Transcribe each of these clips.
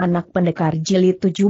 anak pendekar jilid 17.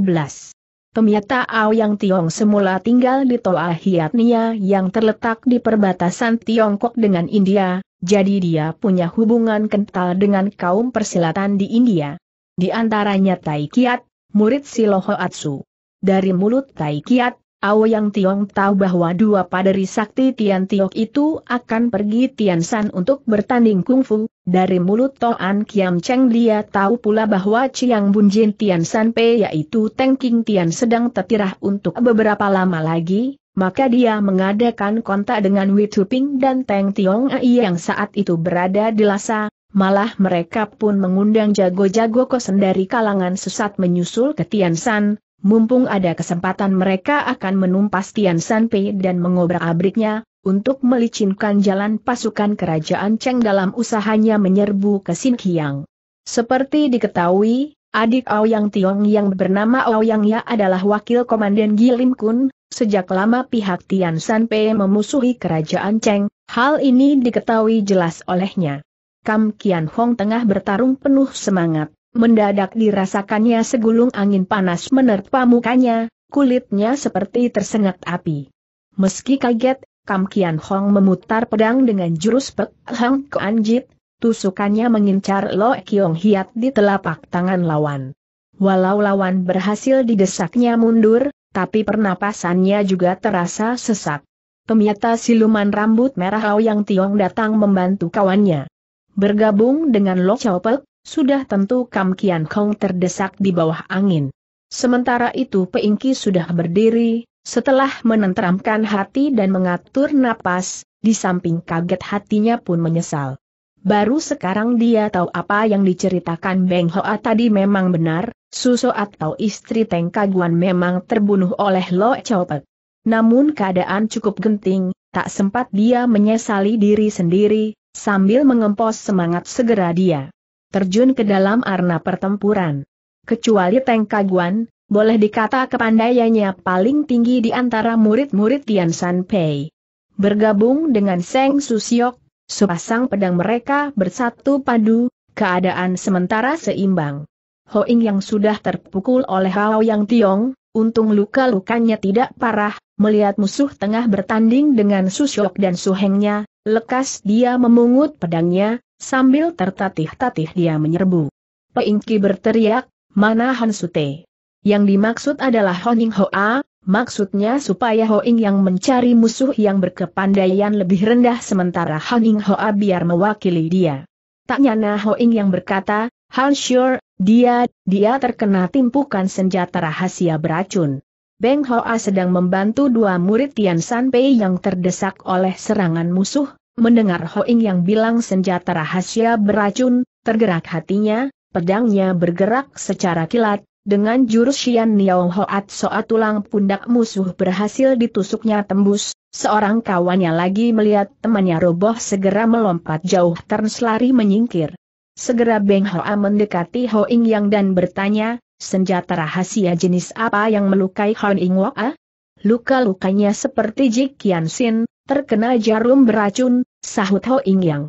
Pemiata Ao Yang Tiong semula tinggal di Toa Hiatnia yang terletak di perbatasan Tiongkok dengan India, jadi dia punya hubungan kental dengan kaum persilatan di India. Di antaranya Tai Kiat, murid Silohoatsu. Dari mulut Tai Kiat, yang Tiong tahu bahwa dua paderi sakti Tian Tiok itu akan pergi Tian San untuk bertanding kungfu, dari mulut Toan Kiam Cheng dia tahu pula bahwa Chiang Jin Tian San Pe yaitu Teng King Tian sedang tertirah untuk beberapa lama lagi, maka dia mengadakan kontak dengan Wei Tuping dan Teng Tiong Ai yang saat itu berada di Lhasa, Malah mereka pun mengundang jago-jago kosen dari kalangan sesat menyusul ke Tian San, mumpung ada kesempatan mereka akan menumpas Tian Sanpei dan mengobrak-abriknya, untuk melicinkan jalan pasukan kerajaan Cheng dalam usahanya menyerbu ke Xinjiang. Seperti diketahui, adik Ao Yang Tiong yang bernama Ao Yang Ya adalah wakil komandan Gilim Kun, sejak lama pihak Tian Sanpei memusuhi kerajaan Cheng, hal ini diketahui jelas olehnya. Kam Kian Hong tengah bertarung penuh semangat. Mendadak dirasakannya segulung angin panas menerpa mukanya, kulitnya seperti tersengat api. Meski kaget, Kam Kian Hong memutar pedang dengan jurus Pek Hang Anjit, tusukannya mengincar Lo Kiong Hiat di telapak tangan lawan. Walau lawan berhasil didesaknya mundur, tapi pernapasannya juga terasa sesak. Pemiata siluman rambut merah Hao Yang Tiong datang membantu kawannya. Bergabung dengan Lo Chow Pek sudah tentu Kam Kian Kong terdesak di bawah angin. Sementara itu Peingki sudah berdiri, setelah menenteramkan hati dan mengatur napas, di samping kaget hatinya pun menyesal. Baru sekarang dia tahu apa yang diceritakan Beng Hoa tadi memang benar, Suso atau istri Teng Kaguan memang terbunuh oleh Lo Chopet. Namun keadaan cukup genting, tak sempat dia menyesali diri sendiri, sambil mengempos semangat segera dia terjun ke dalam arena pertempuran. Kecuali Teng Kaguan, boleh dikata kepandaiannya paling tinggi di antara murid-murid Tian San Pei. Bergabung dengan Seng Susiok, sepasang pedang mereka bersatu padu, keadaan sementara seimbang. Ho Ying yang sudah terpukul oleh Hao Yang Tiong, untung luka-lukanya tidak parah, melihat musuh tengah bertanding dengan Susiok dan Suhengnya, lekas dia memungut pedangnya, Sambil tertatih-tatih dia menyerbu. Peingki berteriak, mana Han Sute? Yang dimaksud adalah Honing Hoa, maksudnya supaya Hoing yang mencari musuh yang berkepandaian lebih rendah sementara Honing Hoa biar mewakili dia. Tak nyana Hoing yang berkata, Han Sure, dia, dia terkena timpukan senjata rahasia beracun. Beng Hoa sedang membantu dua murid Tian Sanpei yang terdesak oleh serangan musuh, Mendengar Ho Ying yang bilang senjata rahasia beracun, tergerak hatinya, pedangnya bergerak secara kilat, dengan jurus Xian Niao Hoat Soat tulang pundak musuh berhasil ditusuknya tembus, seorang kawannya lagi melihat temannya roboh segera melompat jauh terus lari menyingkir. Segera Beng Hoa mendekati Ho Ying yang dan bertanya, senjata rahasia jenis apa yang melukai Ying Ing Hoa? Luka-lukanya seperti Jikian Sin, terkena jarum beracun, sahut Ho Ing Yang.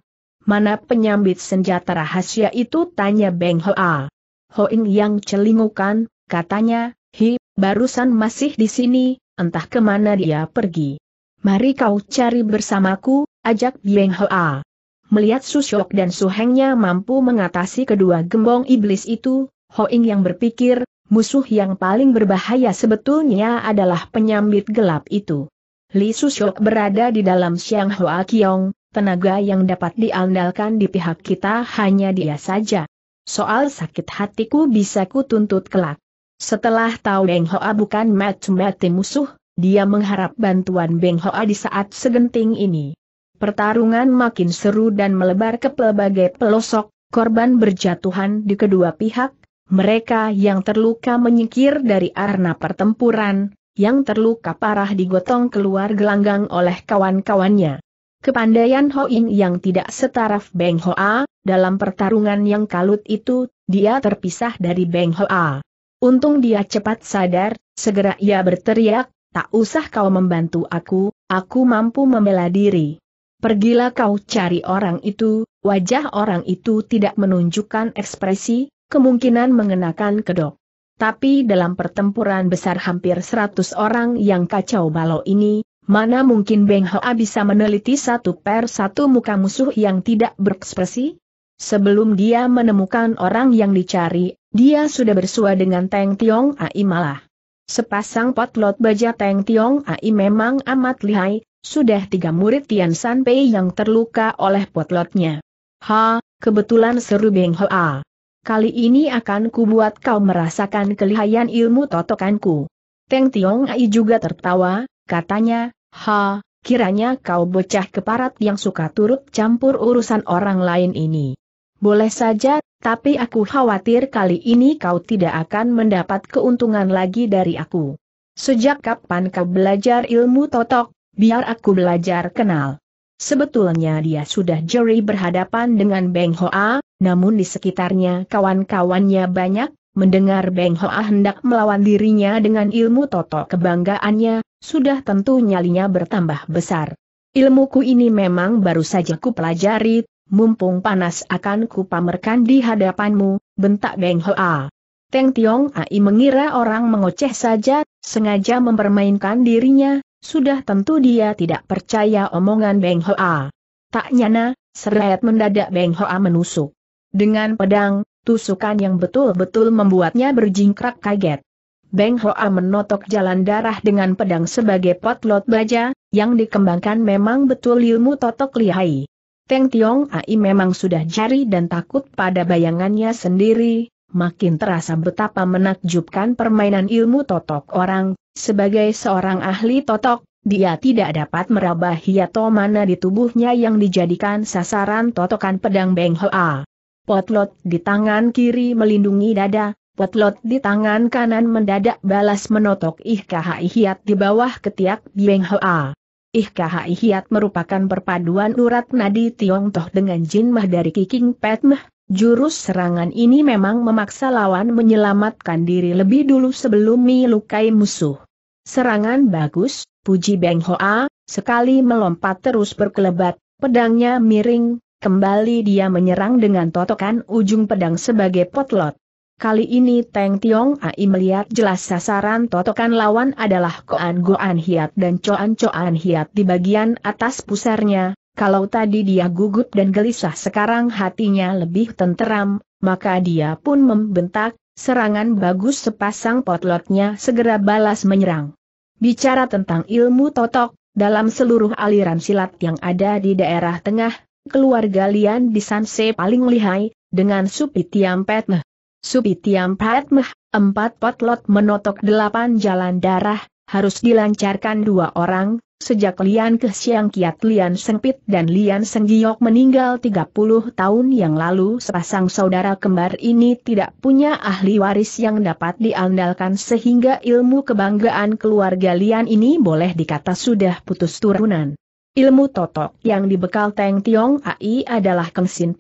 Mana penyambit senjata rahasia itu tanya Beng Hoa. Ho Ing Yang celingukan, katanya, Hi, barusan masih di sini, entah kemana dia pergi. Mari kau cari bersamaku, ajak Beng Hoa. Melihat Susyok dan Suhengnya mampu mengatasi kedua gembong iblis itu, Ho Ing yang berpikir, musuh yang paling berbahaya sebetulnya adalah penyambit gelap itu. Li Susyok berada di dalam Siang Hua Kiong, tenaga yang dapat diandalkan di pihak kita hanya dia saja. Soal sakit hatiku bisa kutuntut kelak. Setelah tahu Beng Hoa bukan mati-mati musuh, dia mengharap bantuan Beng Hoa di saat segenting ini. Pertarungan makin seru dan melebar ke pelbagai pelosok, korban berjatuhan di kedua pihak, mereka yang terluka menyingkir dari arena pertempuran, yang terluka parah digotong keluar gelanggang oleh kawan-kawannya. Kepandaian Hoing yang tidak setaraf Beng Hoa, dalam pertarungan yang kalut itu, dia terpisah dari Beng Hoa. Untung dia cepat sadar, segera ia berteriak, tak usah kau membantu aku, aku mampu membela diri. Pergilah kau cari orang itu, wajah orang itu tidak menunjukkan ekspresi, kemungkinan mengenakan kedok. Tapi dalam pertempuran besar hampir 100 orang yang kacau balau ini, mana mungkin Beng Hoa bisa meneliti satu per satu muka musuh yang tidak berekspresi? Sebelum dia menemukan orang yang dicari, dia sudah bersua dengan Teng Tiong Ai malah. Sepasang potlot baja Teng Tiong Ai memang amat lihai, sudah tiga murid Tian San Pei yang terluka oleh potlotnya. Ha, kebetulan seru Beng Hoa kali ini akan kubuat kau merasakan kelihayan ilmu totokanku. Teng Tiong Ai juga tertawa, katanya, ha, kiranya kau bocah keparat yang suka turut campur urusan orang lain ini. Boleh saja, tapi aku khawatir kali ini kau tidak akan mendapat keuntungan lagi dari aku. Sejak kapan kau belajar ilmu totok, biar aku belajar kenal. Sebetulnya dia sudah jeri berhadapan dengan Beng Hoa, namun di sekitarnya kawan-kawannya banyak, mendengar Beng Hoa hendak melawan dirinya dengan ilmu toto kebanggaannya, sudah tentu nyalinya bertambah besar. Ilmuku ini memang baru saja pelajari mumpung panas akan kupamerkan di hadapanmu, bentak Beng Hoa. Teng Tiong Ai mengira orang mengoceh saja, sengaja mempermainkan dirinya, sudah tentu dia tidak percaya omongan Beng Hoa. Tak nyana, seret mendadak Beng Hoa menusuk. Dengan pedang, tusukan yang betul-betul membuatnya berjingkrak kaget. Beng Hoa menotok jalan darah dengan pedang sebagai potlot baja, yang dikembangkan memang betul ilmu totok lihai. Teng Tiong Ai memang sudah jari dan takut pada bayangannya sendiri, makin terasa betapa menakjubkan permainan ilmu totok orang, sebagai seorang ahli totok, dia tidak dapat meraba hiato mana di tubuhnya yang dijadikan sasaran totokan pedang Beng Hoa potlot di tangan kiri melindungi dada, potlot di tangan kanan mendadak balas menotok Ih ihiat di bawah ketiak Bieng Hoa. Ih ihiat merupakan perpaduan urat nadi toh dengan Jin Mah dari Kiking Pet Mah, Jurus serangan ini memang memaksa lawan menyelamatkan diri lebih dulu sebelum melukai musuh. Serangan bagus, puji Beng Hoa, sekali melompat terus berkelebat, pedangnya miring, Kembali dia menyerang dengan totokan ujung pedang sebagai potlot. Kali ini Teng Tiong Ai melihat jelas sasaran totokan lawan adalah Koan Goan Hiat dan Coan Coan Hiat di bagian atas pusarnya, kalau tadi dia gugup dan gelisah sekarang hatinya lebih tenteram, maka dia pun membentak, serangan bagus sepasang potlotnya segera balas menyerang. Bicara tentang ilmu totok, dalam seluruh aliran silat yang ada di daerah tengah, keluarga Lian di Sanse paling lihai, dengan Supitiam Petmeh. Supitiam Petmeh, empat potlot menotok delapan jalan darah, harus dilancarkan dua orang, sejak Lian ke Siang Kiat Lian Sengpit dan Lian Senggiok meninggal 30 tahun yang lalu sepasang saudara kembar ini tidak punya ahli waris yang dapat diandalkan sehingga ilmu kebanggaan keluarga Lian ini boleh dikata sudah putus turunan. Ilmu totok yang dibekal Teng Tiong Ai adalah Keng Sin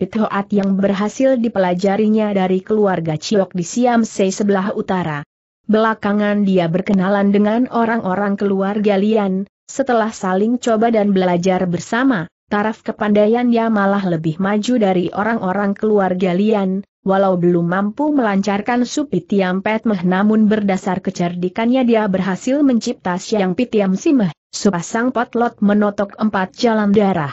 yang berhasil dipelajarinya dari keluarga Ciok di Siam Se sebelah utara. Belakangan dia berkenalan dengan orang-orang keluarga Lian, setelah saling coba dan belajar bersama, taraf kepandaiannya malah lebih maju dari orang-orang keluarga Lian, walau belum mampu melancarkan Supi Tiam Pet Meh namun berdasar kecerdikannya dia berhasil mencipta Siang Pitiam Simeh Sepasang potlot menotok empat jalan darah.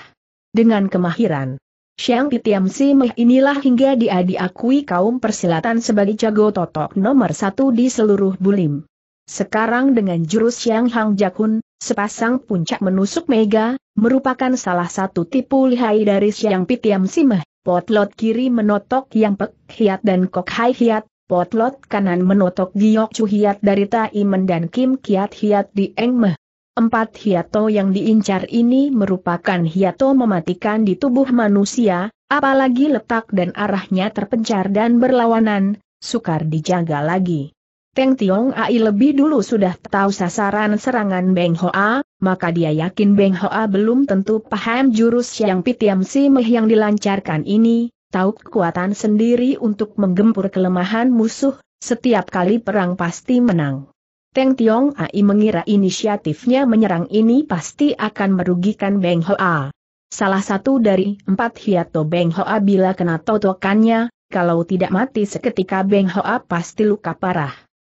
Dengan kemahiran, Siang Pitiam Meh inilah hingga dia diakui kaum persilatan sebagai jago totok nomor satu di seluruh Bulim. Sekarang dengan jurus siang Hang Jakun, sepasang puncak menusuk mega, merupakan salah satu tipu lihai dari siang Pitiam Meh. Potlot kiri menotok yang Pek Hiat dan Kok Hai Hiat, potlot kanan menotok Giok Chu Hiat dari Tai Men dan Kim Kiat Hiat di Eng Meh. Empat hiato yang diincar ini merupakan hiato mematikan di tubuh manusia, apalagi letak dan arahnya terpencar dan berlawanan, sukar dijaga lagi. Teng Tiong Ai lebih dulu sudah tahu sasaran serangan Beng Hoa, maka dia yakin Beng Hoa belum tentu paham jurus yang Pitiam Si Meh yang dilancarkan ini, tahu kekuatan sendiri untuk menggempur kelemahan musuh, setiap kali perang pasti menang. Teng Tiong Ai mengira inisiatifnya menyerang ini pasti akan merugikan Beng Hoa. Salah satu dari empat hiato Beng Hoa bila kena totokannya, kalau tidak mati seketika Beng Hoa pasti luka parah.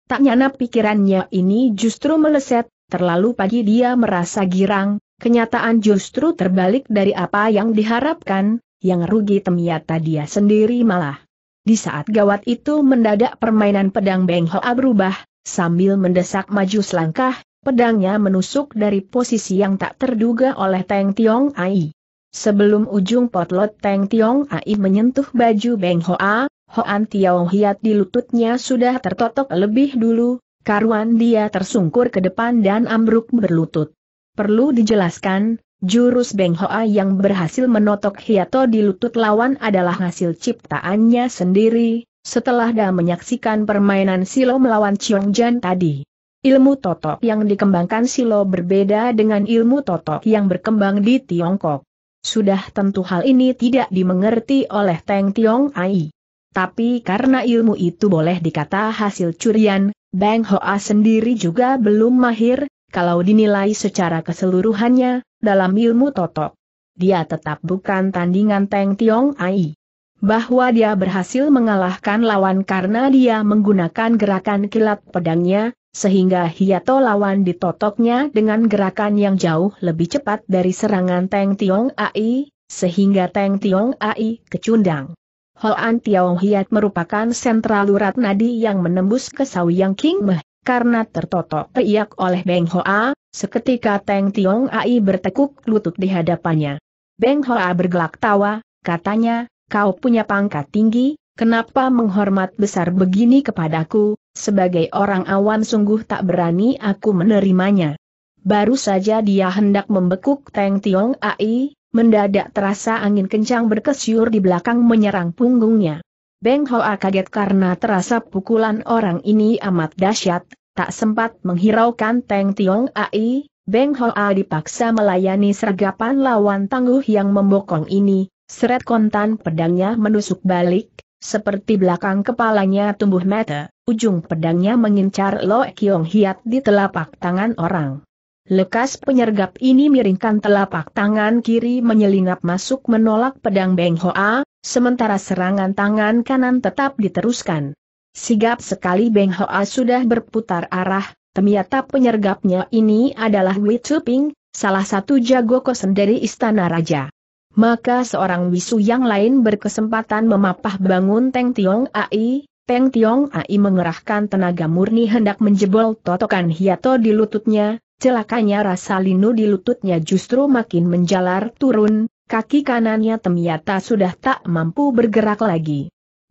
Tak nyana pikirannya ini justru meleset, terlalu pagi dia merasa girang, kenyataan justru terbalik dari apa yang diharapkan, yang rugi temiata dia sendiri malah. Di saat gawat itu mendadak permainan pedang Beng Hoa berubah, Sambil mendesak maju selangkah, pedangnya menusuk dari posisi yang tak terduga oleh Teng Tiong Ai. Sebelum ujung potlot Teng Tiong Ai menyentuh baju Beng Hoa, Hoan Tiao Hiat di lututnya sudah tertotok lebih dulu, karuan dia tersungkur ke depan dan ambruk berlutut. Perlu dijelaskan, Jurus Beng Hoa yang berhasil menotok Hiato di lutut lawan adalah hasil ciptaannya sendiri, setelah dah menyaksikan permainan Silo melawan Chiong Jan tadi. Ilmu totok yang dikembangkan Silo berbeda dengan ilmu totok yang berkembang di Tiongkok. Sudah tentu hal ini tidak dimengerti oleh Teng Tiong Ai. Tapi karena ilmu itu boleh dikata hasil curian, Bang Hoa sendiri juga belum mahir, kalau dinilai secara keseluruhannya, dalam ilmu totok. Dia tetap bukan tandingan Teng Tiong Ai bahwa dia berhasil mengalahkan lawan karena dia menggunakan gerakan kilat pedangnya, sehingga hiato lawan ditotoknya dengan gerakan yang jauh lebih cepat dari serangan Teng Tiong Ai, sehingga Teng Tiong Ai kecundang. Hoan Tiong Hiat merupakan sentral urat nadi yang menembus ke yang King Meh, karena tertotok teriak oleh Beng Hoa, seketika Teng Tiong Ai bertekuk lutut di hadapannya. Beng Hoa bergelak tawa, katanya, kau punya pangkat tinggi, kenapa menghormat besar begini kepadaku, sebagai orang awam sungguh tak berani aku menerimanya. Baru saja dia hendak membekuk Teng Tiong Ai, mendadak terasa angin kencang berkesyur di belakang menyerang punggungnya. Beng Hoa kaget karena terasa pukulan orang ini amat dahsyat, tak sempat menghiraukan Teng Tiong Ai, Beng Hoa dipaksa melayani sergapan lawan tangguh yang membokong ini, Seret kontan pedangnya menusuk balik, seperti belakang kepalanya tumbuh mata, ujung pedangnya mengincar Lo Kiong Hiat di telapak tangan orang. Lekas penyergap ini miringkan telapak tangan kiri menyelinap masuk menolak pedang Beng Hoa, sementara serangan tangan kanan tetap diteruskan. Sigap sekali Beng Hoa sudah berputar arah, ternyata penyergapnya ini adalah Wei Tuping, salah satu jago kosen dari Istana Raja maka seorang wisu yang lain berkesempatan memapah bangun Teng Tiong Ai, Teng Tiong Ai mengerahkan tenaga murni hendak menjebol totokan hiato di lututnya, celakanya rasa linu di lututnya justru makin menjalar turun, kaki kanannya ternyata sudah tak mampu bergerak lagi.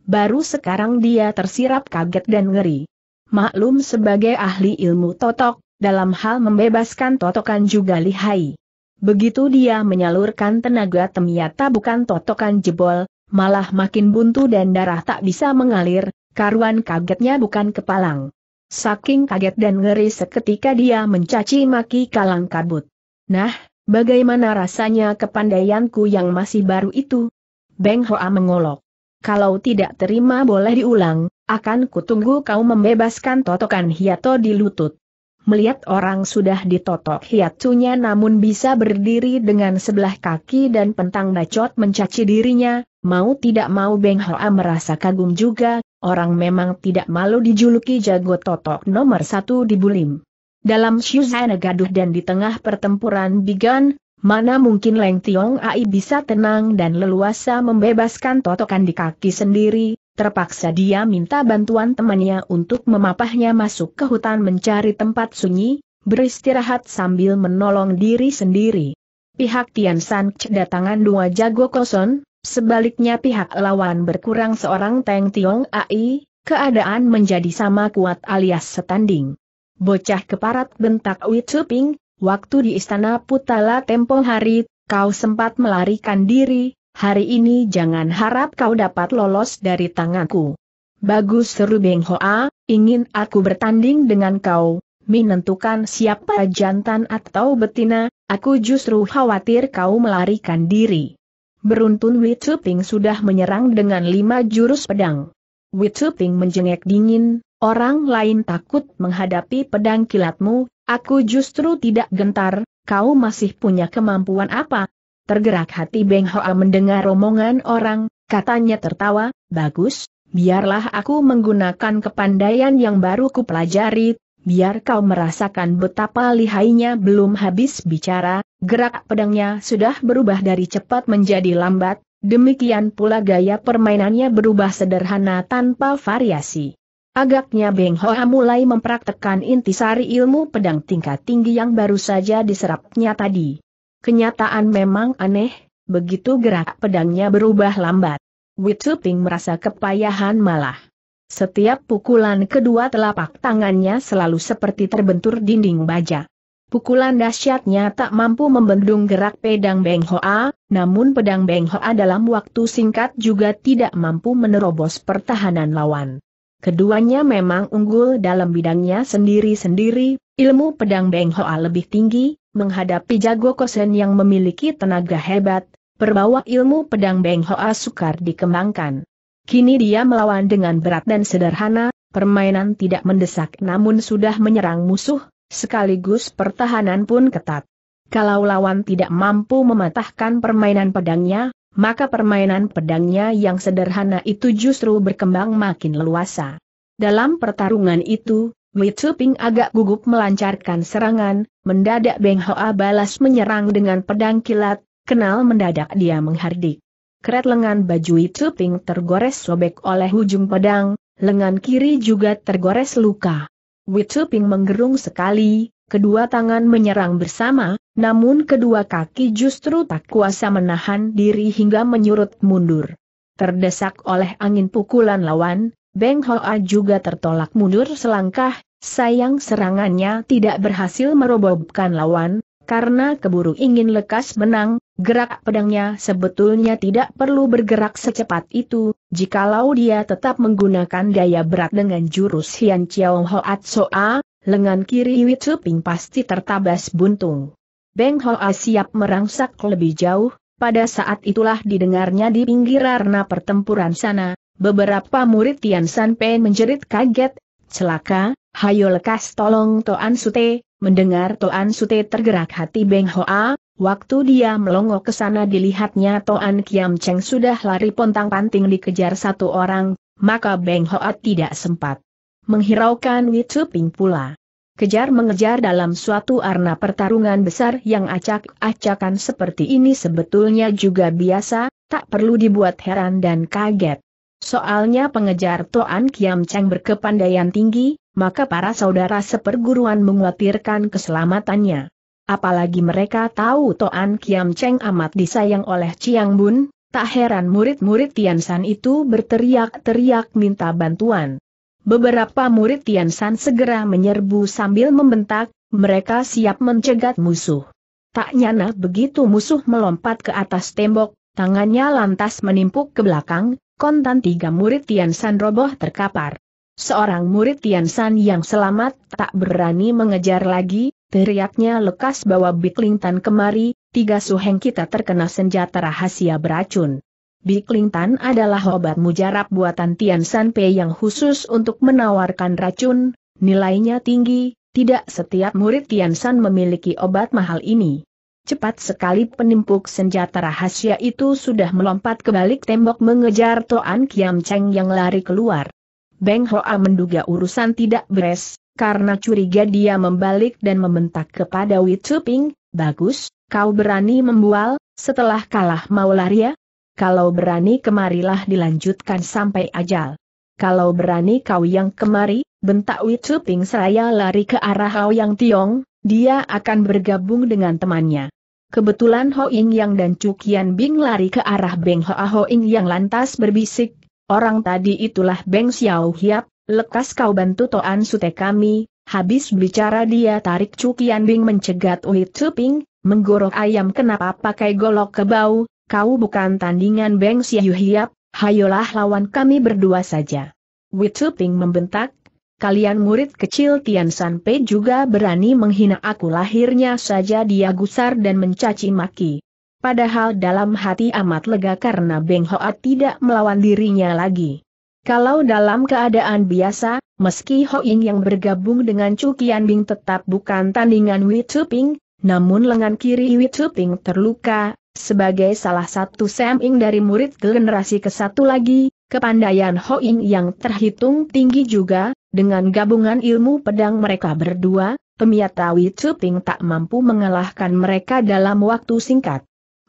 Baru sekarang dia tersirap kaget dan ngeri. Maklum sebagai ahli ilmu totok, dalam hal membebaskan totokan juga lihai. Begitu dia menyalurkan tenaga temiata bukan totokan jebol, malah makin buntu dan darah tak bisa mengalir, karuan kagetnya bukan kepalang. Saking kaget dan ngeri seketika dia mencaci maki kalang kabut. Nah, bagaimana rasanya kepandaianku yang masih baru itu? Beng Hoa mengolok. Kalau tidak terima boleh diulang, akan kutunggu kau membebaskan totokan hiato di lutut melihat orang sudah ditotok hiatunya namun bisa berdiri dengan sebelah kaki dan pentang bacot mencaci dirinya, mau tidak mau Beng Hoa merasa kagum juga, orang memang tidak malu dijuluki jago totok nomor satu di Bulim. Dalam Shuzana gaduh dan di tengah pertempuran Bigan, mana mungkin Leng Tiong Ai bisa tenang dan leluasa membebaskan totokan di kaki sendiri, Terpaksa dia minta bantuan temannya untuk memapahnya masuk ke hutan mencari tempat sunyi, beristirahat sambil menolong diri sendiri. Pihak Tian San kedatangan dua jago kosong, sebaliknya pihak lawan berkurang seorang Teng Tiong Ai, keadaan menjadi sama kuat alias setanding. Bocah keparat bentak Wei Chuping, waktu di istana Putala tempo hari, kau sempat melarikan diri, hari ini jangan harap kau dapat lolos dari tanganku. Bagus seru Beng Hoa, ingin aku bertanding dengan kau, menentukan siapa jantan atau betina, aku justru khawatir kau melarikan diri. Beruntun Witsuping sudah menyerang dengan lima jurus pedang. Witsuping menjengek dingin, orang lain takut menghadapi pedang kilatmu, aku justru tidak gentar, kau masih punya kemampuan apa, Tergerak hati Beng Hoa mendengar omongan orang, katanya tertawa, bagus, biarlah aku menggunakan kepandaian yang baru kupelajari, biar kau merasakan betapa lihainya belum habis bicara, gerak pedangnya sudah berubah dari cepat menjadi lambat, demikian pula gaya permainannya berubah sederhana tanpa variasi. Agaknya Beng Hoa mulai mempraktekkan intisari ilmu pedang tingkat tinggi yang baru saja diserapnya tadi. Kenyataan memang aneh, begitu gerak pedangnya berubah lambat. Witsuping merasa kepayahan malah. Setiap pukulan kedua telapak tangannya selalu seperti terbentur dinding baja. Pukulan dahsyatnya tak mampu membendung gerak pedang Beng Hoa, namun pedang Beng Hoa dalam waktu singkat juga tidak mampu menerobos pertahanan lawan. Keduanya memang unggul dalam bidangnya sendiri-sendiri, ilmu pedang Beng Hoa lebih tinggi, menghadapi jago kosen yang memiliki tenaga hebat, perbawa ilmu pedang Beng Hoa sukar dikembangkan. Kini dia melawan dengan berat dan sederhana, permainan tidak mendesak namun sudah menyerang musuh, sekaligus pertahanan pun ketat. Kalau lawan tidak mampu mematahkan permainan pedangnya, maka permainan pedangnya yang sederhana itu justru berkembang makin leluasa. Dalam pertarungan itu, Witsuping agak gugup melancarkan serangan, mendadak Beng Hoa balas menyerang dengan pedang kilat, kenal mendadak dia menghardik. Keret lengan baju Witsuping tergores sobek oleh ujung pedang, lengan kiri juga tergores luka. Witsuping menggerung sekali, kedua tangan menyerang bersama, namun kedua kaki justru tak kuasa menahan diri hingga menyurut mundur. Terdesak oleh angin pukulan lawan, Beng Hoa juga tertolak mundur selangkah, sayang serangannya tidak berhasil merobohkan lawan, karena keburu ingin lekas menang, gerak pedangnya sebetulnya tidak perlu bergerak secepat itu, jikalau dia tetap menggunakan daya berat dengan jurus Hian Chiao Hoat Soa, lengan kiri Wit Suping pasti tertabas buntung. Beng Hoa siap merangsak lebih jauh, pada saat itulah didengarnya di pinggir arena pertempuran sana, Beberapa murid Tian San Pei menjerit kaget, celaka, hayo lekas tolong Toan Sute, mendengar Toan Sute tergerak hati Beng Hoa, waktu dia melongo ke sana dilihatnya Toan Kiam Cheng sudah lari pontang-panting dikejar satu orang, maka Beng Hoa tidak sempat menghiraukan Witu Ping pula. Kejar mengejar dalam suatu arena pertarungan besar yang acak-acakan seperti ini sebetulnya juga biasa, tak perlu dibuat heran dan kaget. Soalnya pengejar Toan Kiam Cheng berkepandaian tinggi, maka para saudara seperguruan mengkhawatirkan keselamatannya. Apalagi mereka tahu Toan Kiam Cheng amat disayang oleh Chiang Bun, tak heran murid-murid Tian San itu berteriak-teriak minta bantuan. Beberapa murid Tian San segera menyerbu sambil membentak, mereka siap mencegat musuh. Tak nyana begitu musuh melompat ke atas tembok, tangannya lantas menimpuk ke belakang, kontan tiga murid Tian San roboh terkapar. Seorang murid Tian San yang selamat tak berani mengejar lagi, teriaknya lekas bawa Biklintan kemari, tiga suheng kita terkena senjata rahasia beracun. Biklintan adalah obat mujarab buatan Tian San Pei yang khusus untuk menawarkan racun, nilainya tinggi, tidak setiap murid Tian San memiliki obat mahal ini. Cepat sekali penimpuk senjata rahasia itu sudah melompat ke balik tembok mengejar Toan Kiam Cheng yang lari keluar. Beng Hoa menduga urusan tidak beres, karena curiga dia membalik dan membentak kepada Wei Tuping, Bagus, kau berani membual, setelah kalah mau lari ya? Kalau berani kemarilah dilanjutkan sampai ajal. Kalau berani kau yang kemari, bentak Wei Tuping seraya lari ke arah Hao Yang Tiong, dia akan bergabung dengan temannya. Kebetulan Ho Ying Yang dan Chu Kian Bing lari ke arah Beng Hoa Ho Ying Yang lantas berbisik, orang tadi itulah Beng Xiao Hiap, lekas kau bantu Toan Sute kami, habis bicara dia tarik Chu Kian Bing mencegat Ui Ping, menggorok ayam kenapa pakai golok kebau? kau bukan tandingan Beng Xiao Hiap, hayolah lawan kami berdua saja. Ping membentak, kalian murid kecil Tian San Pei juga berani menghina aku lahirnya saja dia gusar dan mencaci maki. Padahal dalam hati amat lega karena Beng Hoat tidak melawan dirinya lagi. Kalau dalam keadaan biasa, meski Ho Ying yang bergabung dengan Chu Kian Bing tetap bukan tandingan Wei Ping, namun lengan kiri Wei Ping terluka, sebagai salah satu seming dari murid generasi ke satu lagi, kepandaian Ying yang terhitung tinggi juga, dengan gabungan ilmu pedang mereka berdua, pemiatawi Cuping tak mampu mengalahkan mereka dalam waktu singkat.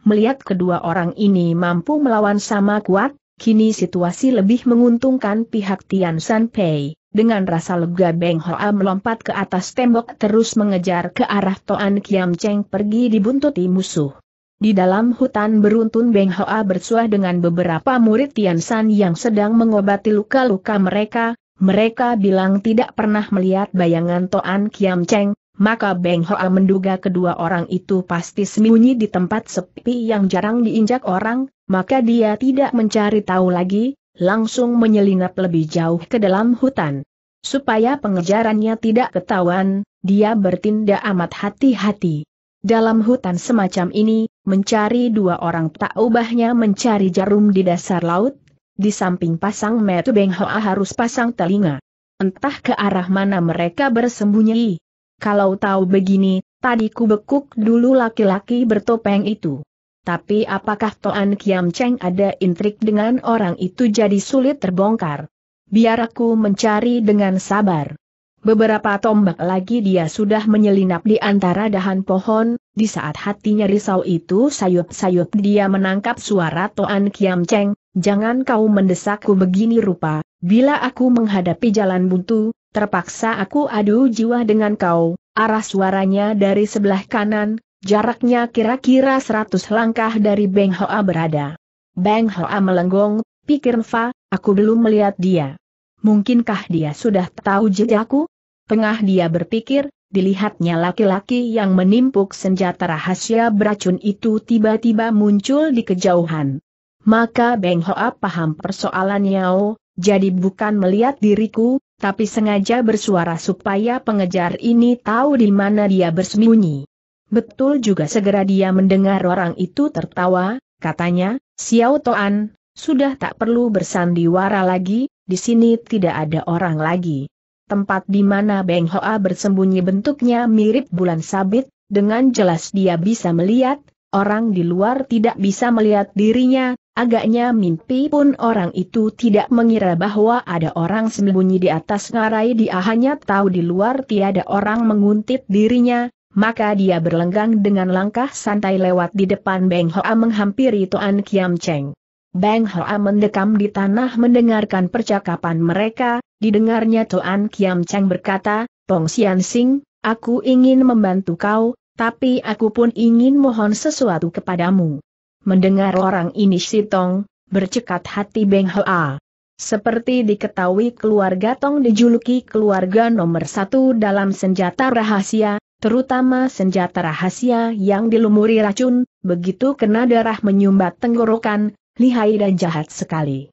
Melihat kedua orang ini mampu melawan sama kuat, kini situasi lebih menguntungkan pihak Tian San Pei. Dengan rasa lega Beng Hoa melompat ke atas tembok terus mengejar ke arah Toan Kiam Cheng pergi dibuntuti musuh. Di dalam hutan beruntun Beng Hoa bersuah dengan beberapa murid Tian San yang sedang mengobati luka-luka mereka, mereka bilang tidak pernah melihat bayangan Toan Kiam Cheng, maka Beng Hoa menduga kedua orang itu pasti sembunyi di tempat sepi yang jarang diinjak orang, maka dia tidak mencari tahu lagi, langsung menyelinap lebih jauh ke dalam hutan. Supaya pengejarannya tidak ketahuan, dia bertindak amat hati-hati. Dalam hutan semacam ini, mencari dua orang tak ubahnya mencari jarum di dasar laut, di samping pasang metu Beng Hoa harus pasang telinga. Entah ke arah mana mereka bersembunyi. Kalau tahu begini, tadi ku bekuk dulu laki-laki bertopeng itu. Tapi apakah Toan Kiam Cheng ada intrik dengan orang itu jadi sulit terbongkar? Biar aku mencari dengan sabar. Beberapa tombak lagi dia sudah menyelinap di antara dahan pohon, di saat hatinya risau itu sayup-sayup dia menangkap suara Toan Kiam Cheng, jangan kau mendesakku begini rupa, bila aku menghadapi jalan buntu, terpaksa aku adu jiwa dengan kau, arah suaranya dari sebelah kanan, jaraknya kira-kira seratus langkah dari Beng Hoa berada. Beng Hoa melenggong, pikir Fa, aku belum melihat dia. Mungkinkah dia sudah tahu jejakku? Tengah dia berpikir, Dilihatnya laki-laki yang menimpuk senjata rahasia beracun itu tiba-tiba muncul di kejauhan maka Beng Hoa paham persoalan Yao, jadi bukan melihat diriku, tapi sengaja bersuara supaya pengejar ini tahu di mana dia bersembunyi. Betul juga segera dia mendengar orang itu tertawa, katanya, Xiao Toan, sudah tak perlu bersandiwara lagi, di sini tidak ada orang lagi. Tempat di mana Beng Hoa bersembunyi bentuknya mirip bulan sabit, dengan jelas dia bisa melihat, orang di luar tidak bisa melihat dirinya, Agaknya mimpi pun orang itu tidak mengira bahwa ada orang sembunyi di atas ngarai dia hanya tahu di luar tiada orang menguntit dirinya, maka dia berlenggang dengan langkah santai lewat di depan Beng Hoa menghampiri Tuan Kiam Cheng. Beng Hoa mendekam di tanah mendengarkan percakapan mereka, didengarnya Tuan Kiam Cheng berkata, Tong Sian Sing, aku ingin membantu kau, tapi aku pun ingin mohon sesuatu kepadamu. Mendengar orang ini Sitong, bercekat hati Beng Hoa. Seperti diketahui keluarga Tong dijuluki keluarga nomor satu dalam senjata rahasia, terutama senjata rahasia yang dilumuri racun, begitu kena darah menyumbat tenggorokan, lihai dan jahat sekali.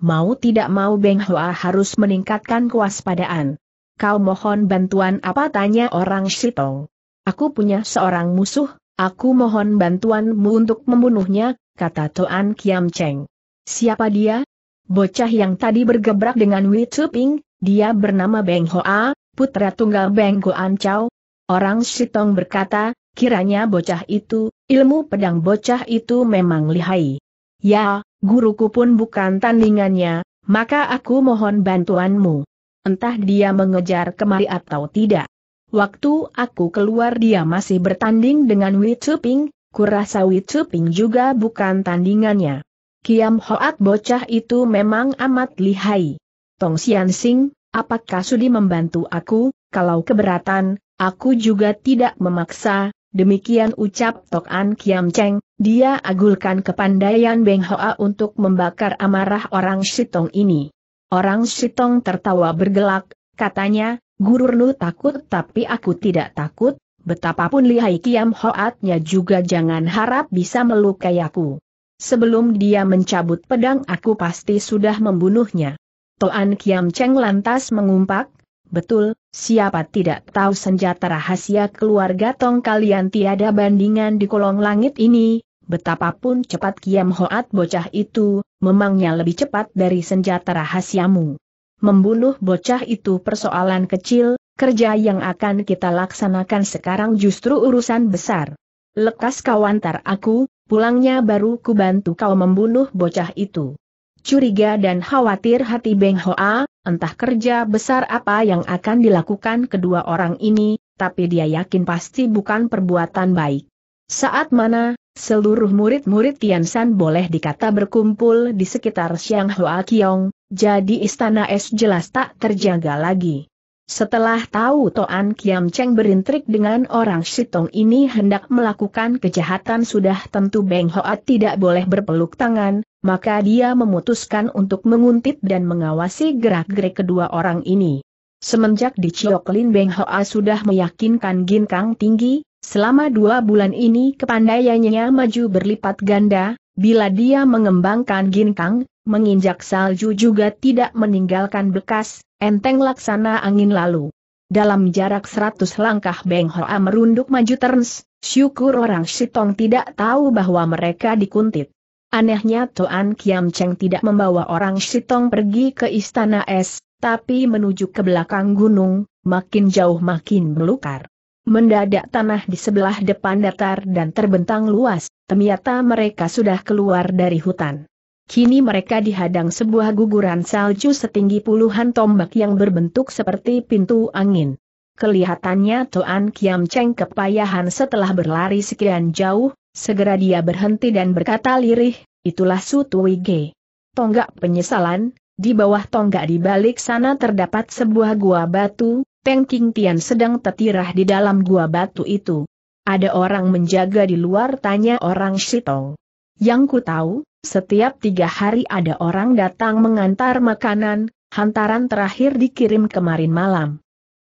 Mau tidak mau Beng Hoa harus meningkatkan kewaspadaan. Kau mohon bantuan apa tanya orang Sitong. Aku punya seorang musuh, Aku mohon bantuanmu untuk membunuhnya, kata Toan Kiam Cheng. Siapa dia? Bocah yang tadi bergebrak dengan Wei Tuping, dia bernama Beng Hoa, putra tunggal Beng Guan Chao. Orang Shitong berkata, kiranya bocah itu, ilmu pedang bocah itu memang lihai. Ya, guruku pun bukan tandingannya, maka aku mohon bantuanmu. Entah dia mengejar kemari atau tidak. Waktu aku keluar dia masih bertanding dengan Wei Chuping. kurasa Wei Chuping juga bukan tandingannya. Kiam Hoat bocah itu memang amat lihai. Tong Xian Sing, apakah sudi membantu aku, kalau keberatan, aku juga tidak memaksa, demikian ucap Tok An Kiam Cheng, dia agulkan kepandaian Beng Hoa untuk membakar amarah orang Shitong ini. Orang Shitong tertawa bergelak, katanya, Guru Nu takut tapi aku tidak takut, betapapun lihai kiam hoatnya juga jangan harap bisa melukai aku. Sebelum dia mencabut pedang aku pasti sudah membunuhnya. Toan Kiam Cheng lantas mengumpak, betul, siapa tidak tahu senjata rahasia keluarga Tong kalian tiada bandingan di kolong langit ini, betapapun cepat Kiam Hoat bocah itu, memangnya lebih cepat dari senjata rahasiamu. Membunuh bocah itu persoalan kecil, kerja yang akan kita laksanakan sekarang justru urusan besar. Lekas kau antar aku, pulangnya baru ku bantu kau membunuh bocah itu. Curiga dan khawatir hati Beng Hoa, entah kerja besar apa yang akan dilakukan kedua orang ini, tapi dia yakin pasti bukan perbuatan baik. Saat mana, seluruh murid-murid Tian Tiansan boleh dikata berkumpul di sekitar Siang Hoa Kiong, jadi istana es jelas tak terjaga lagi. Setelah tahu Toan Kiam Cheng berintrik dengan orang Sitong ini hendak melakukan kejahatan sudah tentu Beng Hoat tidak boleh berpeluk tangan, maka dia memutuskan untuk menguntit dan mengawasi gerak-gerik kedua orang ini. Semenjak di Lin Beng Hoa sudah meyakinkan Gin Kang tinggi, selama dua bulan ini kepandaiannya maju berlipat ganda, bila dia mengembangkan Gin Kang menginjak salju juga tidak meninggalkan bekas, enteng laksana angin lalu. Dalam jarak seratus langkah Beng Hoa merunduk maju terns, syukur orang Sitong tidak tahu bahwa mereka dikuntit. Anehnya Toan Kiam Cheng tidak membawa orang Sitong pergi ke istana es, tapi menuju ke belakang gunung, makin jauh makin melukar. Mendadak tanah di sebelah depan datar dan terbentang luas, ternyata mereka sudah keluar dari hutan. Kini mereka dihadang sebuah guguran salju setinggi puluhan tombak yang berbentuk seperti pintu angin. Kelihatannya Tuan Kiam Cheng kepayahan setelah berlari sekian jauh, segera dia berhenti dan berkata lirih, itulah Su Tui Ge. Tonggak penyesalan, di bawah tonggak di balik sana terdapat sebuah gua batu, Teng King Tian sedang tetirah di dalam gua batu itu. Ada orang menjaga di luar tanya orang Shitong. Yang ku tahu, setiap tiga hari ada orang datang mengantar makanan, hantaran terakhir dikirim kemarin malam.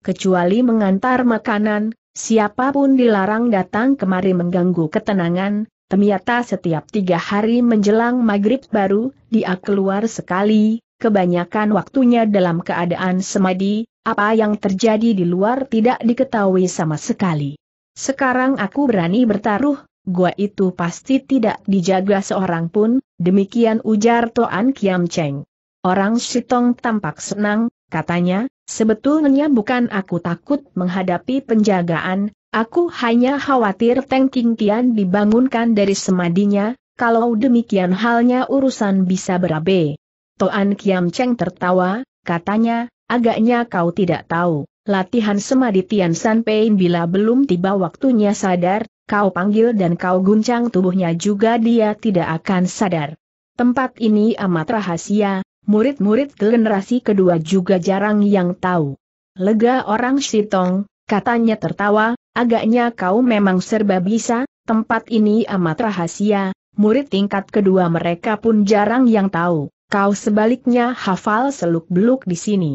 Kecuali mengantar makanan, siapapun dilarang datang kemari mengganggu ketenangan, Ternyata setiap tiga hari menjelang maghrib baru, dia keluar sekali, kebanyakan waktunya dalam keadaan semadi, apa yang terjadi di luar tidak diketahui sama sekali. Sekarang aku berani bertaruh, gua itu pasti tidak dijaga seorang pun, Demikian ujar Toan Kiam Cheng. Orang Sitong tampak senang, katanya, sebetulnya bukan aku takut menghadapi penjagaan, aku hanya khawatir Teng King Tian dibangunkan dari semadinya, kalau demikian halnya urusan bisa berabe. Toan Kiam Cheng tertawa, katanya, agaknya kau tidak tahu, latihan semadi Tian San Pei bila belum tiba waktunya sadar, kau panggil dan kau guncang tubuhnya juga dia tidak akan sadar. Tempat ini amat rahasia, murid-murid generasi kedua juga jarang yang tahu. Lega orang Shitong, katanya tertawa, agaknya kau memang serba bisa, tempat ini amat rahasia, murid tingkat kedua mereka pun jarang yang tahu, kau sebaliknya hafal seluk-beluk di sini.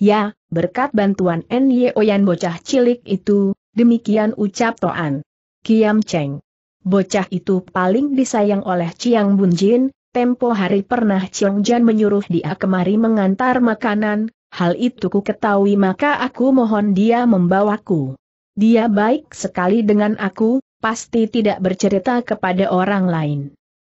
Ya, berkat bantuan Nyo yang bocah cilik itu, demikian ucap Toan. Kiam Cheng. Bocah itu paling disayang oleh Chiang Jin. tempo hari pernah Chiang Jan menyuruh dia kemari mengantar makanan, hal itu ku ketahui maka aku mohon dia membawaku. Dia baik sekali dengan aku, pasti tidak bercerita kepada orang lain.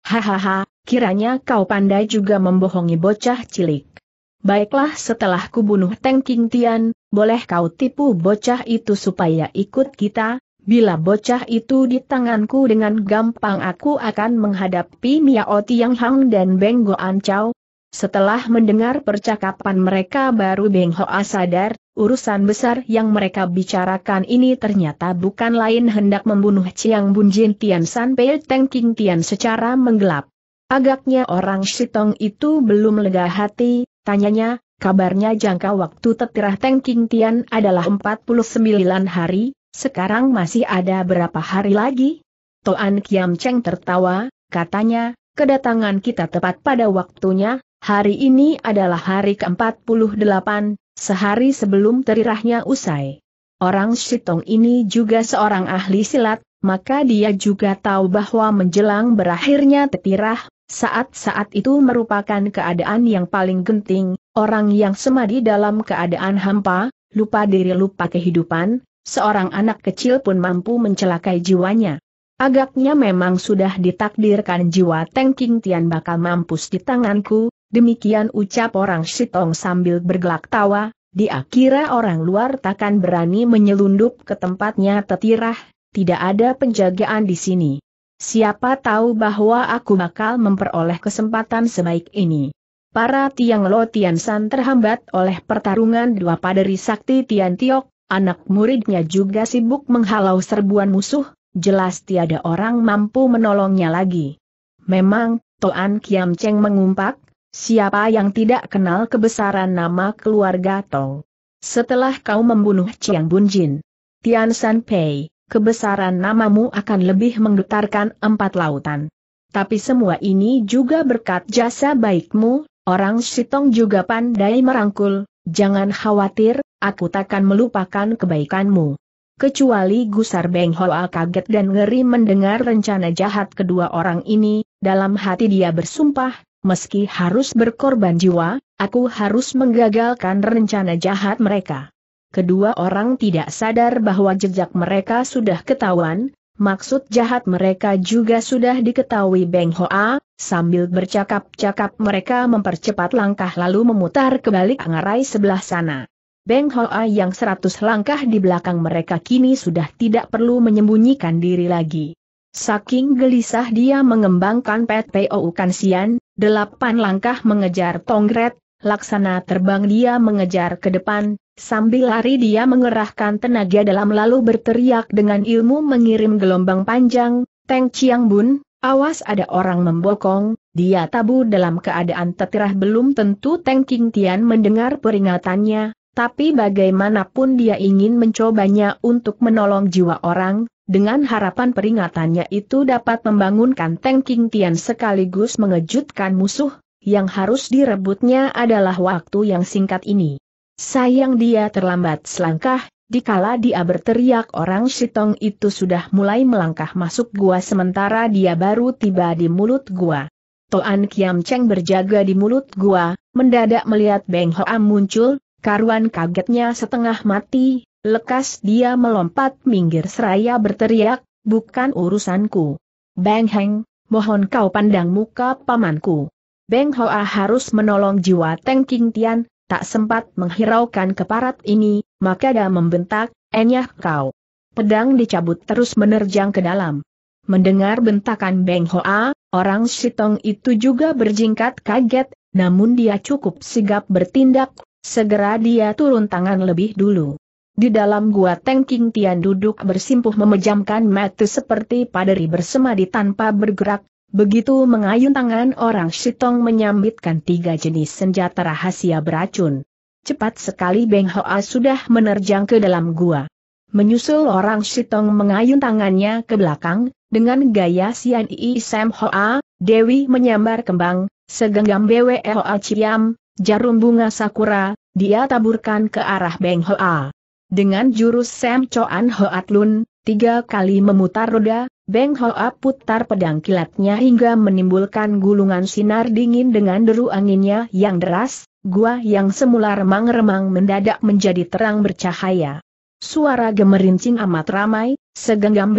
Hahaha, kiranya kau pandai juga membohongi bocah cilik. Baiklah setelah kubunuh Teng King Tian, boleh kau tipu bocah itu supaya ikut kita, Bila bocah itu di tanganku dengan gampang aku akan menghadapi Miao Tiang Hang dan Beng Goan Chow. Setelah mendengar percakapan mereka baru Beng Hoa sadar, urusan besar yang mereka bicarakan ini ternyata bukan lain hendak membunuh Chiang Bun Jin Tian San Pei Teng King Tian secara menggelap. Agaknya orang Shitong itu belum lega hati, tanyanya, kabarnya jangka waktu tetirah Teng King Tian adalah 49 hari, sekarang masih ada berapa hari lagi? Toan Kiam Cheng tertawa, katanya, kedatangan kita tepat pada waktunya, hari ini adalah hari ke-48, sehari sebelum terirahnya usai. Orang Shitong ini juga seorang ahli silat, maka dia juga tahu bahwa menjelang berakhirnya tetirah, saat-saat itu merupakan keadaan yang paling genting, orang yang semadi dalam keadaan hampa, lupa diri lupa kehidupan, seorang anak kecil pun mampu mencelakai jiwanya. Agaknya memang sudah ditakdirkan jiwa Teng King Tian bakal mampus di tanganku, demikian ucap orang Sitong sambil bergelak tawa, Di kira orang luar takkan berani menyelundup ke tempatnya tetirah, tidak ada penjagaan di sini. Siapa tahu bahwa aku bakal memperoleh kesempatan sebaik ini. Para Tiang Lo Tian San terhambat oleh pertarungan dua paderi sakti Tian Tiok, anak muridnya juga sibuk menghalau serbuan musuh, jelas tiada orang mampu menolongnya lagi. Memang, Toan Kiam Cheng mengumpak, siapa yang tidak kenal kebesaran nama keluarga Tong. Setelah kau membunuh Chiang Bunjin, Tian San Pei, kebesaran namamu akan lebih menggetarkan empat lautan. Tapi semua ini juga berkat jasa baikmu, orang Sitong juga pandai merangkul, Jangan khawatir, aku takkan melupakan kebaikanmu. Kecuali Gusar Beng Hoa kaget dan ngeri mendengar rencana jahat kedua orang ini, dalam hati dia bersumpah, meski harus berkorban jiwa, aku harus menggagalkan rencana jahat mereka. Kedua orang tidak sadar bahwa jejak mereka sudah ketahuan, maksud jahat mereka juga sudah diketahui Beng Hoa, Sambil bercakap-cakap mereka mempercepat langkah lalu memutar ke balik angarai sebelah sana. Beng Hoa yang seratus langkah di belakang mereka kini sudah tidak perlu menyembunyikan diri lagi. Saking gelisah dia mengembangkan pet PO Kansian, delapan langkah mengejar Tongret, laksana terbang dia mengejar ke depan, sambil lari dia mengerahkan tenaga dalam lalu berteriak dengan ilmu mengirim gelombang panjang, Teng Chiang Bun, Awas ada orang membokong, dia tabu dalam keadaan tetirah belum tentu Teng King Tian mendengar peringatannya, tapi bagaimanapun dia ingin mencobanya untuk menolong jiwa orang, dengan harapan peringatannya itu dapat membangunkan Teng King Tian sekaligus mengejutkan musuh, yang harus direbutnya adalah waktu yang singkat ini. Sayang dia terlambat selangkah, Dikala dia berteriak orang Shitong itu sudah mulai melangkah masuk gua sementara dia baru tiba di mulut gua. Toan Kiam Cheng berjaga di mulut gua, mendadak melihat Beng Hoa muncul, karuan kagetnya setengah mati, lekas dia melompat minggir seraya berteriak, bukan urusanku. Beng Heng, mohon kau pandang muka pamanku. Beng Hoa harus menolong jiwa Teng King Tian, tak sempat menghiraukan keparat ini, maka dia membentak, Enyah kau. Pedang dicabut terus menerjang ke dalam. Mendengar bentakan Beng Hoa, orang Sitong itu juga berjingkat kaget, namun dia cukup sigap bertindak, segera dia turun tangan lebih dulu. Di dalam gua Teng King Tian duduk bersimpuh memejamkan mata seperti paderi bersemadi tanpa bergerak, begitu mengayun tangan orang Shitong menyambitkan tiga jenis senjata rahasia beracun. Cepat sekali Beng Hoa sudah menerjang ke dalam gua. Menyusul orang Sitong mengayun tangannya ke belakang, dengan gaya Sian Ii Sam Hoa, Dewi menyambar kembang, segenggam BWE Hoa Ciam, jarum bunga sakura, dia taburkan ke arah Beng Hoa. Dengan jurus Sam Choan Hoa Tlun, tiga kali memutar roda, Beng Hoa putar pedang kilatnya hingga menimbulkan gulungan sinar dingin dengan deru anginnya yang deras, gua yang semula remang-remang mendadak menjadi terang bercahaya. Suara gemerincing amat ramai, segenggam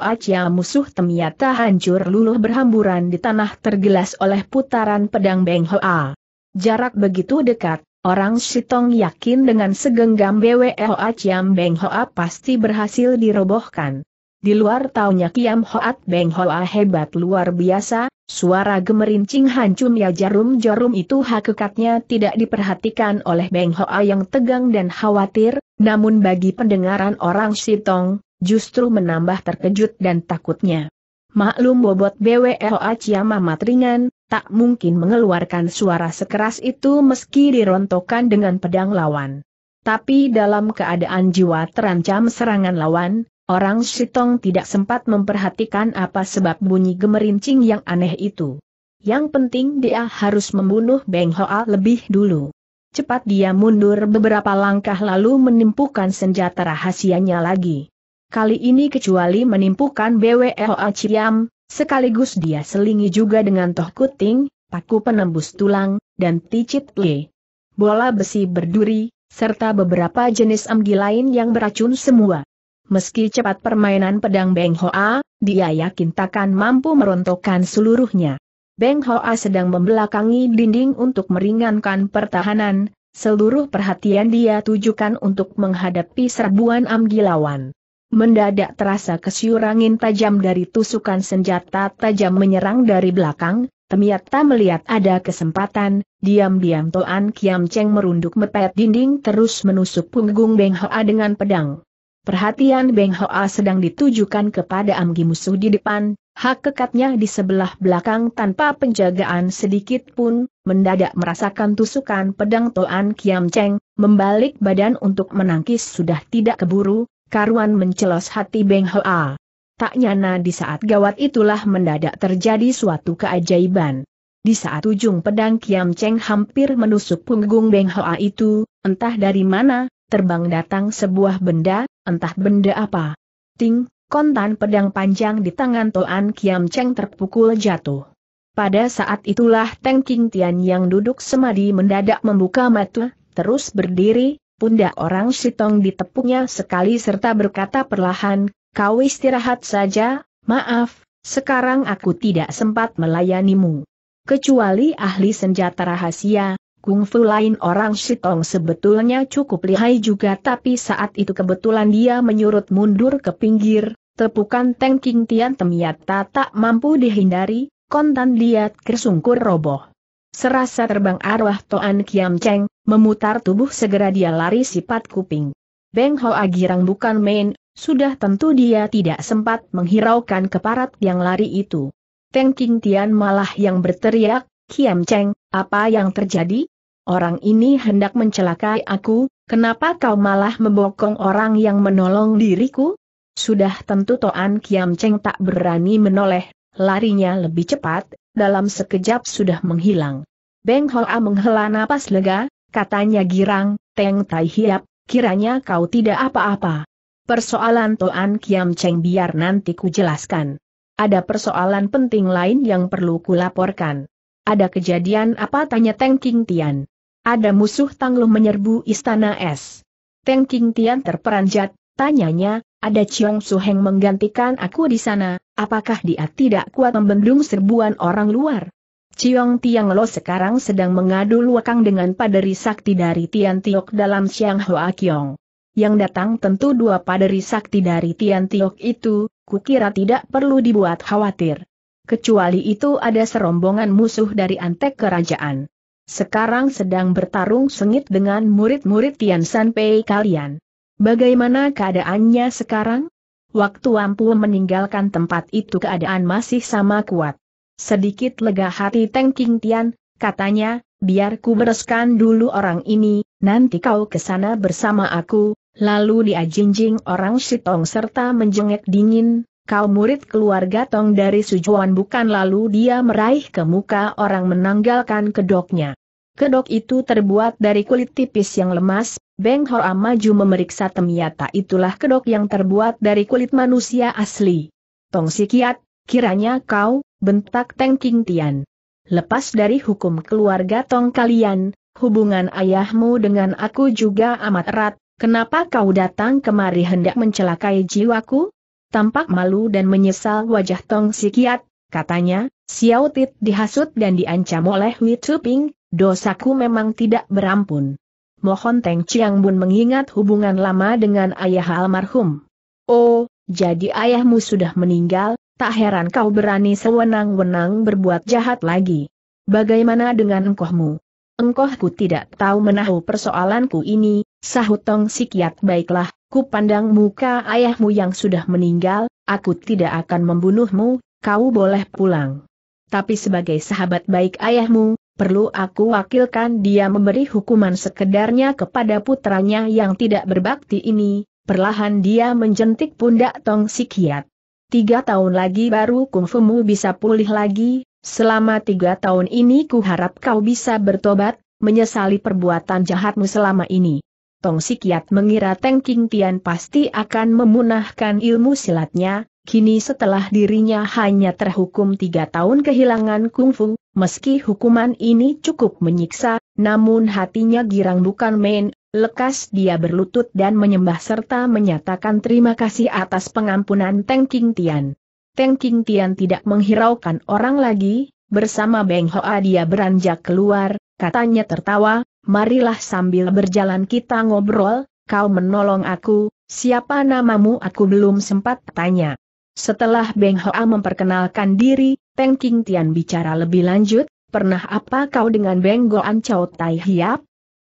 Acia musuh temiata hancur luluh berhamburan di tanah tergelas oleh putaran pedang Beng Hoa. Jarak begitu dekat, Orang Sitong yakin dengan segenggam BWLA Acia Beng Hoa pasti berhasil dirobohkan. Di luar taunya Kiam Hoat Beng Hoa hebat luar biasa, Suara gemerincing hancurnya jarum-jarum itu hakikatnya tidak diperhatikan oleh Beng Hoa yang tegang dan khawatir, namun bagi pendengaran orang Sitong, justru menambah terkejut dan takutnya. Maklum bobot Hoa Ciama matringan, tak mungkin mengeluarkan suara sekeras itu meski dirontokkan dengan pedang lawan. Tapi dalam keadaan jiwa terancam serangan lawan, Orang Sitong tidak sempat memperhatikan apa sebab bunyi gemerincing yang aneh itu. Yang penting dia harus membunuh Beng Hoa lebih dulu. Cepat dia mundur beberapa langkah lalu menimpukan senjata rahasianya lagi. Kali ini kecuali menimpukan Hoa Ciam, sekaligus dia selingi juga dengan toh kuting, paku penembus tulang, dan ticit Le. Bola besi berduri, serta beberapa jenis amgi lain yang beracun semua meski cepat permainan pedang Beng Hoa, dia yakin takkan mampu merontokkan seluruhnya. Beng Hoa sedang membelakangi dinding untuk meringankan pertahanan, seluruh perhatian dia tujukan untuk menghadapi serbuan amgilawan. Mendadak terasa kesyurangin tajam dari tusukan senjata tajam menyerang dari belakang, Temiata melihat ada kesempatan, diam-diam Toan Kiam Cheng merunduk mepet dinding terus menusuk punggung Beng Hoa dengan pedang. Perhatian Beng Hoa sedang ditujukan kepada Amgi musuh di depan, hak kekatnya di sebelah belakang tanpa penjagaan sedikit pun, mendadak merasakan tusukan pedang Toan Kiam Cheng, membalik badan untuk menangkis sudah tidak keburu, karuan mencelos hati Beng Hoa. Tak nyana di saat gawat itulah mendadak terjadi suatu keajaiban. Di saat ujung pedang Kiam Cheng hampir menusuk punggung Beng Hoa itu, entah dari mana, terbang datang sebuah benda, entah benda apa. Ting, kontan pedang panjang di tangan Toan Kiam Cheng terpukul jatuh. Pada saat itulah Teng King Tian yang duduk semadi mendadak membuka mata, terus berdiri, pundak orang Sitong ditepuknya sekali serta berkata perlahan, kau istirahat saja, maaf, sekarang aku tidak sempat melayanimu. Kecuali ahli senjata rahasia, Kungfu lain orang Shitong sebetulnya cukup lihai juga tapi saat itu kebetulan dia menyurut mundur ke pinggir, tepukan Teng King Tian Temiata tak mampu dihindari, kontan lihat kersungkur roboh. Serasa terbang arwah Toan Kiam Cheng, memutar tubuh segera dia lari sifat kuping. Beng Ho Agirang bukan main, sudah tentu dia tidak sempat menghiraukan keparat yang lari itu. Teng King Tian malah yang berteriak, Kiam Cheng, apa yang terjadi? orang ini hendak mencelakai aku, kenapa kau malah membokong orang yang menolong diriku? Sudah tentu Toan Kiam Cheng tak berani menoleh, larinya lebih cepat, dalam sekejap sudah menghilang. Beng Hoa menghela napas lega, katanya girang, Teng Tai Hiap, kiranya kau tidak apa-apa. Persoalan Toan Kiam Cheng biar nanti ku jelaskan. Ada persoalan penting lain yang perlu kulaporkan. Ada kejadian apa tanya Teng King Tian. Ada musuh tanglum menyerbu istana es. Teng King Tian terperanjat, tanyanya, ada Chiong Heng menggantikan aku di sana, apakah dia tidak kuat membendung serbuan orang luar? Chiong Tiang Lo sekarang sedang mengadu luakang dengan paderi sakti dari Tian Tiok dalam Siang Hoa Kiong. Yang datang tentu dua paderi sakti dari Tian Tiok itu, kukira tidak perlu dibuat khawatir. Kecuali itu ada serombongan musuh dari antek kerajaan. Sekarang sedang bertarung sengit dengan murid-murid Tian Sanpei kalian. Bagaimana keadaannya sekarang? Waktu Ampu meninggalkan tempat itu keadaan masih sama kuat. Sedikit lega hati Teng King Tian, katanya, biar ku bereskan dulu orang ini, nanti kau ke sana bersama aku, lalu dia jinjing orang Shitong serta menjengek dingin, Kau murid keluarga Tong dari Sujuan bukan lalu dia meraih ke muka orang menanggalkan kedoknya. Kedok itu terbuat dari kulit tipis yang lemas, Beng Hoa maju memeriksa temiata itulah kedok yang terbuat dari kulit manusia asli. Tong Sikiat, kiranya kau, bentak Teng King Tian. Lepas dari hukum keluarga Tong kalian, hubungan ayahmu dengan aku juga amat erat, Kenapa kau datang kemari hendak mencelakai jiwaku? tampak malu dan menyesal wajah Tong Sikiat, katanya, Xiao Tit dihasut dan diancam oleh Hui Tuping, dosaku memang tidak berampun. Mohon Teng Chiang Bun mengingat hubungan lama dengan ayah almarhum. Oh, jadi ayahmu sudah meninggal, tak heran kau berani sewenang-wenang berbuat jahat lagi. Bagaimana dengan engkohmu? Engkohku tidak tahu menahu persoalanku ini, sahut Tong Sikiat baiklah, ku pandang muka ayahmu yang sudah meninggal, aku tidak akan membunuhmu, kau boleh pulang. Tapi sebagai sahabat baik ayahmu, perlu aku wakilkan dia memberi hukuman sekedarnya kepada putranya yang tidak berbakti ini, perlahan dia menjentik pundak Tong Sikiat. Tiga tahun lagi baru kungfumu bisa pulih lagi, selama tiga tahun ini ku harap kau bisa bertobat, menyesali perbuatan jahatmu selama ini. Tong Sikiat mengira Teng King Tian pasti akan memunahkan ilmu silatnya, kini setelah dirinya hanya terhukum tiga tahun kehilangan kungfu, meski hukuman ini cukup menyiksa, namun hatinya girang bukan main, lekas dia berlutut dan menyembah serta menyatakan terima kasih atas pengampunan Teng King Tian. Teng King Tian tidak menghiraukan orang lagi, bersama Beng Hoa dia beranjak keluar, katanya tertawa, marilah sambil berjalan kita ngobrol, kau menolong aku, siapa namamu aku belum sempat tanya. Setelah Beng Hoa memperkenalkan diri, Teng King Tian bicara lebih lanjut, pernah apa kau dengan Beng Goan Chow Tai Hiap?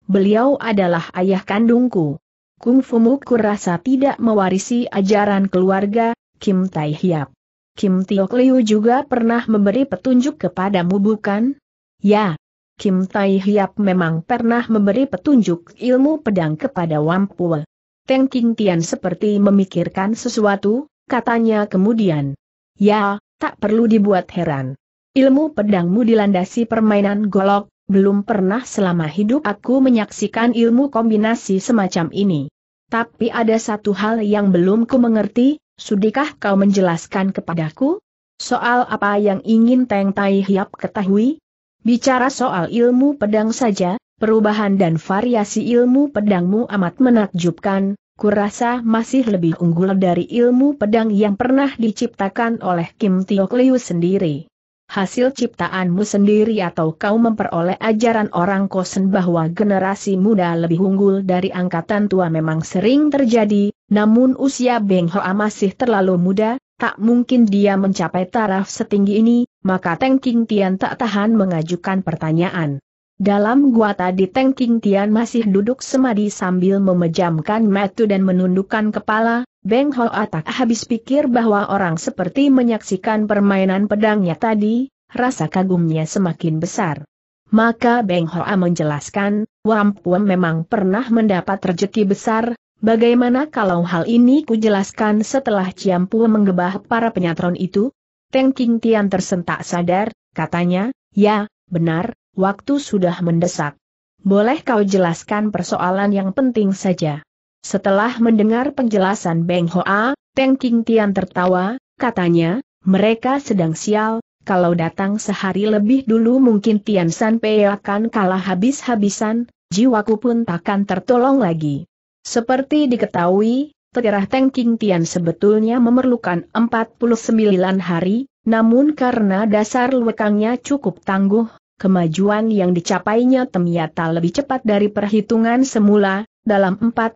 Beliau adalah ayah kandungku. Kung Fu Fumu kurasa tidak mewarisi ajaran keluarga, Kim Tai Hiap. Kim Tiok Liu juga pernah memberi petunjuk kepadamu bukan? Ya, Kim Tai Hiap memang pernah memberi petunjuk ilmu pedang kepada Wampul. Teng King Tian seperti memikirkan sesuatu, katanya kemudian. Ya, tak perlu dibuat heran. Ilmu pedangmu dilandasi permainan golok, belum pernah selama hidup aku menyaksikan ilmu kombinasi semacam ini. Tapi ada satu hal yang belum ku mengerti, sudikah kau menjelaskan kepadaku? Soal apa yang ingin Teng Tai Hiap ketahui? Bicara soal ilmu pedang saja, perubahan dan variasi ilmu pedangmu amat menakjubkan, kurasa masih lebih unggul dari ilmu pedang yang pernah diciptakan oleh Kim Tiok Liu sendiri. Hasil ciptaanmu sendiri atau kau memperoleh ajaran orang kosen bahwa generasi muda lebih unggul dari angkatan tua memang sering terjadi, namun usia Beng Hoa masih terlalu muda, tak mungkin dia mencapai taraf setinggi ini, maka Teng King Tian tak tahan mengajukan pertanyaan. Dalam gua tadi Teng King Tian masih duduk semadi sambil memejamkan metu dan menundukkan kepala, Beng Ho tak habis pikir bahwa orang seperti menyaksikan permainan pedangnya tadi, rasa kagumnya semakin besar. Maka Beng Hoa menjelaskan, Wam memang pernah mendapat rejeki besar, Bagaimana kalau hal ini kujelaskan setelah Ciampu menggebah para penyatron itu? Teng King Tian tersentak sadar, katanya, ya, benar, waktu sudah mendesak. Boleh kau jelaskan persoalan yang penting saja. Setelah mendengar penjelasan Beng Hoa, Teng King Tian tertawa, katanya, mereka sedang sial, kalau datang sehari lebih dulu mungkin Tian San Pei akan kalah habis-habisan, jiwaku pun takkan tertolong lagi. Seperti diketahui, Tegerah Teng King Tian sebetulnya memerlukan 49 hari, namun karena dasar lekangnya cukup tangguh, kemajuan yang dicapainya ternyata lebih cepat dari perhitungan semula, dalam 48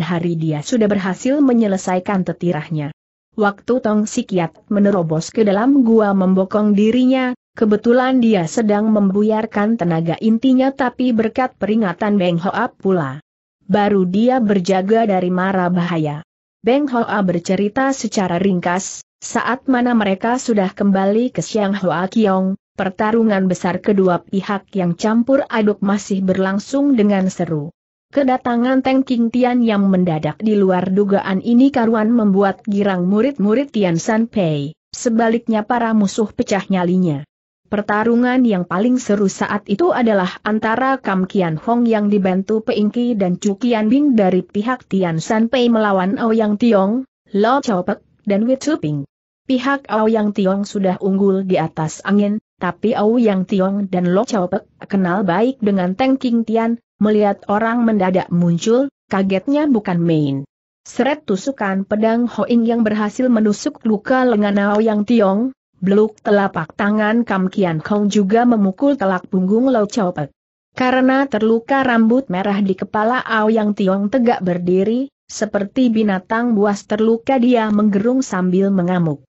hari dia sudah berhasil menyelesaikan tetirahnya. Waktu Tong Sikiat menerobos ke dalam gua membokong dirinya, kebetulan dia sedang membuyarkan tenaga intinya tapi berkat peringatan Beng Hoap pula baru dia berjaga dari mara bahaya. Beng Hoa bercerita secara ringkas, saat mana mereka sudah kembali ke Siang Hoa Kiong, pertarungan besar kedua pihak yang campur aduk masih berlangsung dengan seru. Kedatangan Teng King Tian yang mendadak di luar dugaan ini karuan membuat girang murid-murid Tian San Pei, sebaliknya para musuh pecah nyalinya. Pertarungan yang paling seru saat itu adalah antara Kam Kian Hong yang dibantu Peingki dan Chu Kian Bing dari pihak Tian San Pei melawan Yang Tiong, Lo Chao Pek, dan Wei Chu Ping. Pihak Yang Tiong sudah unggul di atas angin, tapi Ao Yang Tiong dan Lo Chao Pek kenal baik dengan Teng King Tian, melihat orang mendadak muncul, kagetnya bukan main. Seret tusukan pedang Hoing yang berhasil menusuk luka lengan Yang Tiong, beluk telapak tangan Kam Kian Kong juga memukul telak punggung Lo Chow Pek. Karena terluka rambut merah di kepala Ao Yang Tiong tegak berdiri, seperti binatang buas terluka dia menggerung sambil mengamuk.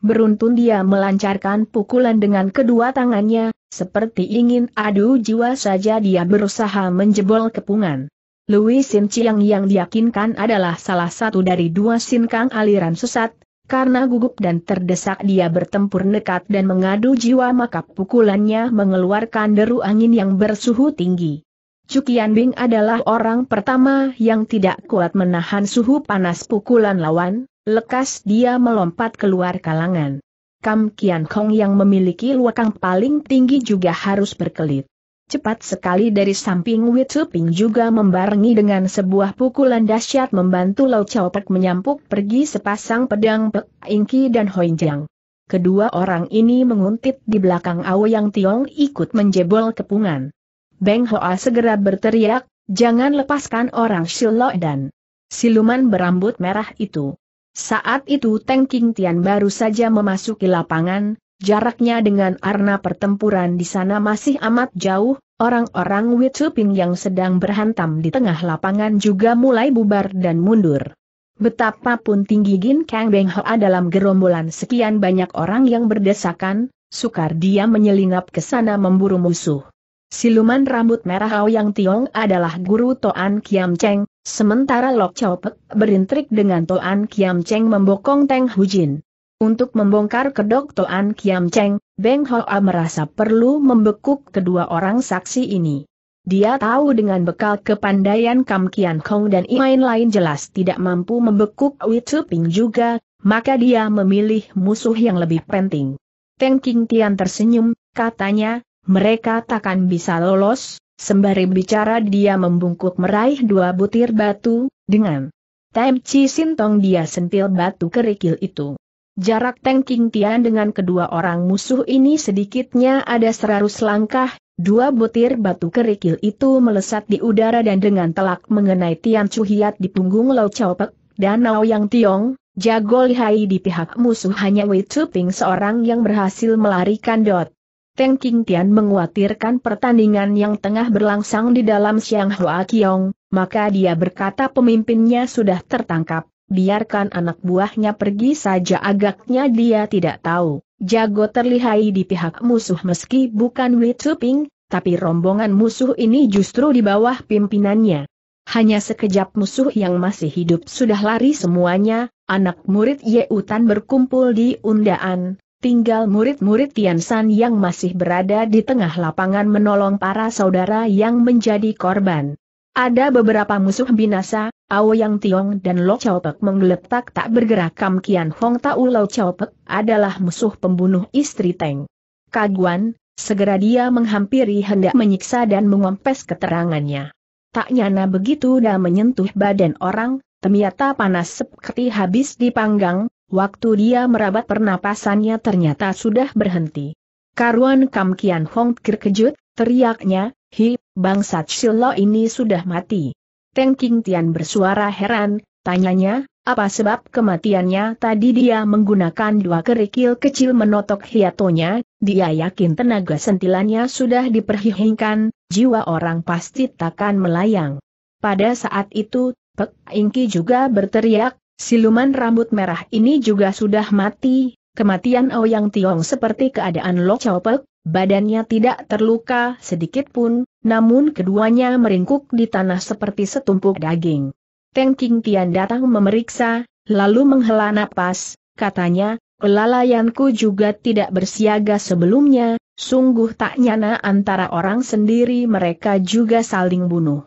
Beruntun dia melancarkan pukulan dengan kedua tangannya, seperti ingin adu jiwa saja dia berusaha menjebol kepungan. Louis Sin Chiang yang diyakinkan adalah salah satu dari dua Sin Kang aliran sesat, karena gugup dan terdesak dia bertempur nekat dan mengadu jiwa maka pukulannya mengeluarkan deru angin yang bersuhu tinggi. Cukian Bing adalah orang pertama yang tidak kuat menahan suhu panas pukulan lawan, lekas dia melompat keluar kalangan. Kam Kian Kong yang memiliki luakang paling tinggi juga harus berkelit. Cepat sekali dari samping Witsuping juga membarengi dengan sebuah pukulan dahsyat membantu Lau Chao Pek menyampuk pergi sepasang pedang Pek Ingki dan Hoinjang. Kedua orang ini menguntit di belakang Ao Yang Tiong ikut menjebol kepungan. Beng Hoa segera berteriak, jangan lepaskan orang Shilo dan siluman berambut merah itu. Saat itu Teng King Tian baru saja memasuki lapangan, jaraknya dengan arna pertempuran di sana masih amat jauh, orang-orang Witsuping yang sedang berhantam di tengah lapangan juga mulai bubar dan mundur. Betapapun tinggi Gin Kang Beng Hoa dalam gerombolan sekian banyak orang yang berdesakan, sukar dia menyelinap ke sana memburu musuh. Siluman rambut merah Hao Yang Tiong adalah guru Toan Kiam Cheng, sementara Lok Chao Pek berintrik dengan Toan Kiam Cheng membokong Teng Hujin. Untuk membongkar kedok Toan Kiam Cheng, Beng Hoa merasa perlu membekuk kedua orang saksi ini. Dia tahu dengan bekal kepandaian Kam Kian Kong dan Imain lain jelas tidak mampu membekuk Tzu Ping juga, maka dia memilih musuh yang lebih penting. Teng King Tian tersenyum, katanya, mereka takkan bisa lolos, sembari bicara dia membungkuk meraih dua butir batu, dengan Tem Chi Sintong dia sentil batu kerikil itu. Jarak Teng King Tian dengan kedua orang musuh ini sedikitnya ada seratus langkah, dua butir batu kerikil itu melesat di udara dan dengan telak mengenai Tian Cuhiat di punggung Lau Chao Pek, Danau Yang Tiong, Jago Lihai di pihak musuh hanya Wei Chuping seorang yang berhasil melarikan Dot. Teng King Tian menguatirkan pertandingan yang tengah berlangsung di dalam Siang Hua Kiong, maka dia berkata pemimpinnya sudah tertangkap biarkan anak buahnya pergi saja agaknya dia tidak tahu. Jago terlihai di pihak musuh meski bukan Wituping, tapi rombongan musuh ini justru di bawah pimpinannya. Hanya sekejap musuh yang masih hidup sudah lari semuanya, anak murid Ye Utan berkumpul di undaan, tinggal murid-murid Tian San yang masih berada di tengah lapangan menolong para saudara yang menjadi korban. Ada beberapa musuh binasa, Ao Yang Tiong dan Lo Chao Pek menggeletak tak bergerak Kam Kian Hong Tau Lo Chao Pek adalah musuh pembunuh istri Teng. Kaguan, segera dia menghampiri hendak menyiksa dan mengompes keterangannya. Tak nyana begitu dah menyentuh badan orang, temiata panas seperti habis dipanggang, waktu dia merabat pernapasannya ternyata sudah berhenti. Karuan Kam Kian Hong terkejut, teriaknya, Hi, Bangsat Silo ini sudah mati. Teng King Tian bersuara heran, tanyanya, apa sebab kematiannya tadi dia menggunakan dua kerikil kecil menotok hiatonya, dia yakin tenaga sentilannya sudah diperhihinkan, jiwa orang pasti takkan melayang. Pada saat itu, Pek Ingki juga berteriak, siluman rambut merah ini juga sudah mati, kematian Ouyang Tiong seperti keadaan Lo Chao Pek, Badannya tidak terluka sedikit pun, namun keduanya meringkuk di tanah seperti setumpuk daging. Teng King Tian datang memeriksa, lalu menghela napas, katanya, kelalaianku juga tidak bersiaga sebelumnya, sungguh tak nyana antara orang sendiri mereka juga saling bunuh.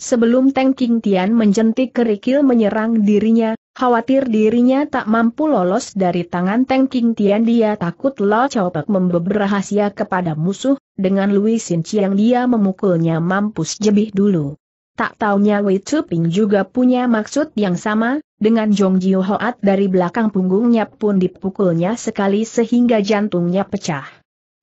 Sebelum Teng King Tian menjentik kerikil menyerang dirinya, Khawatir dirinya tak mampu lolos dari tangan Teng King Tian dia takut Lo Chow Pek rahasia kepada musuh, dengan Lui Sin Chiang dia memukulnya mampus jebih dulu. Tak taunya Wei Chu Ping juga punya maksud yang sama, dengan Jong Jiu Hoat dari belakang punggungnya pun dipukulnya sekali sehingga jantungnya pecah.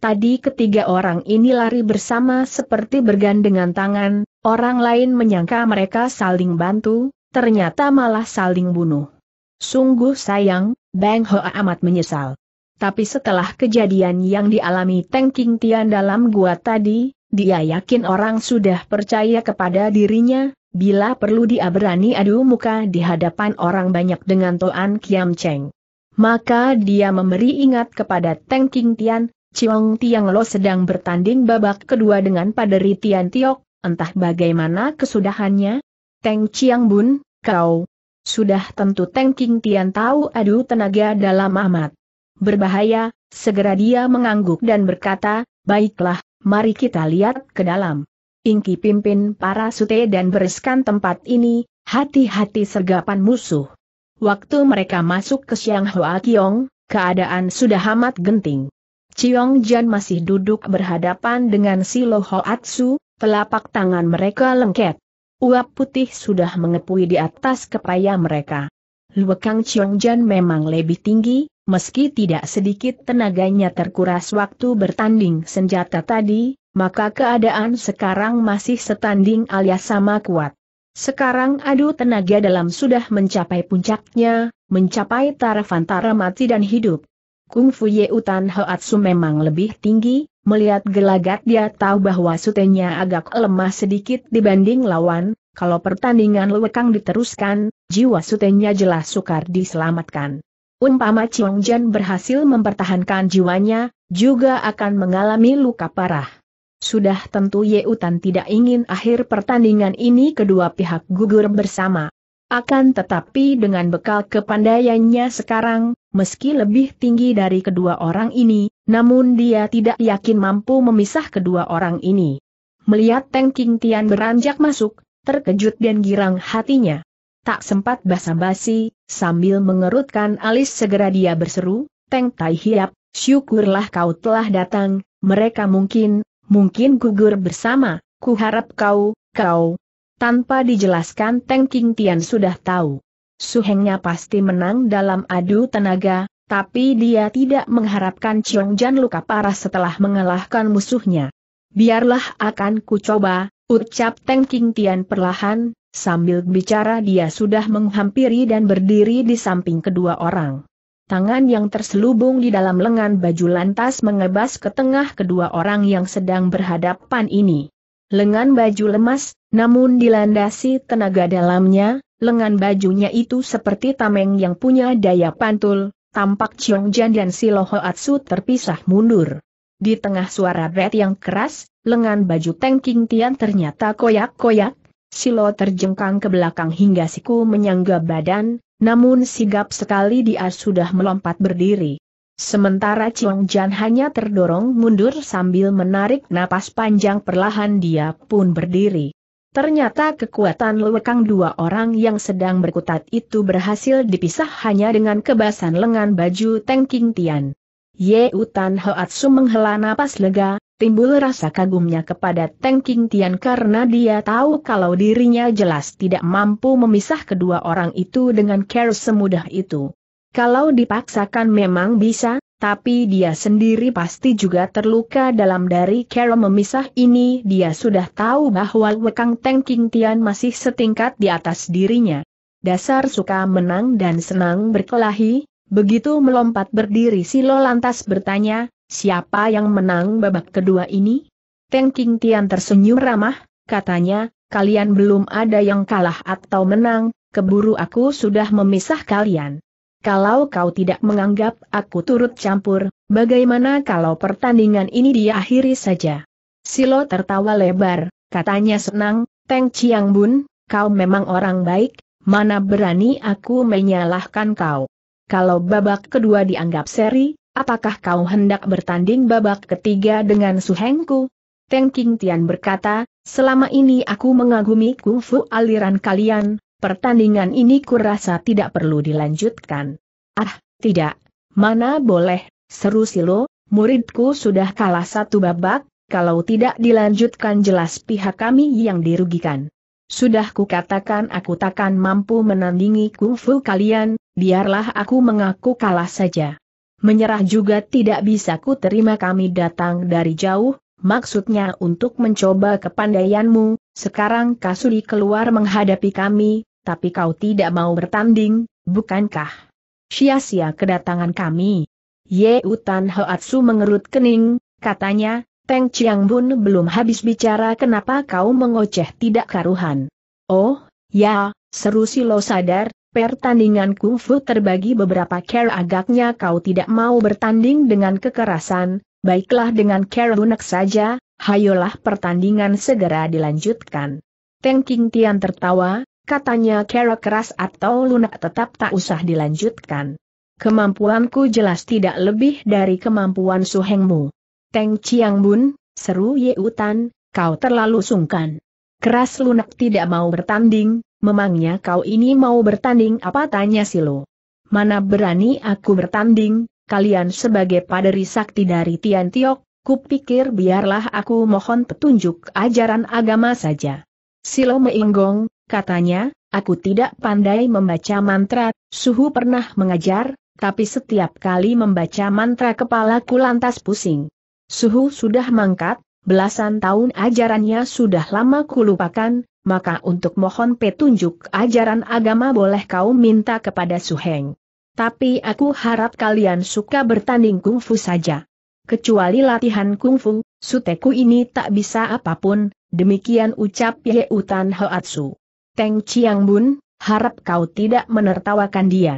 Tadi ketiga orang ini lari bersama seperti bergandengan tangan, orang lain menyangka mereka saling bantu, ternyata malah saling bunuh. Sungguh sayang, Bang Hoa amat menyesal. Tapi setelah kejadian yang dialami Teng King Tian dalam gua tadi, dia yakin orang sudah percaya kepada dirinya, bila perlu dia berani adu muka di hadapan orang banyak dengan Toan Kiam Cheng. Maka dia memberi ingat kepada Teng King Tian, Chiong Tiang Lo sedang bertanding babak kedua dengan Paderi Tian Tiok, entah bagaimana kesudahannya. Teng Chiang Bun, Kau, sudah tentu Teng King Tian tahu adu tenaga dalam amat. Berbahaya, segera dia mengangguk dan berkata, baiklah, mari kita lihat ke dalam. Ingki pimpin para sute dan bereskan tempat ini, hati-hati sergapan musuh. Waktu mereka masuk ke Siang Hoa Kiong, keadaan sudah amat genting. Chiong Jan masih duduk berhadapan dengan Silo Lo Hoatsu, telapak tangan mereka lengket. Uap putih sudah mengepui di atas kepala mereka. Luekang Chongjan memang lebih tinggi, meski tidak sedikit tenaganya terkuras waktu bertanding senjata tadi, maka keadaan sekarang masih setanding alias sama kuat. Sekarang adu tenaga dalam sudah mencapai puncaknya, mencapai taraf antara mati dan hidup. Kung Fu Ye Utan Hoatsu memang lebih tinggi, Melihat gelagat dia tahu bahwa sutenya agak lemah sedikit dibanding lawan, kalau pertandingan lewekang diteruskan, jiwa sutenya jelas sukar diselamatkan. Umpama Chiong Jan berhasil mempertahankan jiwanya, juga akan mengalami luka parah. Sudah tentu Ye Utan tidak ingin akhir pertandingan ini kedua pihak gugur bersama, akan tetapi dengan bekal kepandaiannya sekarang, meski lebih tinggi dari kedua orang ini, namun dia tidak yakin mampu memisah kedua orang ini. Melihat Teng King Tian beranjak masuk, terkejut dan girang hatinya. Tak sempat basa-basi, sambil mengerutkan alis segera dia berseru, Teng Tai Hiap, syukurlah kau telah datang, mereka mungkin, mungkin gugur bersama, ku harap kau, kau, tanpa dijelaskan Teng King Tian sudah tahu. Suhengnya pasti menang dalam adu tenaga, tapi dia tidak mengharapkan Chiong Jan luka parah setelah mengalahkan musuhnya. Biarlah akan kucoba, ucap Teng King Tian perlahan, sambil bicara dia sudah menghampiri dan berdiri di samping kedua orang. Tangan yang terselubung di dalam lengan baju lantas mengebas ke tengah kedua orang yang sedang berhadapan ini. Lengan baju lemas, namun dilandasi tenaga dalamnya, lengan bajunya itu seperti tameng yang punya daya pantul, tampak Jan dan Siloho Atsu terpisah mundur. Di tengah suara red yang keras, lengan baju Teng King Tian ternyata koyak-koyak, Silo terjengkang ke belakang hingga siku menyangga badan, namun sigap sekali dia sudah melompat berdiri. Sementara Chiong Jan hanya terdorong mundur sambil menarik napas panjang perlahan dia pun berdiri. Ternyata kekuatan lewekang dua orang yang sedang berkutat itu berhasil dipisah hanya dengan kebasan lengan baju Teng King Tian. Ye Utan Hoatsu menghela napas lega, timbul rasa kagumnya kepada Teng King Tian karena dia tahu kalau dirinya jelas tidak mampu memisah kedua orang itu dengan care semudah itu. Kalau dipaksakan memang bisa, tapi dia sendiri pasti juga terluka dalam dari cara memisah ini dia sudah tahu bahwa Wekang Teng King Tian masih setingkat di atas dirinya. Dasar suka menang dan senang berkelahi, begitu melompat berdiri Silo lantas bertanya, siapa yang menang babak kedua ini? Teng King Tian tersenyum ramah, katanya, kalian belum ada yang kalah atau menang, keburu aku sudah memisah kalian. Kalau kau tidak menganggap aku turut campur, bagaimana kalau pertandingan ini diakhiri saja? Silo tertawa lebar, katanya senang, Teng Chiang Bun, kau memang orang baik, mana berani aku menyalahkan kau. Kalau babak kedua dianggap seri, apakah kau hendak bertanding babak ketiga dengan Su Suhengku? Teng King Tian berkata, selama ini aku mengagumi kungfu aliran kalian, pertandingan ini kurasa tidak perlu dilanjutkan. Ah, tidak, mana boleh, seru Silo, muridku sudah kalah satu babak, kalau tidak dilanjutkan jelas pihak kami yang dirugikan. Sudah kukatakan aku takkan mampu menandingi kungfu kalian, biarlah aku mengaku kalah saja. Menyerah juga tidak bisa ku terima kami datang dari jauh, maksudnya untuk mencoba kepandaianmu, sekarang Kasuli keluar menghadapi kami, tapi kau tidak mau bertanding, bukankah? Sia-sia kedatangan kami. Ye Utan Hoatsu mengerut kening, katanya, Teng Chiang Bun belum habis bicara kenapa kau mengoceh tidak karuhan. Oh, ya, seru Silo sadar, pertandingan kungfu terbagi beberapa care agaknya kau tidak mau bertanding dengan kekerasan, baiklah dengan care lunak saja, Hayolah pertandingan segera dilanjutkan. Teng King Tian tertawa, katanya kera keras atau lunak tetap tak usah dilanjutkan. Kemampuanku jelas tidak lebih dari kemampuan suhengmu. Teng Chiang Bun, seru Ye Utan, kau terlalu sungkan. Keras lunak tidak mau bertanding, memangnya kau ini mau bertanding apa tanya Silo. Mana berani aku bertanding, kalian sebagai paderi sakti dari Tian Tiok, kupikir biarlah aku mohon petunjuk ajaran agama saja. Silo Meinggong, katanya, aku tidak pandai membaca mantra, suhu pernah mengajar, tapi setiap kali membaca mantra kepalaku lantas pusing. Suhu sudah mangkat, belasan tahun ajarannya sudah lama kulupakan, maka untuk mohon petunjuk ajaran agama boleh kau minta kepada Suheng. Tapi aku harap kalian suka bertanding kungfu saja kecuali latihan kungfu, suteku ini tak bisa apapun, demikian ucap Ye Utan Hoatsu. Teng Chiang Bun, harap kau tidak menertawakan dia.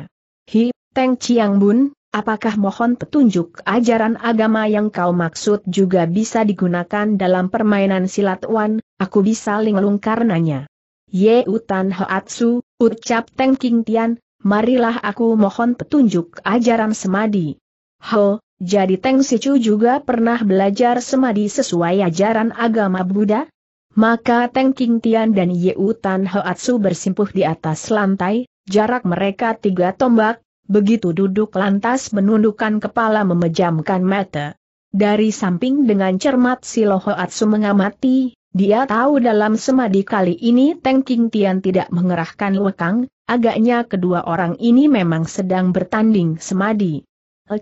Hi, Teng Chiang Bun, apakah mohon petunjuk ajaran agama yang kau maksud juga bisa digunakan dalam permainan silat Wan, aku bisa linglung karenanya. Ye Utan Hoatsu, ucap Teng King Tian, marilah aku mohon petunjuk ajaran semadi. Ho, jadi Teng Sichu juga pernah belajar semadi sesuai ajaran agama Buddha? Maka Teng King Tian dan Ye Tan Hoatsu bersimpuh di atas lantai, jarak mereka tiga tombak, begitu duduk lantas menundukkan kepala memejamkan mata. Dari samping dengan cermat Silo Hoatsu mengamati, dia tahu dalam semadi kali ini Teng King Tian tidak mengerahkan lekang, agaknya kedua orang ini memang sedang bertanding semadi.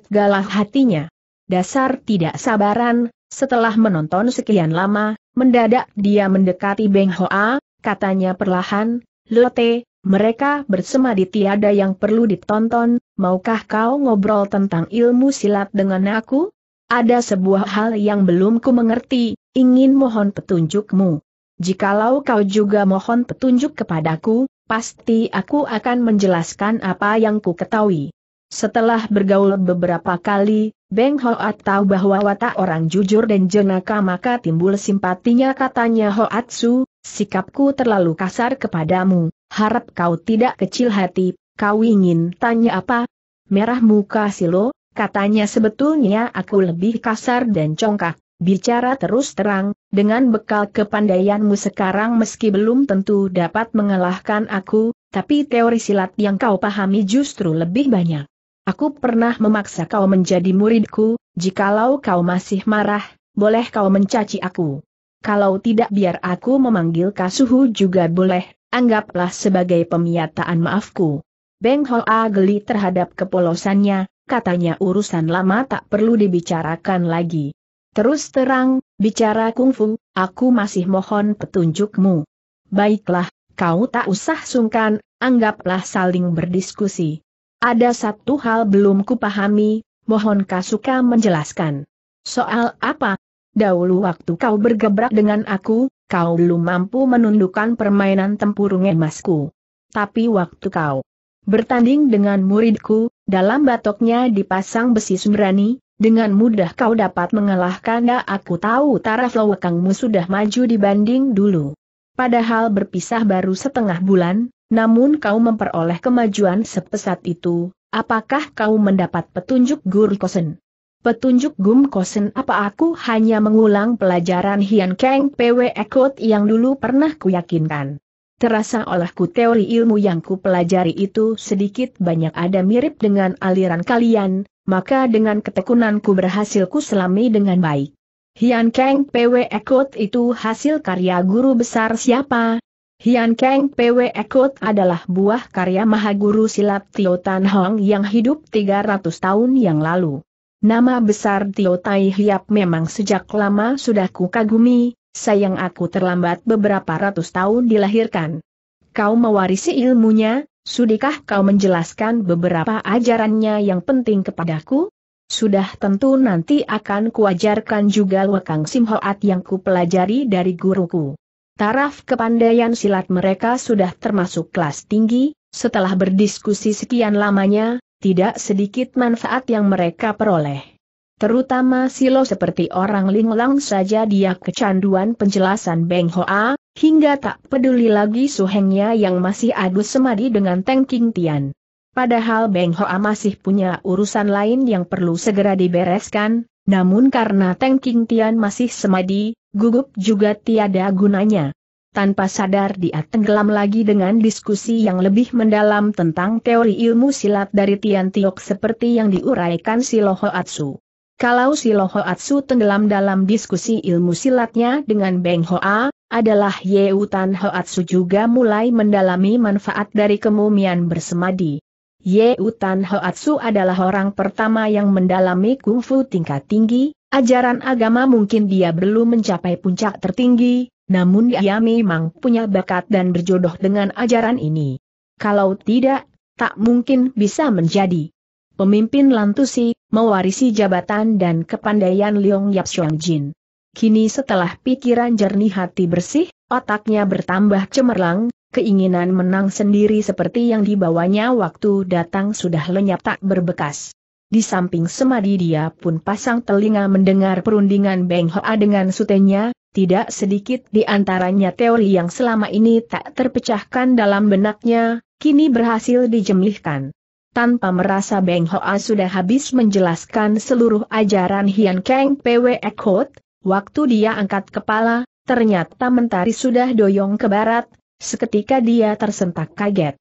Galah hatinya. Dasar tidak sabaran, setelah menonton sekian lama, mendadak dia mendekati Beng Hoa, katanya perlahan, Lote, mereka bersemadi tiada yang perlu ditonton, maukah kau ngobrol tentang ilmu silat dengan aku? Ada sebuah hal yang belum ku mengerti, ingin mohon petunjukmu. Jikalau kau juga mohon petunjuk kepadaku, pasti aku akan menjelaskan apa yang ku ketahui. Setelah bergaul beberapa kali, Beng Hoat tahu bahwa watak orang jujur dan jenaka maka timbul simpatinya katanya Hoatsu, sikapku terlalu kasar kepadamu, harap kau tidak kecil hati, kau ingin tanya apa? Merah muka Silo, katanya sebetulnya aku lebih kasar dan congkak, bicara terus terang, dengan bekal kepandaianmu sekarang meski belum tentu dapat mengalahkan aku, tapi teori silat yang kau pahami justru lebih banyak. Aku pernah memaksa kau menjadi muridku, jikalau kau masih marah, boleh kau mencaci aku. Kalau tidak biar aku memanggil kasuhu juga boleh, anggaplah sebagai pemiataan maafku. Beng Hoa geli terhadap kepolosannya, katanya urusan lama tak perlu dibicarakan lagi. Terus terang, bicara kungfu, aku masih mohon petunjukmu. Baiklah, kau tak usah sungkan, anggaplah saling berdiskusi. Ada satu hal belum kupahami, mohon Kasuka menjelaskan. Soal apa? Dahulu waktu kau bergebrak dengan aku, kau belum mampu menundukkan permainan tempurung emasku. Tapi waktu kau bertanding dengan muridku, dalam batoknya dipasang besi sembrani, dengan mudah kau dapat mengalahkan da nah, aku tahu taraf lawakangmu sudah maju dibanding dulu. Padahal berpisah baru setengah bulan, namun kau memperoleh kemajuan sepesat itu, apakah kau mendapat petunjuk Gur Kosen? Petunjuk Gum Kosen apa aku hanya mengulang pelajaran Hian Kang PW Ekot yang dulu pernah kuyakinkan. Terasa olehku teori ilmu yang ku pelajari itu sedikit banyak ada mirip dengan aliran kalian, maka dengan ketekunanku berhasil ku selami dengan baik. Hian Kang PW Ekot itu hasil karya guru besar siapa, Hian Kang PW Ekot adalah buah karya Mahaguru Silat Tio Tan Hong yang hidup 300 tahun yang lalu. Nama besar Tio Tai Hiap memang sejak lama sudah kukagumi, sayang aku terlambat beberapa ratus tahun dilahirkan. Kau mewarisi ilmunya, sudikah kau menjelaskan beberapa ajarannya yang penting kepadaku? Sudah tentu nanti akan kuajarkan juga Wakang Simhoat yang kupelajari dari guruku. Taraf kepandaian silat mereka sudah termasuk kelas tinggi, setelah berdiskusi sekian lamanya, tidak sedikit manfaat yang mereka peroleh. Terutama Silo seperti orang linglang saja dia kecanduan penjelasan Beng Hoa, hingga tak peduli lagi suhengnya yang masih agus semadi dengan Teng King Tian. Padahal Beng Hoa masih punya urusan lain yang perlu segera dibereskan, namun karena Teng King Tian masih semadi, gugup juga tiada gunanya. Tanpa sadar dia tenggelam lagi dengan diskusi yang lebih mendalam tentang teori ilmu silat dari Tian Tiok seperti yang diuraikan si Atsu. Kalau si Atsu tenggelam dalam diskusi ilmu silatnya dengan Beng Hoa, adalah Ho Atsu juga mulai mendalami manfaat dari kemumian bersemadi. Ye Utan Atsu adalah orang pertama yang mendalami kungfu tingkat tinggi, ajaran agama mungkin dia belum mencapai puncak tertinggi, namun dia memang punya bakat dan berjodoh dengan ajaran ini. Kalau tidak, tak mungkin bisa menjadi pemimpin Lantusi, mewarisi jabatan dan kepandaian Liong Yap Xiong Jin. Kini setelah pikiran jernih hati bersih, otaknya bertambah cemerlang, keinginan menang sendiri seperti yang dibawanya waktu datang sudah lenyap tak berbekas. Di samping semadi dia pun pasang telinga mendengar perundingan Beng Hoa dengan sutenya, tidak sedikit di antaranya teori yang selama ini tak terpecahkan dalam benaknya, kini berhasil dijemlihkan. Tanpa merasa Beng Hoa sudah habis menjelaskan seluruh ajaran Hian Kang Pwe Ekot, waktu dia angkat kepala, ternyata mentari sudah doyong ke barat, seketika dia tersentak kaget.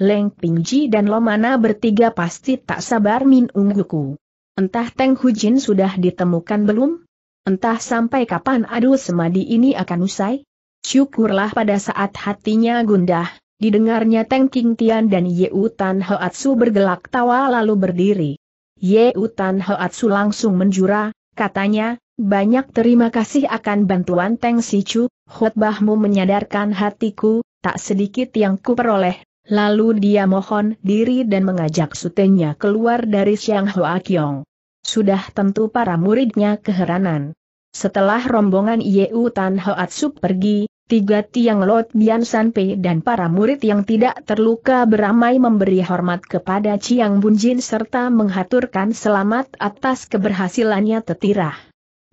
Leng Pingji dan Lomana bertiga pasti tak sabar Min Ungguku. Entah Teng Hujin sudah ditemukan belum? Entah sampai kapan adu semadi ini akan usai? Syukurlah pada saat hatinya gundah, didengarnya Teng King Tian dan Ye Utan Hoatsu bergelak tawa lalu berdiri. Ye Utan Hoatsu langsung menjura, katanya, banyak terima kasih akan bantuan Teng Sichu, khutbahmu menyadarkan hatiku, tak sedikit yang kuperoleh Lalu dia mohon diri dan mengajak sutenya keluar dari Siang Hoa Kiong. Sudah tentu para muridnya keheranan. Setelah rombongan Yeu Tan Sup pergi, tiga tiang Lot Bian Sanpei dan para murid yang tidak terluka beramai memberi hormat kepada Chiang Jin serta menghaturkan selamat atas keberhasilannya tetirah.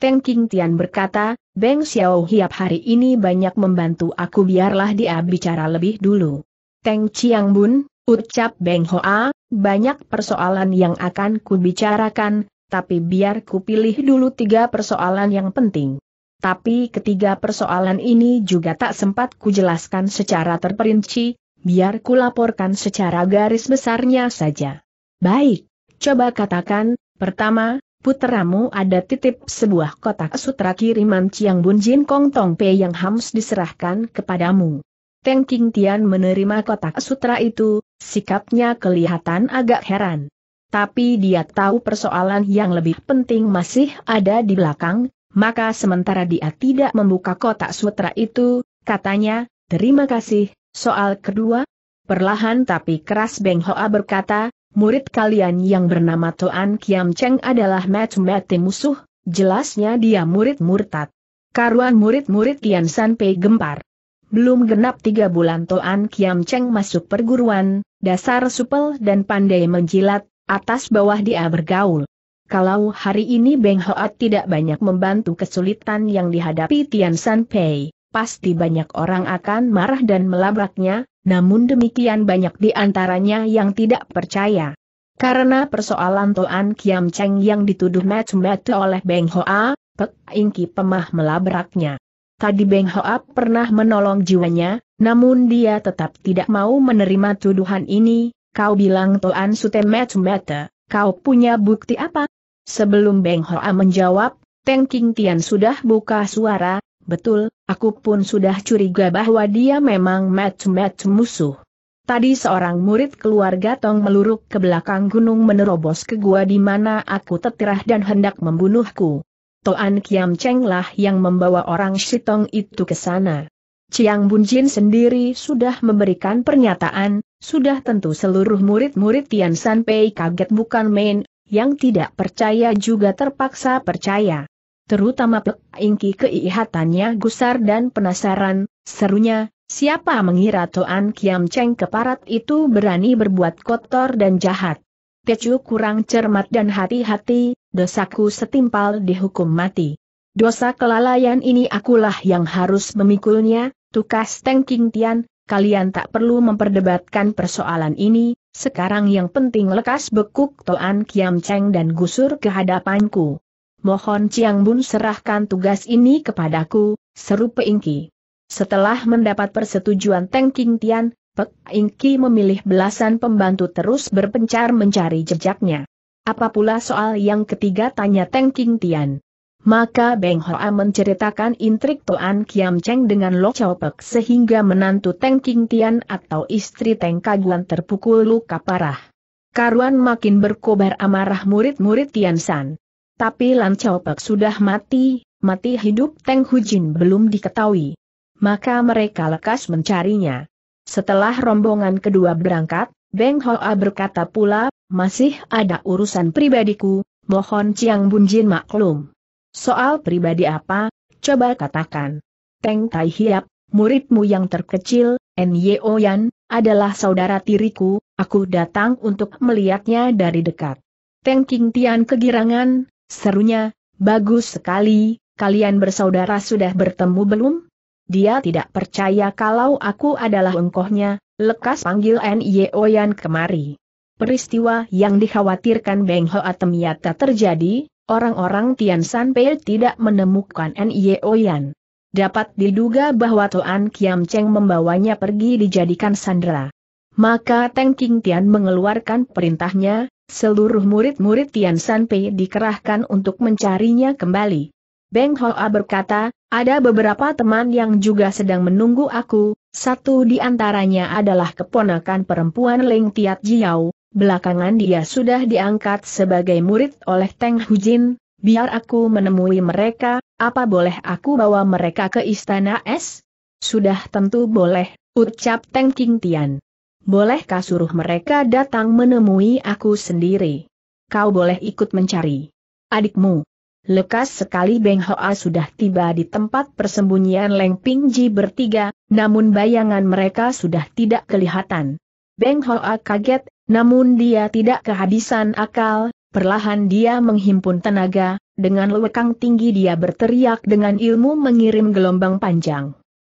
Teng King Tian berkata, Beng Xiao Hiap hari ini banyak membantu aku biarlah dia bicara lebih dulu. Teng Chiang Bun, ucap Beng Hoa, banyak persoalan yang akan kubicarakan, tapi biar ku pilih dulu tiga persoalan yang penting. Tapi ketiga persoalan ini juga tak sempat kujelaskan secara terperinci, biar kulaporkan secara garis besarnya saja. Baik, coba katakan, pertama, puteramu ada titip sebuah kotak sutra kiriman Chiang Bun Jin Kong Tong Pei yang hams diserahkan kepadamu. Teng King Tian menerima kotak sutra itu, sikapnya kelihatan agak heran. Tapi dia tahu persoalan yang lebih penting masih ada di belakang, maka sementara dia tidak membuka kotak sutra itu, katanya, terima kasih, soal kedua. Perlahan tapi keras Beng Hoa berkata, murid kalian yang bernama Toan Kiam Cheng adalah mate-mate musuh, jelasnya dia murid murtad. Karuan murid-murid Kian sampai gempar. Belum genap tiga bulan Toan Kiam Cheng masuk perguruan, dasar supel dan pandai menjilat, atas bawah dia bergaul. Kalau hari ini Beng Hoat tidak banyak membantu kesulitan yang dihadapi Tian San Pei, pasti banyak orang akan marah dan melabraknya, namun demikian banyak di antaranya yang tidak percaya. Karena persoalan Toan Kiam Cheng yang dituduh macam-macam oleh Beng Hoa, Pek Ingki Pemah melabraknya. Tadi Beng Hoap pernah menolong jiwanya, namun dia tetap tidak mau menerima tuduhan ini, kau bilang Toan Sutemet Mete, kau punya bukti apa? Sebelum Beng Hoa menjawab, Teng King Tian sudah buka suara, betul, aku pun sudah curiga bahwa dia memang met-met musuh. Tadi seorang murid keluarga Tong meluruk ke belakang gunung menerobos ke gua di mana aku tetirah dan hendak membunuhku. Toan Kiam Cheng lah yang membawa orang Shitong itu ke sana. Chiang Bunjin sendiri sudah memberikan pernyataan, sudah tentu seluruh murid-murid Tian San Pei kaget bukan main, yang tidak percaya juga terpaksa percaya. Terutama Pek Ingki keihatannya gusar dan penasaran, serunya, siapa mengira Toan Kiam Cheng keparat itu berani berbuat kotor dan jahat. Tecu kurang cermat dan hati-hati, dosaku setimpal dihukum mati. Dosa kelalaian ini akulah yang harus memikulnya, tukas Teng King Tian, kalian tak perlu memperdebatkan persoalan ini, sekarang yang penting lekas bekuk Toan Kiam Cheng dan gusur ke hadapanku. Mohon Chiang Bun serahkan tugas ini kepadaku, seru Peingki. Setelah mendapat persetujuan Teng King Tian, Pek Ingki memilih belasan pembantu terus berpencar mencari jejaknya. Apa pula soal yang ketiga tanya Teng King Tian. Maka Beng Hoa menceritakan intrik Toan Kiam Cheng dengan Lo Chow Pek sehingga menantu Teng King Tian atau istri Teng Kaguan terpukul luka parah. Karuan makin berkobar amarah murid-murid Tian San. Tapi Lan Chow Pek sudah mati, mati hidup Teng Hujin belum diketahui. Maka mereka lekas mencarinya. Setelah rombongan kedua berangkat, Beng Hoa berkata pula, masih ada urusan pribadiku, mohon Ciang Bunjin maklum. Soal pribadi apa, coba katakan. Teng Tai Hiap, muridmu yang terkecil, N.Y.O. Yan, adalah saudara tiriku, aku datang untuk melihatnya dari dekat. Teng King Tian kegirangan, serunya, bagus sekali, kalian bersaudara sudah bertemu belum? Dia tidak percaya kalau aku adalah engkohnya, lekas panggil N.Y.O. Yan kemari. Peristiwa yang dikhawatirkan Beng Ho Temyata terjadi, orang-orang Tian San Pei tidak menemukan N.Y.O. Yan. Dapat diduga bahwa Toan Kiam Cheng membawanya pergi dijadikan sandera. Maka Teng King Tian mengeluarkan perintahnya, seluruh murid-murid Tian San Pei dikerahkan untuk mencarinya kembali. Beng Hoa berkata, ada beberapa teman yang juga sedang menunggu aku, satu di antaranya adalah keponakan perempuan Ling Tiat Jiao, belakangan dia sudah diangkat sebagai murid oleh Teng Hujin, biar aku menemui mereka, apa boleh aku bawa mereka ke istana es? Sudah tentu boleh, ucap Teng King Tian. Bolehkah suruh mereka datang menemui aku sendiri? Kau boleh ikut mencari adikmu. Lekas sekali Beng Hoa sudah tiba di tempat persembunyian Leng Ping Ji bertiga, namun bayangan mereka sudah tidak kelihatan. Beng Hoa kaget, namun dia tidak kehabisan akal, perlahan dia menghimpun tenaga, dengan lekang tinggi dia berteriak dengan ilmu mengirim gelombang panjang.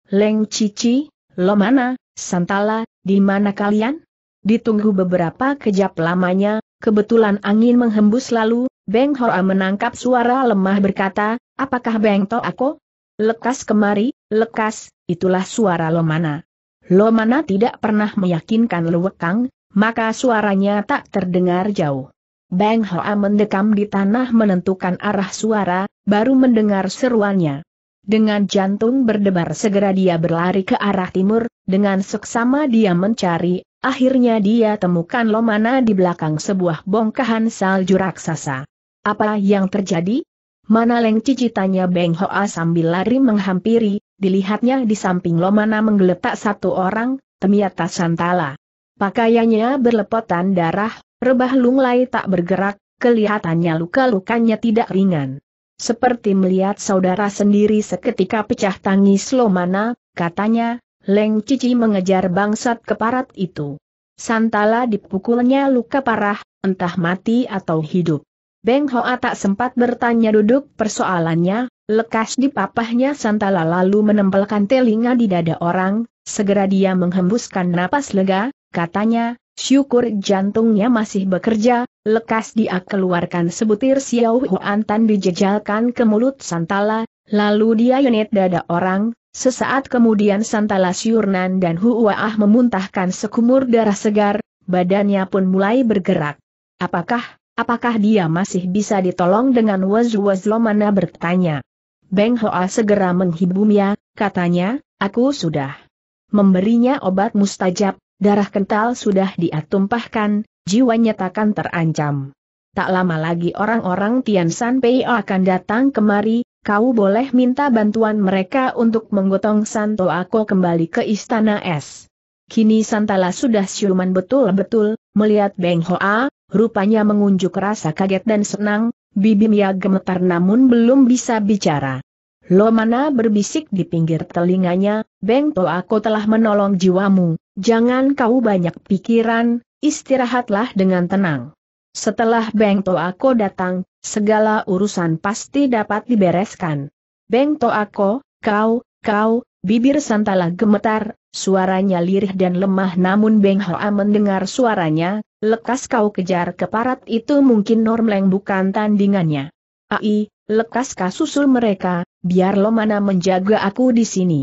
Leng Cici, lo mana, Santala, di mana kalian? Ditunggu beberapa kejap lamanya, kebetulan angin menghembus lalu, Beng Hoa menangkap suara lemah berkata, apakah Beng To Ako? Lekas kemari, lekas, itulah suara Lomana. Lomana tidak pernah meyakinkan Luwekang, maka suaranya tak terdengar jauh. Beng Hoa mendekam di tanah menentukan arah suara, baru mendengar seruannya. Dengan jantung berdebar segera dia berlari ke arah timur, dengan seksama dia mencari, akhirnya dia temukan Lomana di belakang sebuah bongkahan salju raksasa. Apa yang terjadi? Mana Leng Cici tanya Beng Hoa sambil lari menghampiri, dilihatnya di samping Lomana menggeletak satu orang, Temiata Santala. Pakaiannya berlepotan darah, rebah lunglai tak bergerak, kelihatannya luka-lukanya tidak ringan. Seperti melihat saudara sendiri seketika pecah tangis Lomana, katanya, Leng Cici mengejar bangsat keparat itu. Santala dipukulnya luka parah, entah mati atau hidup. Beng Hoa tak sempat bertanya duduk persoalannya, lekas di papahnya Santala lalu menempelkan telinga di dada orang, segera dia menghembuskan napas lega, katanya, syukur jantungnya masih bekerja, lekas dia keluarkan sebutir Xiao Huantan dijejalkan ke mulut Santala, lalu dia unit dada orang, sesaat kemudian Santala Syurnan dan Huwaah memuntahkan sekumur darah segar, badannya pun mulai bergerak. Apakah Apakah dia masih bisa ditolong dengan was-was Lomana bertanya. Beng Hoa segera menghibumnya, katanya, aku sudah memberinya obat mustajab, darah kental sudah diatumpahkan, jiwanya takkan terancam. Tak lama lagi orang-orang Tian San Pei akan datang kemari, kau boleh minta bantuan mereka untuk menggotong Santo Ako kembali ke istana es. Kini Santala sudah siuman betul-betul, melihat Beng Hoa, rupanya mengunjuk rasa kaget dan senang, Bibi Mia gemetar namun belum bisa bicara. Lomana berbisik di pinggir telinganya, Bengto aku telah menolong jiwamu, jangan kau banyak pikiran, istirahatlah dengan tenang. Setelah Bengto aku datang, segala urusan pasti dapat dibereskan. Bengto aku, kau, kau, Bibir Santala gemetar, suaranya lirih dan lemah namun Beng Hoa mendengar suaranya, lekas kau kejar keparat itu mungkin Normleng bukan tandingannya. Ai, lekas susul mereka, biar lo mana menjaga aku di sini.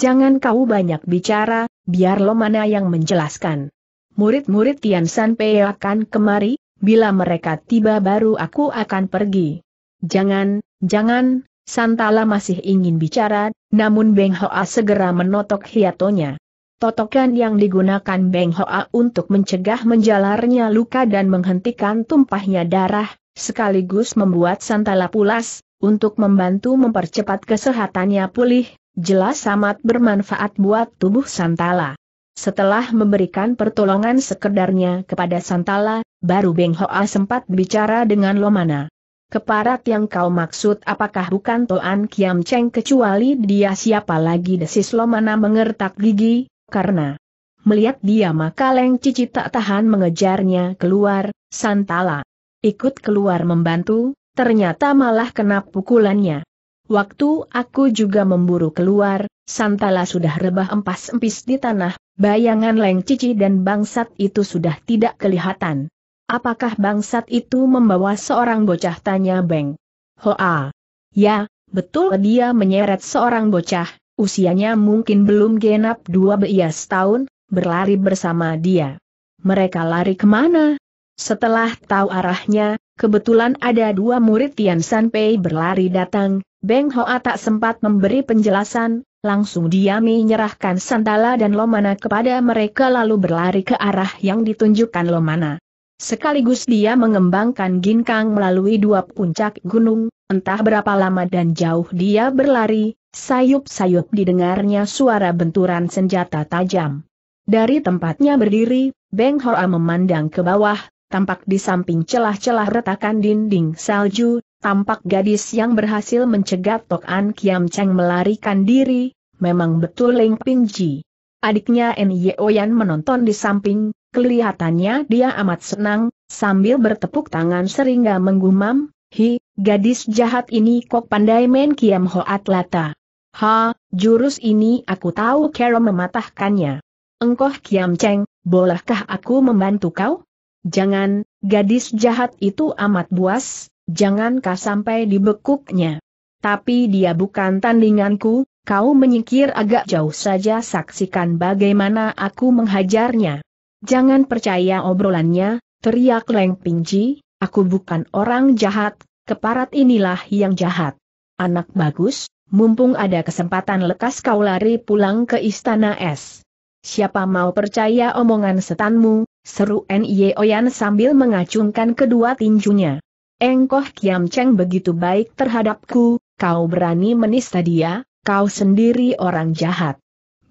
Jangan kau banyak bicara, biar lo mana yang menjelaskan. Murid-murid Tian San akan kemari, bila mereka tiba baru aku akan pergi. Jangan, jangan, Santala masih ingin bicara, namun Beng Hoa segera menotok hiatonya. Totokan yang digunakan Beng Hoa untuk mencegah menjalarnya luka dan menghentikan tumpahnya darah, sekaligus membuat Santala pulas, untuk membantu mempercepat kesehatannya pulih, jelas amat bermanfaat buat tubuh Santala. Setelah memberikan pertolongan sekedarnya kepada Santala, baru Beng Hoa sempat bicara dengan Lomana. Keparat yang kau maksud apakah bukan Toan Kiam Cheng kecuali dia siapa lagi desis Lomana mengertak gigi, karena melihat dia maka Leng Cici tak tahan mengejarnya keluar, Santala. Ikut keluar membantu, ternyata malah kena pukulannya. Waktu aku juga memburu keluar, Santala sudah rebah empas-empis di tanah, bayangan Leng Cici dan bangsat itu sudah tidak kelihatan. Apakah bangsat itu membawa seorang bocah tanya Beng? Hoa. Ya, betul dia menyeret seorang bocah, usianya mungkin belum genap dua belas tahun, berlari bersama dia. Mereka lari kemana? Setelah tahu arahnya, kebetulan ada dua murid Tian Sanpei berlari datang, Beng Hoa tak sempat memberi penjelasan, langsung dia menyerahkan Santala dan Lomana kepada mereka lalu berlari ke arah yang ditunjukkan Lomana. Sekaligus dia mengembangkan ginkang melalui dua puncak gunung, entah berapa lama dan jauh dia berlari, sayup-sayup didengarnya suara benturan senjata tajam. Dari tempatnya berdiri, Beng Hoa memandang ke bawah, tampak di samping celah-celah retakan dinding salju, tampak gadis yang berhasil mencegat Tok An Kiam Cheng melarikan diri, memang betul Leng Ping Ji. Adiknya N. Yan menonton di samping, Kelihatannya dia amat senang, sambil bertepuk tangan seringga menggumam, Hi, gadis jahat ini kok pandai main kiam hoat lata. Ha, jurus ini aku tahu Kero mematahkannya. Engkoh kiam ceng, bolehkah aku membantu kau? Jangan, gadis jahat itu amat buas, jangankah sampai dibekuknya. Tapi dia bukan tandinganku, kau menyingkir agak jauh saja saksikan bagaimana aku menghajarnya. Jangan percaya obrolannya, teriak Leng Pingji, aku bukan orang jahat, keparat inilah yang jahat. Anak bagus, mumpung ada kesempatan lekas kau lari pulang ke istana es. Siapa mau percaya omongan setanmu, seru Nye Oyan sambil mengacungkan kedua tinjunya. Engkoh Kiam Cheng begitu baik terhadapku, kau berani menista dia, ya, kau sendiri orang jahat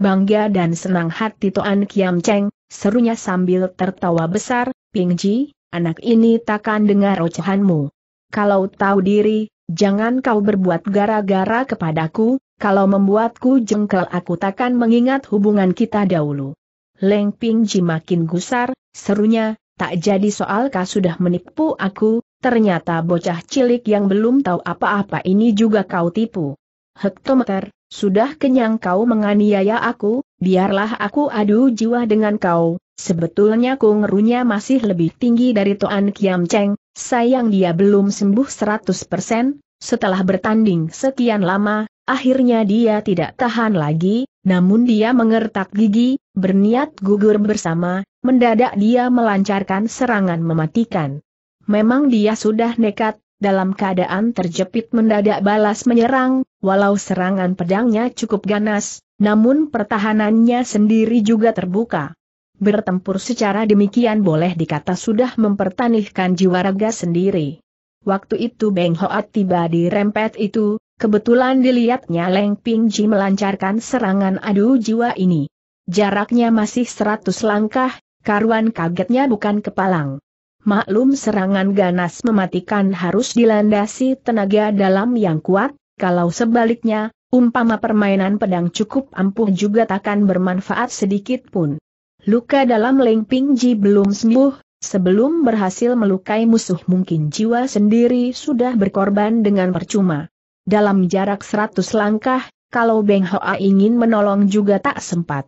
bangga dan senang hati Toan Kiam Cheng, serunya sambil tertawa besar, Ping Ji, anak ini takkan dengar ocehanmu. Kalau tahu diri, jangan kau berbuat gara-gara kepadaku, kalau membuatku jengkel aku takkan mengingat hubungan kita dahulu. Leng Ping Ji makin gusar, serunya, tak jadi soal kau sudah menipu aku, ternyata bocah cilik yang belum tahu apa-apa ini juga kau tipu. Hektometer, sudah kenyang kau menganiaya aku, biarlah aku adu jiwa dengan kau. Sebetulnya kung kungerunya masih lebih tinggi dari Toan Kiam Cheng, sayang dia belum sembuh 100%, setelah bertanding sekian lama, akhirnya dia tidak tahan lagi, namun dia mengertak gigi, berniat gugur bersama, mendadak dia melancarkan serangan mematikan. Memang dia sudah nekat, dalam keadaan terjepit mendadak balas menyerang, walau serangan pedangnya cukup ganas, namun pertahanannya sendiri juga terbuka. Bertempur secara demikian boleh dikata sudah mempertanihkan jiwa raga sendiri. Waktu itu Beng Hoat tiba di rempet itu, kebetulan dilihatnya Leng Ping Ji melancarkan serangan adu jiwa ini. Jaraknya masih seratus langkah, karuan kagetnya bukan kepalang maklum serangan ganas mematikan harus dilandasi tenaga dalam yang kuat, kalau sebaliknya, umpama permainan pedang cukup ampuh juga takkan bermanfaat sedikit pun. Luka dalam Leng Ping Ji belum sembuh, sebelum berhasil melukai musuh mungkin jiwa sendiri sudah berkorban dengan percuma. Dalam jarak 100 langkah, kalau Beng Hoa ingin menolong juga tak sempat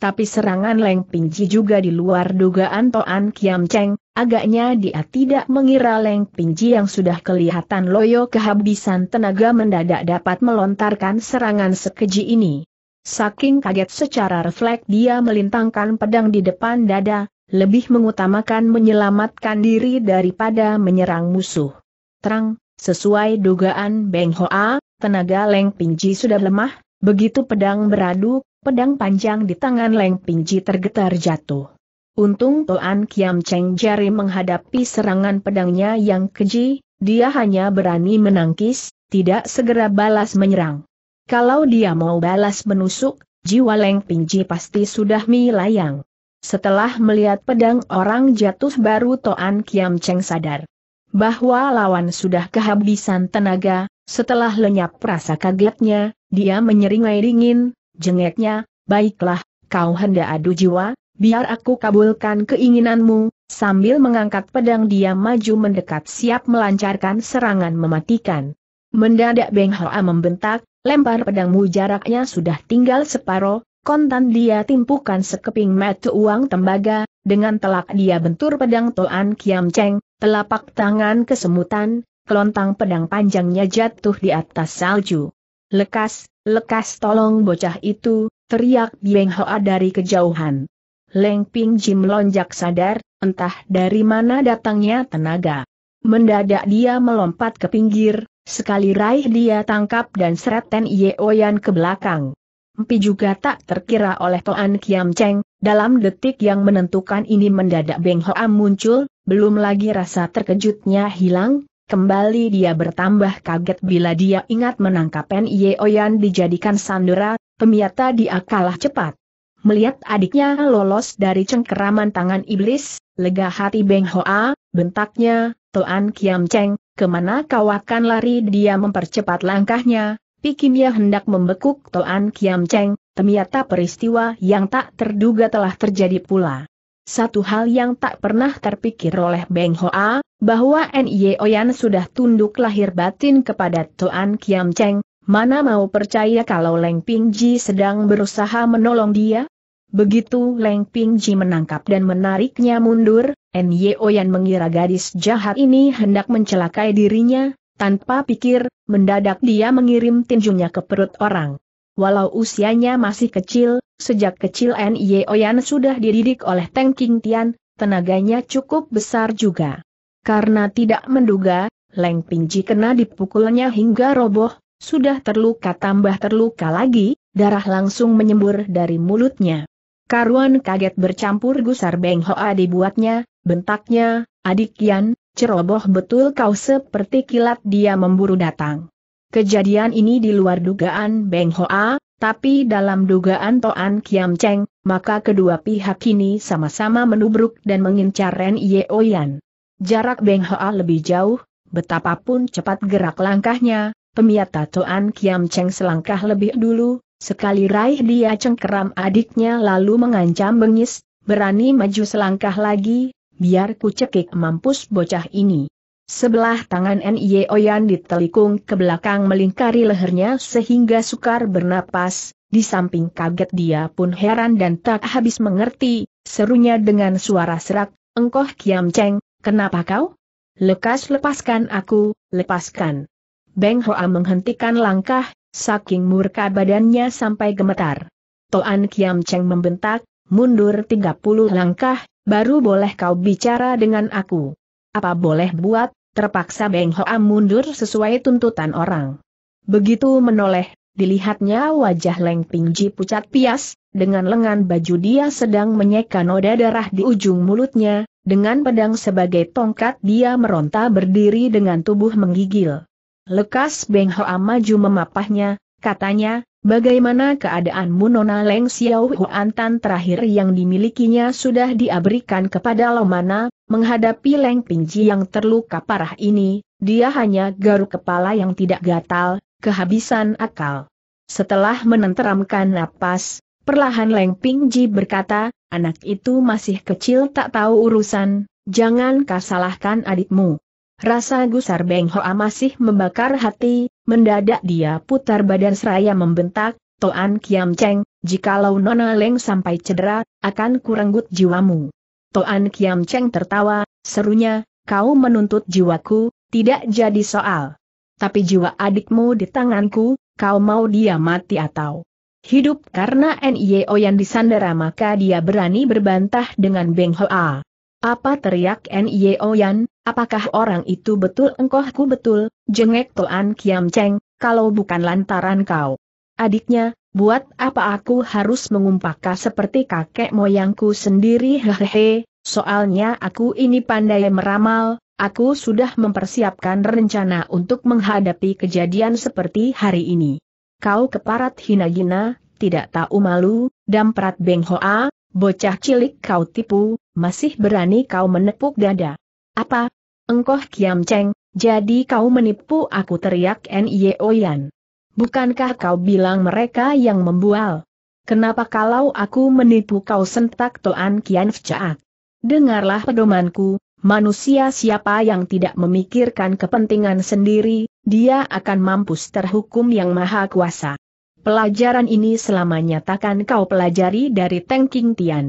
tapi serangan Leng Pingji juga di luar dugaan Toan Kiam Cheng, agaknya dia tidak mengira Leng Pingji yang sudah kelihatan loyo kehabisan tenaga mendadak dapat melontarkan serangan sekeji ini. Saking kaget secara refleks dia melintangkan pedang di depan dada, lebih mengutamakan menyelamatkan diri daripada menyerang musuh. Terang, sesuai dugaan Beng Hoa, tenaga Leng Pingji sudah lemah, begitu pedang beradu pedang panjang di tangan Leng Pingji tergetar jatuh. Untung Toan Kiam Cheng Jari menghadapi serangan pedangnya yang keji, dia hanya berani menangkis, tidak segera balas menyerang. Kalau dia mau balas menusuk, jiwa Leng Pingji pasti sudah melayang. Setelah melihat pedang orang jatuh baru Toan Kiam Cheng sadar bahwa lawan sudah kehabisan tenaga, setelah lenyap rasa kagetnya, dia menyeringai dingin, jengeknya, baiklah, kau hendak adu jiwa, biar aku kabulkan keinginanmu, sambil mengangkat pedang dia maju mendekat siap melancarkan serangan mematikan. Mendadak Beng Hoa membentak, lempar pedangmu jaraknya sudah tinggal separoh, kontan dia timpukan sekeping metu uang tembaga, dengan telak dia bentur pedang Toan Kiam Cheng, telapak tangan kesemutan, kelontang pedang panjangnya jatuh di atas salju. Lekas, Lekas tolong bocah itu, teriak Bieng Hoa dari kejauhan. Leng Ping Jim lonjak sadar, entah dari mana datangnya tenaga. Mendadak dia melompat ke pinggir, sekali raih dia tangkap dan Ten Yeoyan ke belakang. Mpi juga tak terkira oleh Toan Kiam Cheng, dalam detik yang menentukan ini mendadak Beng Hoa muncul, belum lagi rasa terkejutnya hilang, Kembali dia bertambah kaget bila dia ingat menangkap Nye Oyan dijadikan sandera, pemiata dia kalah cepat. Melihat adiknya lolos dari cengkeraman tangan iblis, lega hati Beng Hoa, bentaknya, Toan Kiam Cheng, kemana kau akan lari dia mempercepat langkahnya, pikirnya hendak membekuk Toan Kiam Cheng, ternyata peristiwa yang tak terduga telah terjadi pula. Satu hal yang tak pernah terpikir oleh Beng Hoa, bahwa Nye Oyan sudah tunduk lahir batin kepada Toan Kiam Cheng, mana mau percaya kalau Leng Ping Ji sedang berusaha menolong dia? Begitu Leng Ping Ji menangkap dan menariknya mundur, Nye Oyan mengira gadis jahat ini hendak mencelakai dirinya, tanpa pikir, mendadak dia mengirim tinjunya ke perut orang. Walau usianya masih kecil, sejak kecil N.Y. Oyan sudah dididik oleh Teng King Tian, tenaganya cukup besar juga. Karena tidak menduga, Leng Pingji kena dipukulnya hingga roboh, sudah terluka tambah terluka lagi, darah langsung menyembur dari mulutnya. Karuan kaget bercampur gusar Beng Hoa dibuatnya, bentaknya, adik Yan, ceroboh betul kau seperti kilat dia memburu datang. Kejadian ini di luar dugaan Beng Hoa, tapi dalam dugaan Toan Kiam Cheng, maka kedua pihak ini sama-sama menubruk dan mengincar Ren Yeoyan. Jarak Beng Hoa lebih jauh, betapapun cepat gerak langkahnya, pemiata Toan Kiam Cheng selangkah lebih dulu, sekali raih dia cengkeram adiknya lalu mengancam bengis, berani maju selangkah lagi, biar ku cekik mampus bocah ini. Sebelah tangan Nye Oyan ditelikung ke belakang melingkari lehernya sehingga sukar bernapas, di samping kaget dia pun heran dan tak habis mengerti, serunya dengan suara serak, Engkoh Kiam Cheng, kenapa kau? Lekas lepaskan aku, lepaskan. Beng Hoa menghentikan langkah, saking murka badannya sampai gemetar. Toan Kiam Cheng membentak, mundur 30 langkah, baru boleh kau bicara dengan aku. Apa boleh buat, terpaksa Beng Hoa mundur sesuai tuntutan orang. Begitu menoleh, dilihatnya wajah Leng Pingji pucat pias, dengan lengan baju dia sedang menyeka noda darah di ujung mulutnya, dengan pedang sebagai tongkat dia meronta berdiri dengan tubuh menggigil. Lekas Beng Hoa maju memapahnya, katanya, Bagaimana keadaan Nona Leng Xiao Huantan terakhir yang dimilikinya sudah diaberikan kepada Lomana, menghadapi Leng Pingji yang terluka parah ini, dia hanya garuk kepala yang tidak gatal, kehabisan akal. Setelah menenteramkan napas, perlahan Leng Pingji berkata, anak itu masih kecil tak tahu urusan, jangan kasalahkan adikmu. Rasa gusar Beng Hoa masih membakar hati, Mendadak dia putar badan seraya membentak, Toan Kiam Cheng, jikalau Nona Leng sampai cedera, akan kurenggut jiwamu. Toan Kiam Cheng tertawa, serunya, kau menuntut jiwaku, tidak jadi soal. Tapi jiwa adikmu di tanganku, kau mau dia mati atau hidup karena NIO yang disandera maka dia berani berbantah dengan Beng Hoa. Apa teriak Nye Yan, apakah orang itu betul engkohku betul, jengek tuan Kiam Cheng, kalau bukan lantaran kau. Adiknya, buat apa aku harus mengumpakah seperti kakek moyangku sendiri hehehe, soalnya aku ini pandai meramal, aku sudah mempersiapkan rencana untuk menghadapi kejadian seperti hari ini. Kau keparat hina gina, tidak tahu malu, damprat Beng Hoa, bocah cilik kau tipu, masih berani kau menepuk dada. Apa? Engkoh Kiam Cheng, jadi kau menipu aku teriak N.I.O. Yan. Bukankah kau bilang mereka yang membual? Kenapa kalau aku menipu kau sentak Toan Kian Fcaak? Dengarlah pedomanku, manusia siapa yang tidak memikirkan kepentingan sendiri, dia akan mampus terhukum yang maha kuasa. Pelajaran ini selamanya takkan kau pelajari dari Teng King Tian.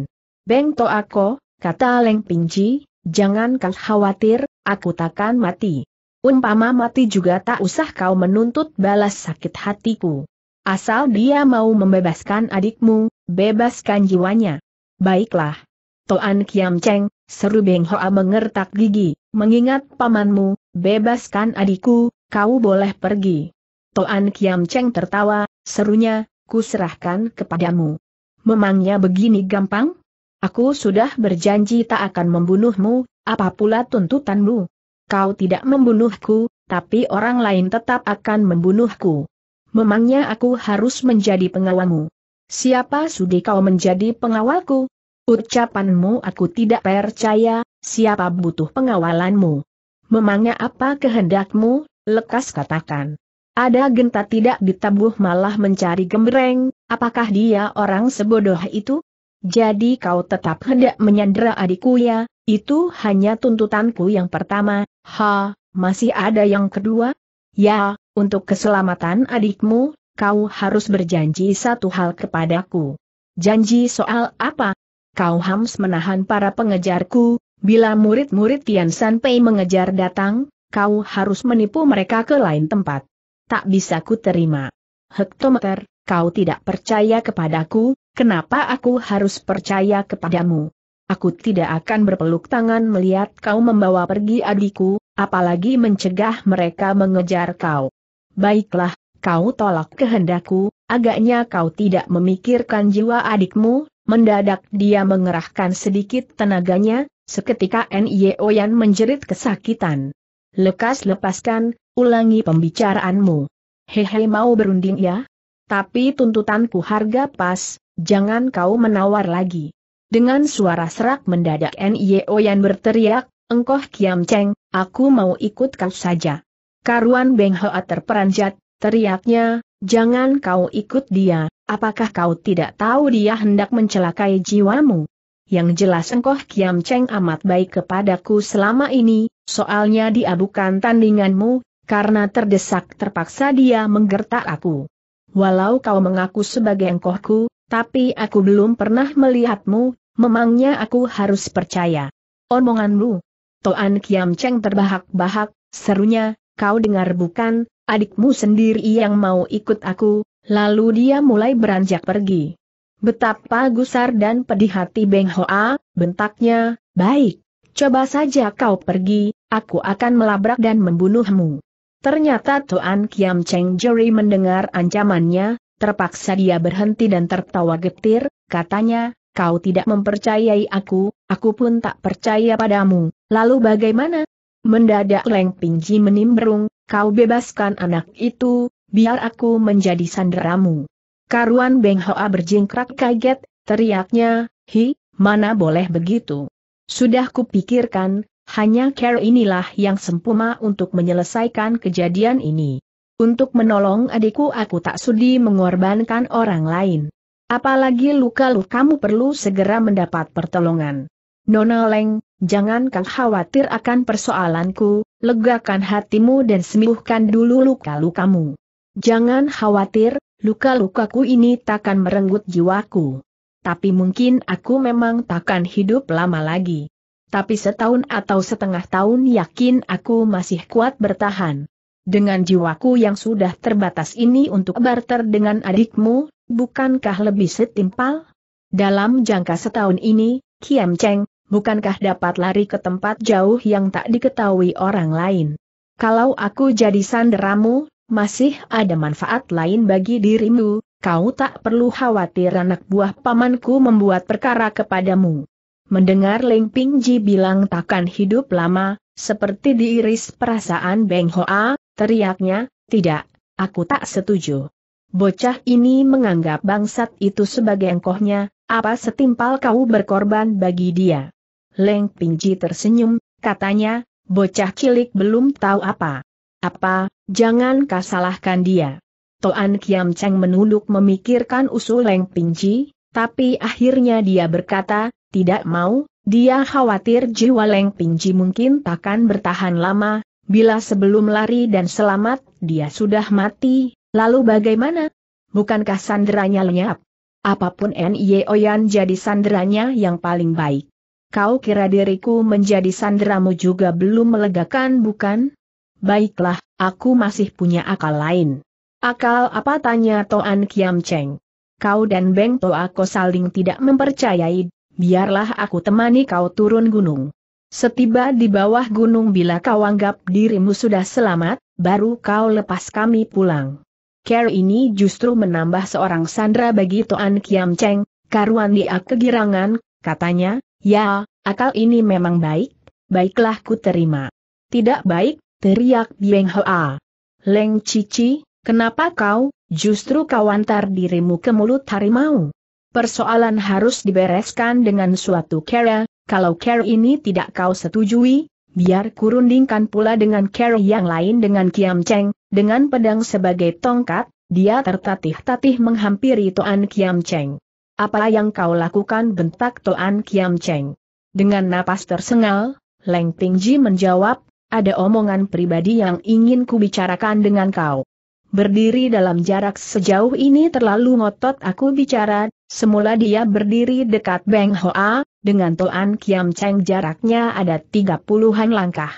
Beng Toako, kata Leng Pingji, jangan kau khawatir, aku takkan mati. Umpama mati juga tak usah kau menuntut balas sakit hatiku. Asal dia mau membebaskan adikmu, bebaskan jiwanya. Baiklah. Toan Kiam Cheng, seru Beng Hoa mengertak gigi, mengingat pamanmu, bebaskan adikku, kau boleh pergi. Toan Kiam Cheng tertawa, serunya, kuserahkan kepadamu. Memangnya begini gampang? Aku sudah berjanji tak akan membunuhmu, apa pula tuntutanmu? Kau tidak membunuhku, tapi orang lain tetap akan membunuhku. Memangnya aku harus menjadi pengawalmu? Siapa sudi kau menjadi pengawalku? Ucapanmu aku tidak percaya, siapa butuh pengawalanmu? Memangnya apa kehendakmu, lekas katakan. Ada genta tidak ditabuh malah mencari gemereng. apakah dia orang sebodoh itu? Jadi kau tetap hendak menyandera adikku ya, itu hanya tuntutanku yang pertama, ha, masih ada yang kedua? Ya, untuk keselamatan adikmu, kau harus berjanji satu hal kepadaku. Janji soal apa? Kau harus menahan para pengejarku, bila murid-murid Tian Pei mengejar datang, kau harus menipu mereka ke lain tempat. Tak bisa ku terima. Hektometer, Kau tidak percaya kepadaku, kenapa aku harus percaya kepadamu? Aku tidak akan berpeluk tangan melihat kau membawa pergi adikku, apalagi mencegah mereka mengejar kau. Baiklah, kau tolak kehendakku, agaknya kau tidak memikirkan jiwa adikmu, mendadak dia mengerahkan sedikit tenaganya, seketika N.Y.O. Yan menjerit kesakitan. Lekas lepaskan, ulangi pembicaraanmu. Hehe mau berunding ya? tapi tuntutanku harga pas, jangan kau menawar lagi. Dengan suara serak mendadak NIO yang berteriak, engkoh Kiam Cheng, aku mau ikut kau saja. Karuan Beng Hoa terperanjat, teriaknya, jangan kau ikut dia, apakah kau tidak tahu dia hendak mencelakai jiwamu? Yang jelas engkoh Kiam Cheng amat baik kepadaku selama ini, soalnya dia bukan tandinganmu, karena terdesak terpaksa dia menggertak aku walau kau mengaku sebagai engkohku, tapi aku belum pernah melihatmu, memangnya aku harus percaya. Omonganmu. Toan Kiam Cheng terbahak-bahak, serunya, kau dengar bukan, adikmu sendiri yang mau ikut aku, lalu dia mulai beranjak pergi. Betapa gusar dan pedih hati Beng Hoa, bentaknya, baik, coba saja kau pergi, aku akan melabrak dan membunuhmu. Ternyata tuan Kiam Cheng Jori mendengar ancamannya, terpaksa dia berhenti dan tertawa getir, katanya, kau tidak mempercayai aku, aku pun tak percaya padamu, lalu bagaimana? Mendadak Leng Ji menimbrung, kau bebaskan anak itu, biar aku menjadi sanderamu. Karuan Beng Hoa berjingkrak kaget, teriaknya, hi, mana boleh begitu. Sudah kupikirkan, hanya Care inilah yang sempurna untuk menyelesaikan kejadian ini. Untuk menolong adikku aku tak sudi mengorbankan orang lain. Apalagi luka-lukamu perlu segera mendapat pertolongan. Nona Leng, jangan kau khawatir akan persoalanku, legakan hatimu dan sembuhkan dulu luka-lukamu. Jangan khawatir, luka-lukaku ini takkan merenggut jiwaku. Tapi mungkin aku memang takkan hidup lama lagi tapi setahun atau setengah tahun yakin aku masih kuat bertahan. Dengan jiwaku yang sudah terbatas ini untuk barter dengan adikmu, bukankah lebih setimpal? Dalam jangka setahun ini, Kiam Cheng, bukankah dapat lari ke tempat jauh yang tak diketahui orang lain? Kalau aku jadi sanderamu, masih ada manfaat lain bagi dirimu, kau tak perlu khawatir anak buah pamanku membuat perkara kepadamu. Mendengar Ling Ji bilang takkan hidup lama, seperti diiris perasaan Beng Hoa, teriaknya, tidak, aku tak setuju. Bocah ini menganggap bangsat itu sebagai engkohnya, apa setimpal kau berkorban bagi dia? Leng Pingji tersenyum, katanya, bocah cilik belum tahu apa. Apa, jangan kasalahkan dia. Toan Kiam Cheng menunduk memikirkan usul Leng Pingji, tapi akhirnya dia berkata, tidak mau, dia khawatir jiwa Leng Pingji mungkin takkan bertahan lama, bila sebelum lari dan selamat, dia sudah mati, lalu bagaimana? Bukankah sandranya lenyap? Apapun N.I.E. Oyan jadi sandranya yang paling baik. Kau kira diriku menjadi sandramu juga belum melegakan bukan? Baiklah, aku masih punya akal lain. Akal apa tanya Toan Kiam Cheng? Kau dan Beng Toa saling tidak mempercayai, biarlah aku temani kau turun gunung. Setiba di bawah gunung bila kau anggap dirimu sudah selamat, baru kau lepas kami pulang. Care ini justru menambah seorang sandra bagi Toan Kiam Cheng, karuan dia kegirangan, katanya, ya, akal ini memang baik, baiklah ku terima. Tidak baik, teriak Bieng Hoa. Leng Cici, kenapa kau, justru kau antar dirimu ke mulut harimau? Persoalan harus dibereskan dengan suatu cara, kalau cara ini tidak kau setujui, biar kurundingkan pula dengan cara yang lain dengan Kiam Cheng, dengan pedang sebagai tongkat, dia tertatih-tatih menghampiri Toan Kiam Cheng. Apa yang kau lakukan bentak Toan Kiam Cheng? Dengan napas tersengal, Leng Tingji menjawab, ada omongan pribadi yang ingin kubicarakan dengan kau berdiri dalam jarak sejauh ini terlalu ngotot aku bicara, semula dia berdiri dekat Beng Hoa, dengan Toan Kiam Cheng jaraknya ada tiga puluhan langkah.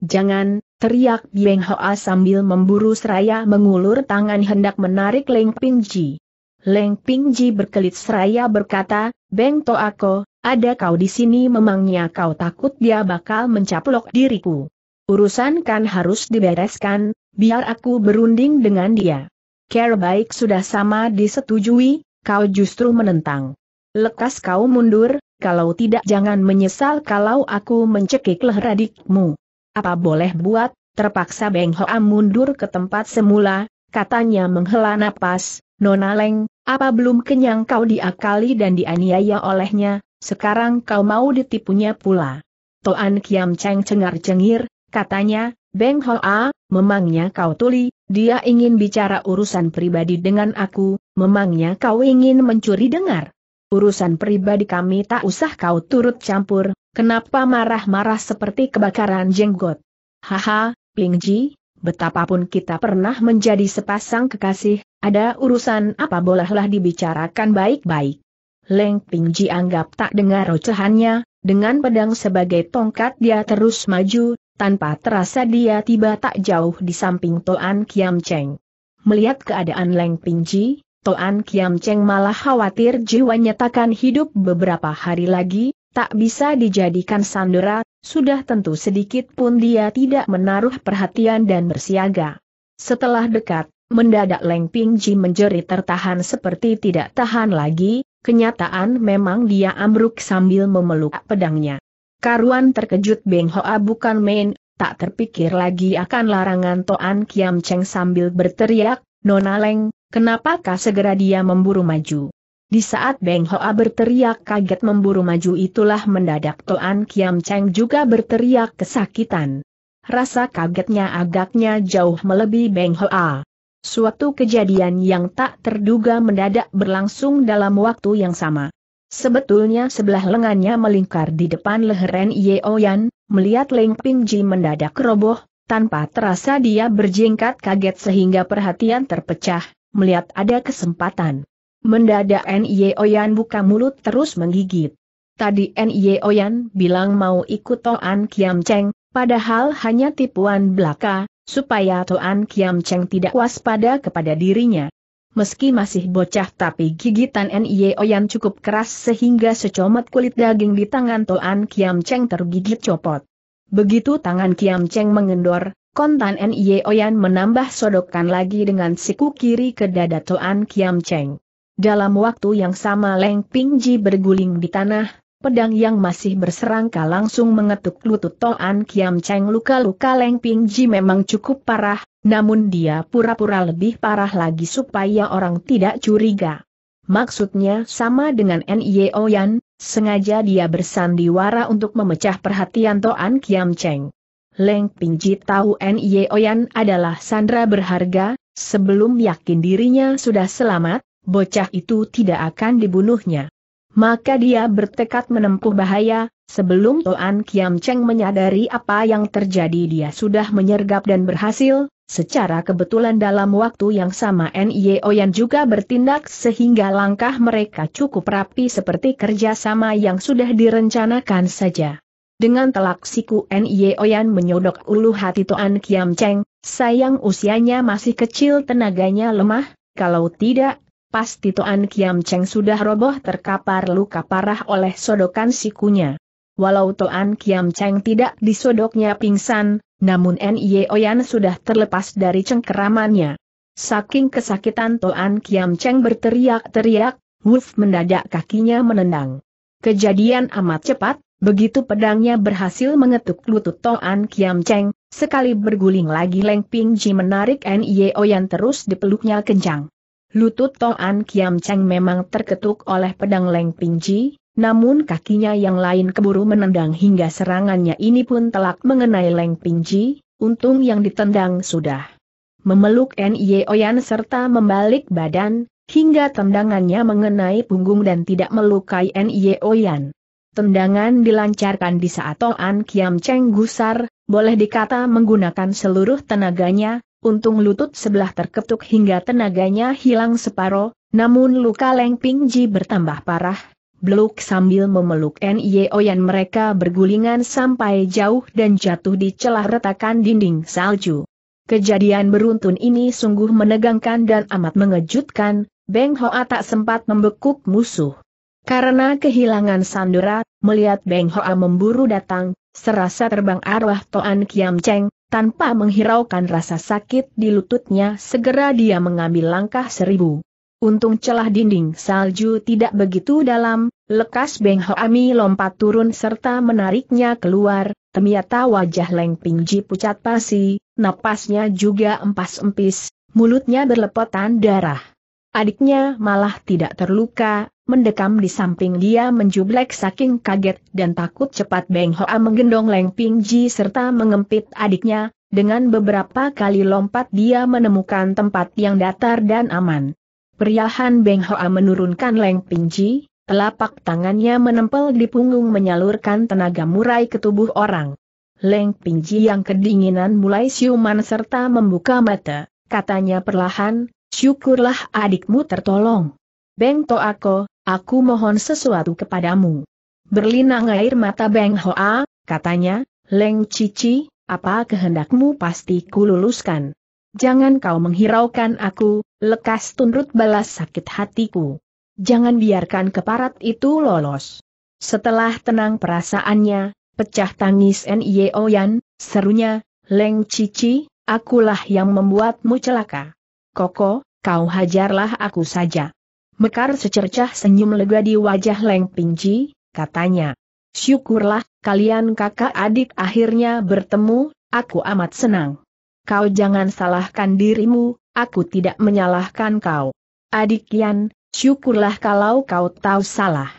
Jangan, teriak Beng Hoa sambil memburu seraya mengulur tangan hendak menarik Leng Ping Ji. Leng Ping Ji berkelit seraya berkata, Beng Toako, ada kau di sini memangnya kau takut dia bakal mencaplok diriku. Urusan kan harus dibereskan, biar aku berunding dengan dia. Care baik sudah sama disetujui, kau justru menentang. Lekas kau mundur, kalau tidak jangan menyesal kalau aku mencekik leher adikmu. Apa boleh buat, terpaksa Beng Hoa mundur ke tempat semula, katanya menghela napas, Nona Leng, apa belum kenyang kau diakali dan dianiaya olehnya, sekarang kau mau ditipunya pula. Toan Kiam Cheng cengar-cengir, katanya, Beng Hoa, memangnya kau tuli, dia ingin bicara urusan pribadi dengan aku, memangnya kau ingin mencuri dengar. Urusan pribadi kami tak usah kau turut campur, kenapa marah-marah seperti kebakaran jenggot. Haha, Ping Ji, betapapun kita pernah menjadi sepasang kekasih, ada urusan apa bolehlah dibicarakan baik-baik. Leng Ping Ji anggap tak dengar ocehannya, dengan pedang sebagai tongkat dia terus maju, tanpa terasa dia tiba tak jauh di samping Toan Kiam Cheng. Melihat keadaan Leng Pingji, Toan Kiam Cheng malah khawatir jiwanya takkan hidup beberapa hari lagi, tak bisa dijadikan sandera, sudah tentu sedikit pun dia tidak menaruh perhatian dan bersiaga. Setelah dekat, mendadak Leng Pingji menjerit tertahan seperti tidak tahan lagi, kenyataan memang dia ambruk sambil memeluk pedangnya. Karuan terkejut Beng Hoa bukan main, tak terpikir lagi akan larangan Toan Kiam Cheng sambil berteriak, Nona Leng, kenapakah segera dia memburu maju? Di saat Beng Hoa berteriak kaget memburu maju itulah mendadak Toan Kiam Cheng juga berteriak kesakitan. Rasa kagetnya agaknya jauh melebihi Beng Hoa. Suatu kejadian yang tak terduga mendadak berlangsung dalam waktu yang sama. Sebetulnya sebelah lengannya melingkar di depan leher Yeoyan, melihat Leng Ji mendadak roboh, tanpa terasa dia berjingkat kaget sehingga perhatian terpecah, melihat ada kesempatan. Mendadak Yeoyan buka mulut terus menggigit. Tadi Yeoyan bilang mau ikut Toan Kiam Cheng, padahal hanya tipuan belaka, supaya Toan Kiam Cheng tidak waspada kepada dirinya. Meski masih bocah tapi gigitan N.I.O. Oyan cukup keras sehingga secomot kulit daging di tangan Toan Kiam Cheng tergigit copot. Begitu tangan Kiam Cheng mengendor, kontan N.I.O. Oyan menambah sodokan lagi dengan siku kiri ke dada Toan Kiam Cheng. Dalam waktu yang sama Leng Pingji berguling di tanah, Pedang yang masih berserangka langsung mengetuk lutut Toan Kiam Cheng luka-luka Leng Ping Ji memang cukup parah, namun dia pura-pura lebih parah lagi supaya orang tidak curiga. Maksudnya sama dengan N.I.O. E Yan, sengaja dia bersandiwara untuk memecah perhatian Toan Kiam Cheng. Leng Ping Ji tahu N.I.O. E Yan adalah sandra berharga, sebelum yakin dirinya sudah selamat, bocah itu tidak akan dibunuhnya maka dia bertekad menempuh bahaya, sebelum Toan Kiam Cheng menyadari apa yang terjadi dia sudah menyergap dan berhasil, secara kebetulan dalam waktu yang sama Nye Oyan juga bertindak sehingga langkah mereka cukup rapi seperti kerjasama yang sudah direncanakan saja. Dengan telak siku NIO e Oyan menyodok ulu hati Toan Kiam Cheng, sayang usianya masih kecil tenaganya lemah, kalau tidak, pasti Toan Kiam Cheng sudah roboh terkapar luka parah oleh sodokan sikunya. Walau Toan Kiam Cheng tidak disodoknya pingsan, namun Nie Oyan sudah terlepas dari cengkeramannya. Saking kesakitan Toan Kiam Cheng berteriak-teriak, Wolf mendadak kakinya menendang. Kejadian amat cepat, begitu pedangnya berhasil mengetuk lutut Toan Kiam Cheng, sekali berguling lagi Leng Ping Ji menarik Nie Oyan terus dipeluknya kencang. Lutut Toan Kiam Cheng memang terketuk oleh pedang Leng Pingji, namun kakinya yang lain keburu menendang hingga serangannya ini pun telak mengenai Leng Pingji, untung yang ditendang sudah memeluk Nye Oyan serta membalik badan, hingga tendangannya mengenai punggung dan tidak melukai Nye Oyan. Tendangan dilancarkan di saat Toan Kiam Cheng gusar, boleh dikata menggunakan seluruh tenaganya, untung lutut sebelah terketuk hingga tenaganya hilang separoh, namun luka Leng Ji bertambah parah. Beluk sambil memeluk N.Y.O. yang mereka bergulingan sampai jauh dan jatuh di celah retakan dinding salju. Kejadian beruntun ini sungguh menegangkan dan amat mengejutkan, Beng Hoa tak sempat membekuk musuh. Karena kehilangan Sandera, melihat Beng Hoa memburu datang, serasa terbang arwah Toan Kiam Cheng, tanpa menghiraukan rasa sakit di lututnya segera dia mengambil langkah seribu. Untung celah dinding salju tidak begitu dalam, lekas Beng Ami lompat turun serta menariknya keluar, ternyata wajah Leng Pingji pucat pasi, napasnya juga empas-empis, mulutnya berlepotan darah. Adiknya malah tidak terluka, mendekam di samping dia menjublek saking kaget dan takut cepat Beng Hoa menggendong Leng Ping Ji serta mengempit adiknya, dengan beberapa kali lompat dia menemukan tempat yang datar dan aman. Periahan Beng Hoa menurunkan Leng Ping Ji, telapak tangannya menempel di punggung menyalurkan tenaga murai ke tubuh orang. Leng Ping Ji yang kedinginan mulai siuman serta membuka mata, katanya perlahan, syukurlah adikmu tertolong. Beng Toako, Aku mohon sesuatu kepadamu. Berlinang air mata Beng Hoa, katanya, Leng Cici, apa kehendakmu pasti kululuskan. Jangan kau menghiraukan aku, lekas tunrut balas sakit hatiku. Jangan biarkan keparat itu lolos. Setelah tenang perasaannya, pecah tangis Nye Oyan, serunya, Leng Cici, akulah yang membuatmu celaka. Koko, kau hajarlah aku saja. Mekar secercah senyum lega di wajah Leng Pingji, katanya. Syukurlah, kalian kakak adik akhirnya bertemu, aku amat senang. Kau jangan salahkan dirimu, aku tidak menyalahkan kau. Adik Yan, syukurlah kalau kau tahu salah.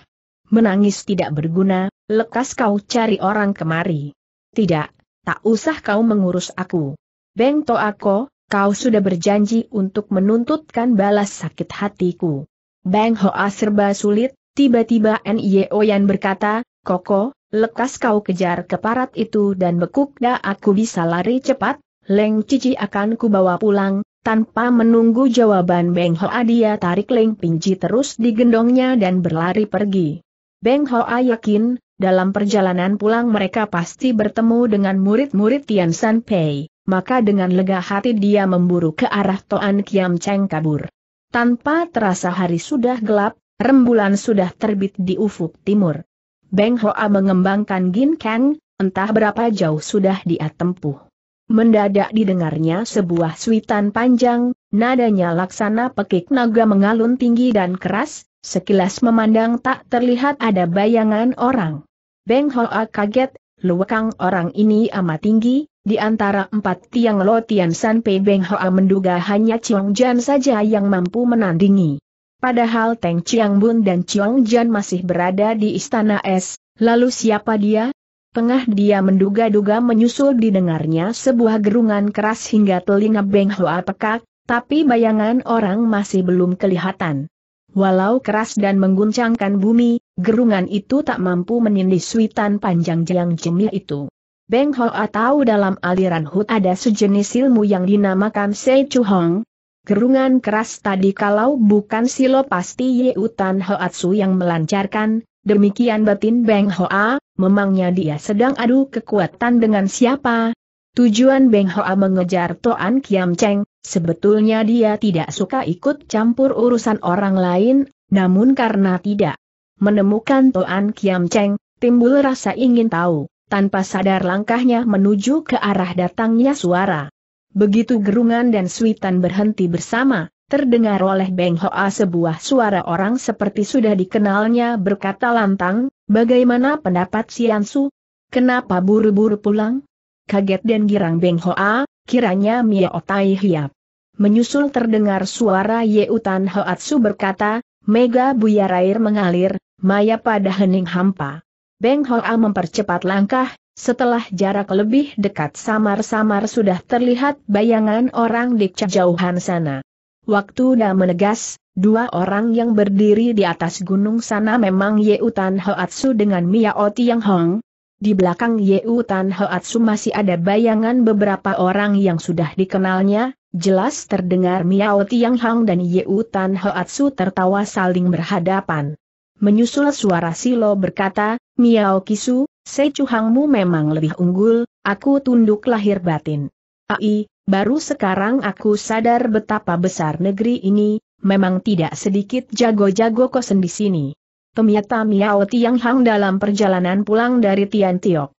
Menangis tidak berguna, lekas kau cari orang kemari. Tidak, tak usah kau mengurus aku. Beng Toako, kau sudah berjanji untuk menuntutkan balas sakit hatiku. Bang Hoa serba sulit, tiba-tiba N.Y.O. Yan berkata, Koko, lekas kau kejar keparat itu dan bekuk dah aku bisa lari cepat, Leng Cici akan kubawa pulang, tanpa menunggu jawaban Beng Hoa dia tarik Leng Pinci terus digendongnya dan berlari pergi. Beng Hoa yakin, dalam perjalanan pulang mereka pasti bertemu dengan murid-murid Tian San Pei, maka dengan lega hati dia memburu ke arah Toan Kiam Cheng kabur. Tanpa terasa hari sudah gelap, rembulan sudah terbit di ufuk timur. Beng Hoa mengembangkan Gin Kang, entah berapa jauh sudah dia tempuh. Mendadak didengarnya sebuah suitan panjang, nadanya laksana pekik naga mengalun tinggi dan keras, sekilas memandang tak terlihat ada bayangan orang. Beng Hoa kaget, luwekang orang ini amat tinggi, di antara empat tiang Lo Tian San Pei Beng Hoa menduga hanya Chiong Jan saja yang mampu menandingi. Padahal Teng Chiang Bun dan Chiong Jan masih berada di istana es, lalu siapa dia? Tengah dia menduga-duga menyusul didengarnya sebuah gerungan keras hingga telinga Beng Hoa pekak, tapi bayangan orang masih belum kelihatan. Walau keras dan mengguncangkan bumi, gerungan itu tak mampu menindih suitan panjang jiang jemil itu. Beng Hoa tahu dalam aliran Hut ada sejenis ilmu yang dinamakan Sei Chu Hong. Gerungan keras tadi kalau bukan silo pasti Ye Utan Hoatsu yang melancarkan, demikian batin Beng Hoa, memangnya dia sedang adu kekuatan dengan siapa? Tujuan Beng Hoa mengejar Toan Kiam Cheng, sebetulnya dia tidak suka ikut campur urusan orang lain, namun karena tidak menemukan Toan Kiam Cheng, timbul rasa ingin tahu tanpa sadar langkahnya menuju ke arah datangnya suara. Begitu gerungan dan suitan berhenti bersama, terdengar oleh Beng Hoa sebuah suara orang seperti sudah dikenalnya berkata lantang, bagaimana pendapat Su? Kenapa buru-buru pulang? Kaget dan girang Beng Hoa, kiranya Mia Otai Hiap. Menyusul terdengar suara Ye Utan Hoatsu berkata, Mega buyar air mengalir, maya pada hening hampa. Beng Hoa mempercepat langkah, setelah jarak lebih dekat samar-samar sudah terlihat bayangan orang di kejauhan sana. Waktu dah menegas, dua orang yang berdiri di atas gunung sana memang Ye Utan Hoatsu dengan Miao Tiang Hong. Di belakang Ye Utan Hoatsu masih ada bayangan beberapa orang yang sudah dikenalnya, jelas terdengar Miao Tiang Hong dan Ye Utan Hoatsu tertawa saling berhadapan. Menyusul suara Silo berkata, Miao Kisu, Secuhangmu memang lebih unggul, aku tunduk lahir batin. Ai, baru sekarang aku sadar betapa besar negeri ini, memang tidak sedikit jago-jago kosen di sini. Temiata Miao Tiang Hang dalam perjalanan pulang dari Tian Tiok.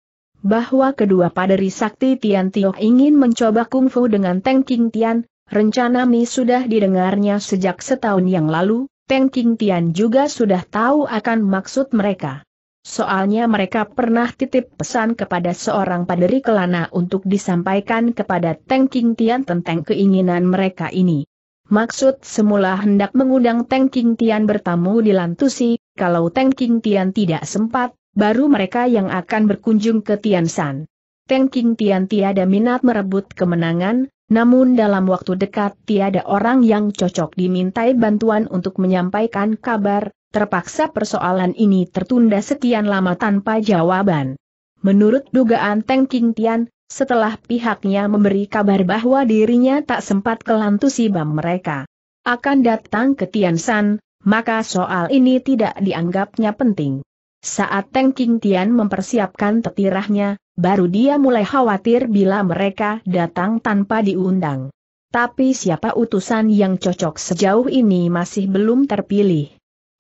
Bahwa kedua paderi sakti Tian Tiok ingin mencoba kungfu dengan Teng King Tian, rencana Mi sudah didengarnya sejak setahun yang lalu, Peng King Tian juga sudah tahu akan maksud mereka. Soalnya mereka pernah titip pesan kepada seorang paderi kelana untuk disampaikan kepada Teng King Tian tentang keinginan mereka ini. Maksud semula hendak mengundang Teng King Tian bertamu di Lantusi, kalau Teng King Tian tidak sempat, baru mereka yang akan berkunjung ke Tian San. Teng King Tian tiada minat merebut kemenangan, namun dalam waktu dekat tiada orang yang cocok dimintai bantuan untuk menyampaikan kabar, terpaksa persoalan ini tertunda sekian lama tanpa jawaban. Menurut dugaan Teng King Tian, setelah pihaknya memberi kabar bahwa dirinya tak sempat kelantusi bam mereka akan datang ke Tian San, maka soal ini tidak dianggapnya penting. Saat Teng King Tian mempersiapkan tetirahnya, Baru dia mulai khawatir bila mereka datang tanpa diundang. Tapi siapa utusan yang cocok sejauh ini masih belum terpilih.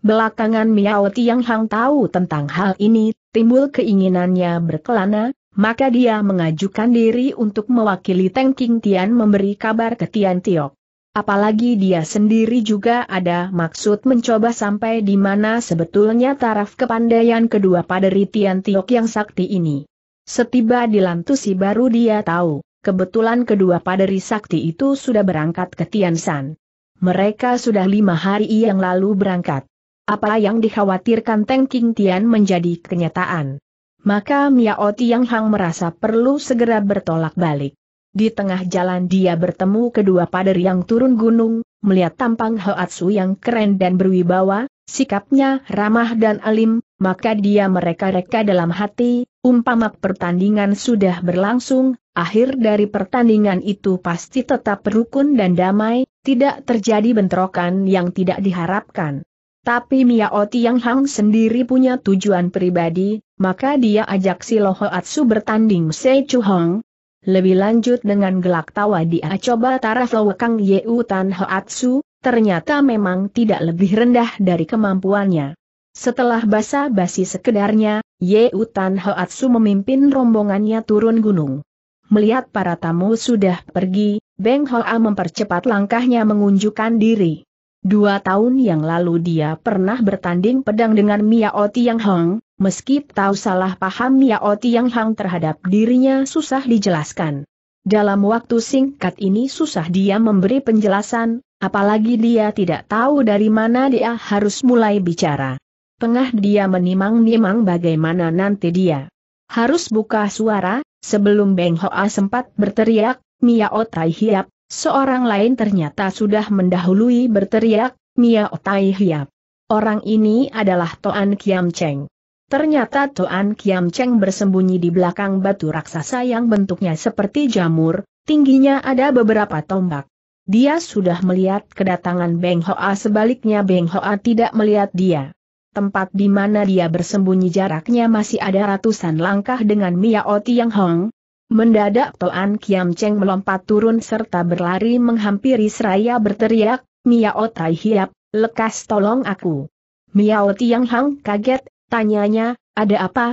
Belakangan Miao Tiang Hang tahu tentang hal ini, timbul keinginannya berkelana, maka dia mengajukan diri untuk mewakili Teng King Tian memberi kabar ke Tian Tiok. Apalagi dia sendiri juga ada maksud mencoba sampai di mana sebetulnya taraf kepandaian kedua pada Tian Tiok yang sakti ini. Setiba di Lantusi baru dia tahu, kebetulan kedua paderi sakti itu sudah berangkat ke Tiansan. Mereka sudah lima hari yang lalu berangkat. Apa yang dikhawatirkan Teng King Tian menjadi kenyataan. Maka Miao Tiang Hang merasa perlu segera bertolak balik. Di tengah jalan dia bertemu kedua paderi yang turun gunung, melihat tampang Hoatsu yang keren dan berwibawa, sikapnya ramah dan alim, maka dia mereka-reka dalam hati, umpama pertandingan sudah berlangsung, akhir dari pertandingan itu pasti tetap rukun dan damai, tidak terjadi bentrokan yang tidak diharapkan. Tapi Miao Tiang Hang sendiri punya tujuan pribadi, maka dia ajak si Loho Atsu bertanding Sei Chu Hong. Lebih lanjut dengan gelak tawa dia coba taraf Lowe Kang Yeu Tan Ho Atsu, ternyata memang tidak lebih rendah dari kemampuannya. Setelah basa-basi sekedarnya, Ye Utan Hoatsu memimpin rombongannya turun gunung. Melihat para tamu sudah pergi, Beng Hoa mempercepat langkahnya mengunjukkan diri. Dua tahun yang lalu dia pernah bertanding pedang dengan Miao Tiang Hong, meski tahu salah paham Miao Tiang Hong terhadap dirinya susah dijelaskan. Dalam waktu singkat ini susah dia memberi penjelasan, apalagi dia tidak tahu dari mana dia harus mulai bicara. Tengah dia menimang-nimang bagaimana nanti dia harus buka suara, sebelum Beng Hoa sempat berteriak, Mia Tai Hiap, seorang lain ternyata sudah mendahului berteriak, Mia Tai Hiap. Orang ini adalah Toan Kiam Cheng. Ternyata Toan Kiam Cheng bersembunyi di belakang batu raksasa yang bentuknya seperti jamur, tingginya ada beberapa tombak. Dia sudah melihat kedatangan Beng Hoa sebaliknya Beng Hoa tidak melihat dia. Tempat di mana dia bersembunyi jaraknya masih ada ratusan langkah dengan Miao Tiang Hong. Mendadak Toan Kiam Cheng melompat turun serta berlari menghampiri seraya berteriak, Miao Tai Hiap, lekas tolong aku. Miao Tiang Hang kaget Tanyanya, ada apa?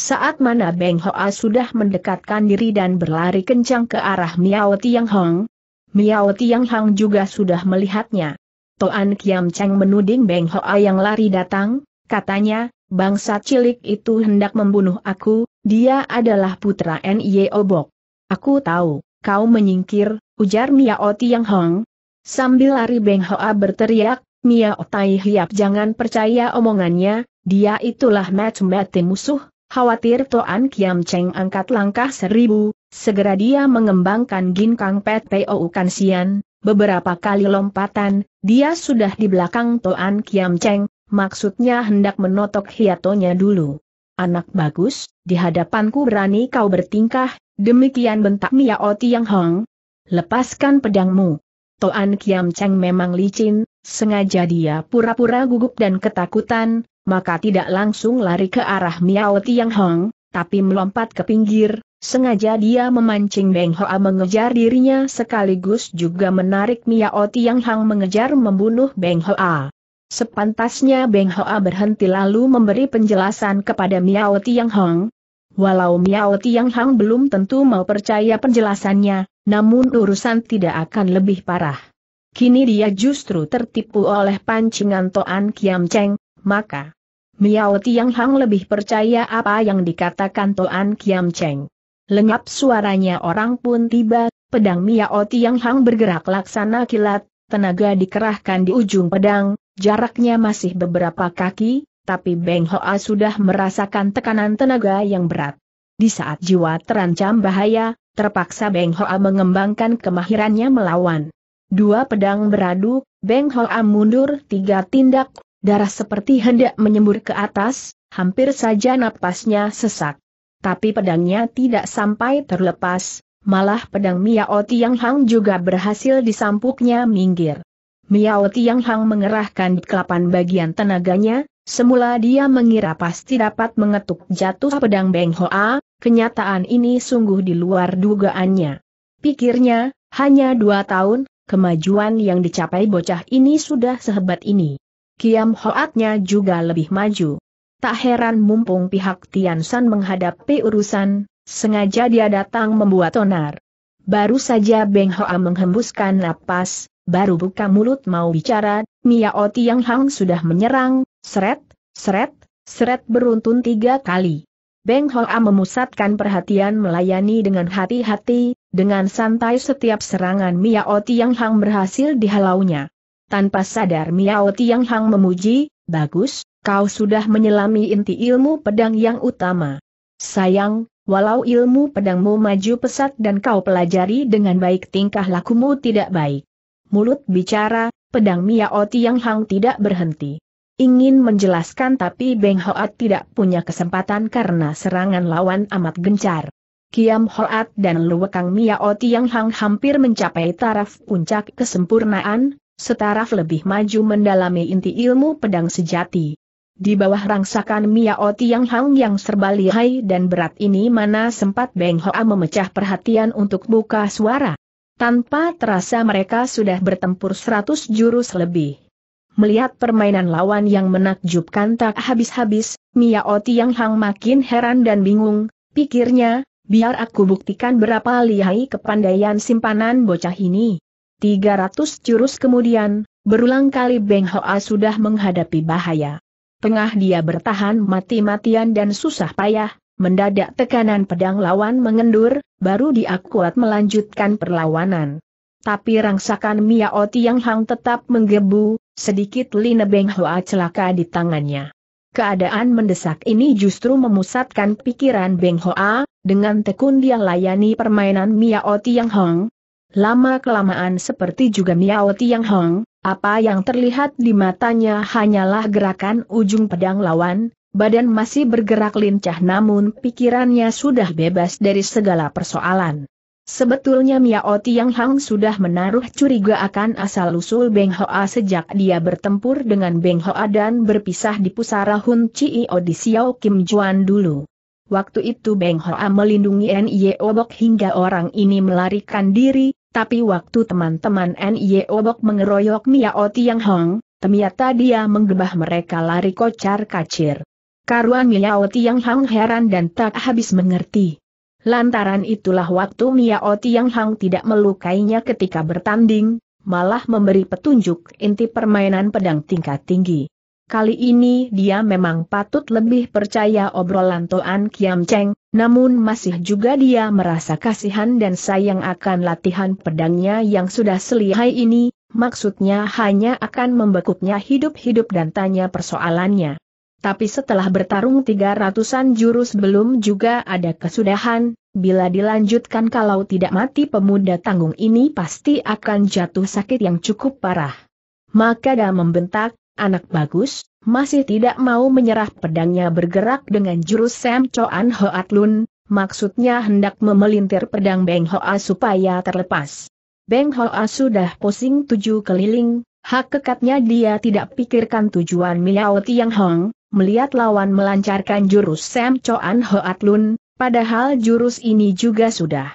Saat mana Beng Hoa sudah mendekatkan diri dan berlari kencang ke arah Miao Tiang Hong, Miao Tiang Hong juga sudah melihatnya. Toan Kiam Cheng menuding Beng Hoa yang lari datang, katanya, bangsa cilik itu hendak membunuh aku, dia adalah putra Nye Obok. Aku tahu, kau menyingkir, ujar Miao Tiang Hong. Sambil lari Beng Hoa berteriak, Miao Tai Hiap jangan percaya omongannya, dia itulah Matt mati musuh, khawatir Toan Kiam Cheng angkat langkah seribu, segera dia mengembangkan ginkang PTOU Kansian, beberapa kali lompatan, dia sudah di belakang Toan Kiam Cheng, maksudnya hendak menotok hiatonya dulu. Anak bagus, di hadapanku berani kau bertingkah, demikian bentak Miao Tiang Hong. Lepaskan pedangmu. Toan Kiam Cheng memang licin, sengaja dia pura-pura gugup dan ketakutan, maka tidak langsung lari ke arah Miao Tiang Hong, tapi melompat ke pinggir, sengaja dia memancing Beng Hoa mengejar dirinya sekaligus juga menarik Miao Tiang Hong mengejar membunuh Beng Hoa. Sepantasnya Beng Hoa berhenti lalu memberi penjelasan kepada Miao Tiang Hong. Walau Miao Tiang Hong belum tentu mau percaya penjelasannya, namun urusan tidak akan lebih parah. Kini dia justru tertipu oleh pancingan Toan Kiam Cheng, maka Miao Tiang Hang lebih percaya apa yang dikatakan Toan Kiam Cheng. Lenyap suaranya orang pun tiba, pedang Miao Tiang Hang bergerak laksana kilat, tenaga dikerahkan di ujung pedang, jaraknya masih beberapa kaki, tapi Beng Hoa sudah merasakan tekanan tenaga yang berat. Di saat jiwa terancam bahaya, terpaksa Beng Hoa mengembangkan kemahirannya melawan. Dua pedang beradu, Beng Hoa mundur tiga tindak, Darah seperti hendak menyembur ke atas, hampir saja napasnya sesak. Tapi pedangnya tidak sampai terlepas, malah pedang Miao Tiang Hang juga berhasil disampuknya minggir. Miao Tiang Hang mengerahkan kelapan bagian tenaganya, semula dia mengira pasti dapat mengetuk jatuh pedang Beng Hoa, kenyataan ini sungguh di luar dugaannya. Pikirnya, hanya dua tahun, kemajuan yang dicapai bocah ini sudah sehebat ini. Kiam Hoatnya juga lebih maju. Tak heran mumpung pihak Tian San menghadapi urusan, sengaja dia datang membuat onar. Baru saja Beng Hoa menghembuskan napas, baru buka mulut mau bicara, O Tiang Hang sudah menyerang, seret, seret, seret beruntun tiga kali. Beng Hoa memusatkan perhatian melayani dengan hati-hati, dengan santai setiap serangan Mia Oti Yang Hang berhasil dihalaunya. Tanpa sadar Miao Tiang Hang memuji, bagus, kau sudah menyelami inti ilmu pedang yang utama. Sayang, walau ilmu pedangmu maju pesat dan kau pelajari dengan baik tingkah lakumu tidak baik. Mulut bicara, pedang Miao Tiang Hang tidak berhenti. Ingin menjelaskan tapi Beng Hoat tidak punya kesempatan karena serangan lawan amat gencar. Kiam Hoat dan Luwekang Miao Tiang Hang hampir mencapai taraf puncak kesempurnaan, Setaraf lebih maju mendalami inti ilmu pedang sejati. Di bawah rangsakan Miao Tiang Hang yang serba lihai dan berat ini mana sempat Beng Hoa memecah perhatian untuk buka suara. Tanpa terasa mereka sudah bertempur seratus jurus lebih. Melihat permainan lawan yang menakjubkan tak habis-habis, Miao Tiang Hang makin heran dan bingung, pikirnya, biar aku buktikan berapa lihai kepandaian simpanan bocah ini. 300 jurus kemudian, berulang kali Beng Hoa sudah menghadapi bahaya. Tengah dia bertahan mati-matian dan susah payah, mendadak tekanan pedang lawan mengendur, baru dia kuat melanjutkan perlawanan. Tapi rangsakan Mia Oti Tiang Hang tetap menggebu, sedikit Lina Beng Hoa celaka di tangannya. Keadaan mendesak ini justru memusatkan pikiran Beng Hoa, dengan tekun dia layani permainan Mia Oti Tiang Hang, Lama-kelamaan seperti juga Miao Tiang Hong, apa yang terlihat di matanya hanyalah gerakan ujung pedang lawan, badan masih bergerak lincah namun pikirannya sudah bebas dari segala persoalan. Sebetulnya Miao Tiang Hong sudah menaruh curiga akan asal-usul Beng Hoa sejak dia bertempur dengan Beng Hoa dan berpisah di pusara Hun Chi di Xiao Kim Juan dulu. Waktu itu Beng Hoa melindungi N.I.E. Obok hingga orang ini melarikan diri, tapi waktu teman-teman N.I.E. Obok mengeroyok Miao Tiang Hong, ternyata dia menggebah mereka lari kocar kacir. Karuan Miao Tiang Hong heran dan tak habis mengerti. Lantaran itulah waktu Miao Tiang Hong tidak melukainya ketika bertanding, malah memberi petunjuk inti permainan pedang tingkat tinggi. Kali ini dia memang patut lebih percaya obrolan Toan Kiam Cheng, namun masih juga dia merasa kasihan dan sayang akan latihan pedangnya yang sudah selihai ini, maksudnya hanya akan membekuknya hidup-hidup dan tanya persoalannya. Tapi setelah bertarung tiga ratusan jurus belum juga ada kesudahan, bila dilanjutkan kalau tidak mati pemuda tanggung ini pasti akan jatuh sakit yang cukup parah. Maka dia membentak, Anak bagus, masih tidak mau menyerah pedangnya bergerak dengan jurus Sam Choan Hoat Lun, maksudnya hendak memelintir pedang Beng Hoa supaya terlepas. Beng Hoa sudah pusing tujuh keliling, hak kekatnya dia tidak pikirkan tujuan Miao Tiang Hong, melihat lawan melancarkan jurus Sam Choan Hoat Lun, padahal jurus ini juga sudah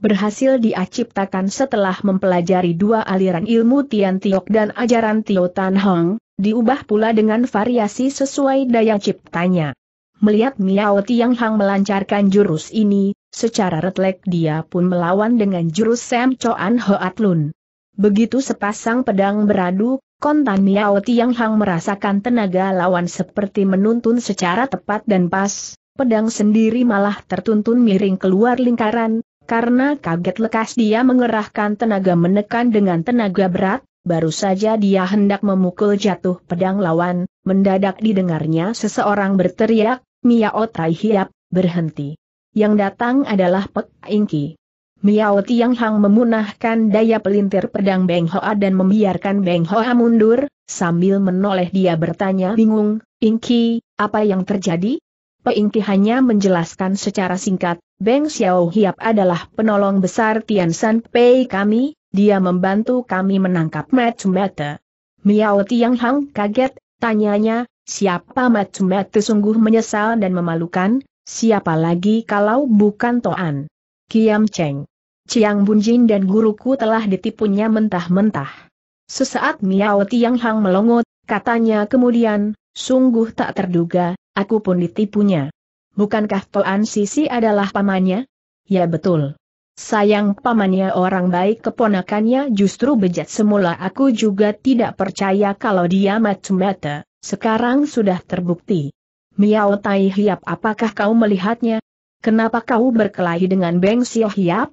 berhasil diaciptakan setelah mempelajari dua aliran ilmu Tian Tiok dan ajaran Tio Tan Hong, diubah pula dengan variasi sesuai daya ciptanya. Melihat Miao Tiang Hang melancarkan jurus ini, secara retlek dia pun melawan dengan jurus Sam Choan Hoat Lun. Begitu sepasang pedang beradu, kontan Miao Tiang Hang merasakan tenaga lawan seperti menuntun secara tepat dan pas, pedang sendiri malah tertuntun miring keluar lingkaran, karena kaget lekas dia mengerahkan tenaga menekan dengan tenaga berat, baru saja dia hendak memukul jatuh pedang lawan, mendadak didengarnya seseorang berteriak, Miao Tai Hiap, berhenti. Yang datang adalah Pek Ingki. Miao Tiang Hang memunahkan daya pelintir pedang Beng Hoa dan membiarkan Beng Hoa mundur, sambil menoleh dia bertanya bingung, Ingki, apa yang terjadi? Pe Ingki hanya menjelaskan secara singkat, Beng Xiao Hiap adalah penolong besar Tian San Pei kami, dia membantu kami menangkap Matsumete. Miao Tiang Hang kaget, tanyanya, siapa Matsumete sungguh menyesal dan memalukan, siapa lagi kalau bukan Toan. Kiam Cheng. Chiang Bunjin dan guruku telah ditipunya mentah-mentah. Sesaat Miao Tiang Hang melongot, katanya kemudian, sungguh tak terduga, aku pun ditipunya. Bukankah Toan Sisi adalah pamannya? Ya betul. Sayang pamannya orang baik keponakannya justru bejat semula aku juga tidak percaya kalau dia mata sekarang sudah terbukti. Miao Tai Hiap apakah kau melihatnya? Kenapa kau berkelahi dengan Beng Xiao Hiap?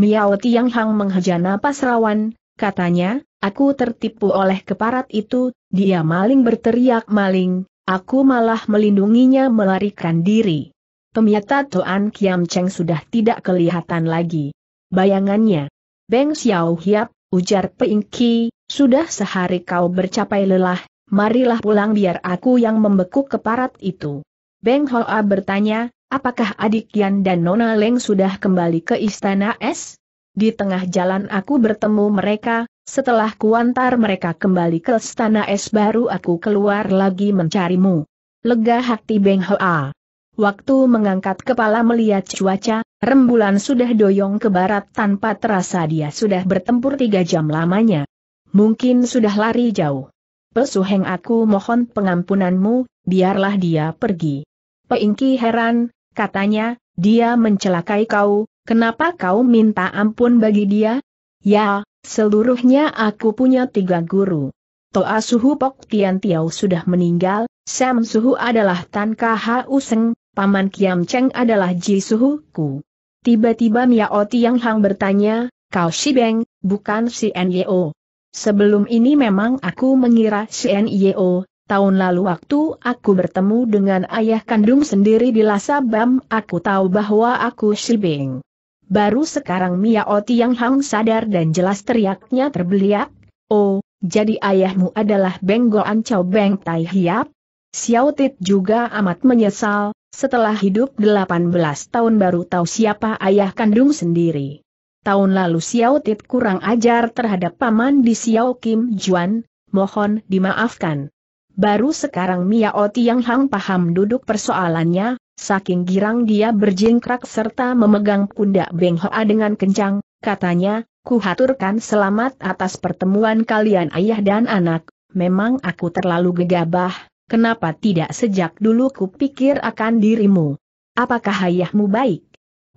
Miao Tiang Hang menghaja napas rawan, katanya, aku tertipu oleh keparat itu, dia maling berteriak maling, aku malah melindunginya melarikan diri. Pemiata Toan Kiam Cheng sudah tidak kelihatan lagi. Bayangannya. Beng Xiao Hiap, ujar Peing Ki, sudah sehari kau bercapai lelah, marilah pulang biar aku yang membeku keparat itu. Beng Hoa bertanya, apakah adik Yan dan Nona Leng sudah kembali ke istana es? Di tengah jalan aku bertemu mereka, setelah kuantar mereka kembali ke istana es baru aku keluar lagi mencarimu. Lega hati Beng Hoa. Waktu mengangkat kepala melihat cuaca, rembulan sudah doyong ke barat tanpa terasa dia sudah bertempur tiga jam lamanya. Mungkin sudah lari jauh. Pesuheng aku mohon pengampunanmu, biarlah dia pergi. Peingki heran, katanya, dia mencelakai kau, kenapa kau minta ampun bagi dia? Ya, seluruhnya aku punya tiga guru. Toa Suhu Pok Tian Tiau sudah meninggal, Sam Suhu adalah Tan Kha Useng, Paman Kiam Cheng adalah Ji Suhuku. Tiba-tiba Miao Tiang Hang bertanya, kau si Beng, bukan si Nyo. Sebelum ini memang aku mengira si Nyo, tahun lalu waktu aku bertemu dengan ayah kandung sendiri di Lasabam aku tahu bahwa aku si Beng. Baru sekarang Miao Tiang Hang sadar dan jelas teriaknya terbeliak, oh, jadi ayahmu adalah Beng Goan Chow Beng Tai Hiap? Xiao Tit juga amat menyesal, setelah hidup 18 tahun baru tahu siapa ayah kandung sendiri. Tahun lalu Xiao Tit kurang ajar terhadap paman di Xiao Kim Juan, mohon dimaafkan. Baru sekarang Miao yang Hang paham duduk persoalannya, saking girang dia berjingkrak serta memegang pundak Beng Hoa dengan kencang, katanya, kuhaturkan selamat atas pertemuan kalian ayah dan anak, memang aku terlalu gegabah, Kenapa tidak sejak dulu kupikir akan dirimu? Apakah ayahmu baik?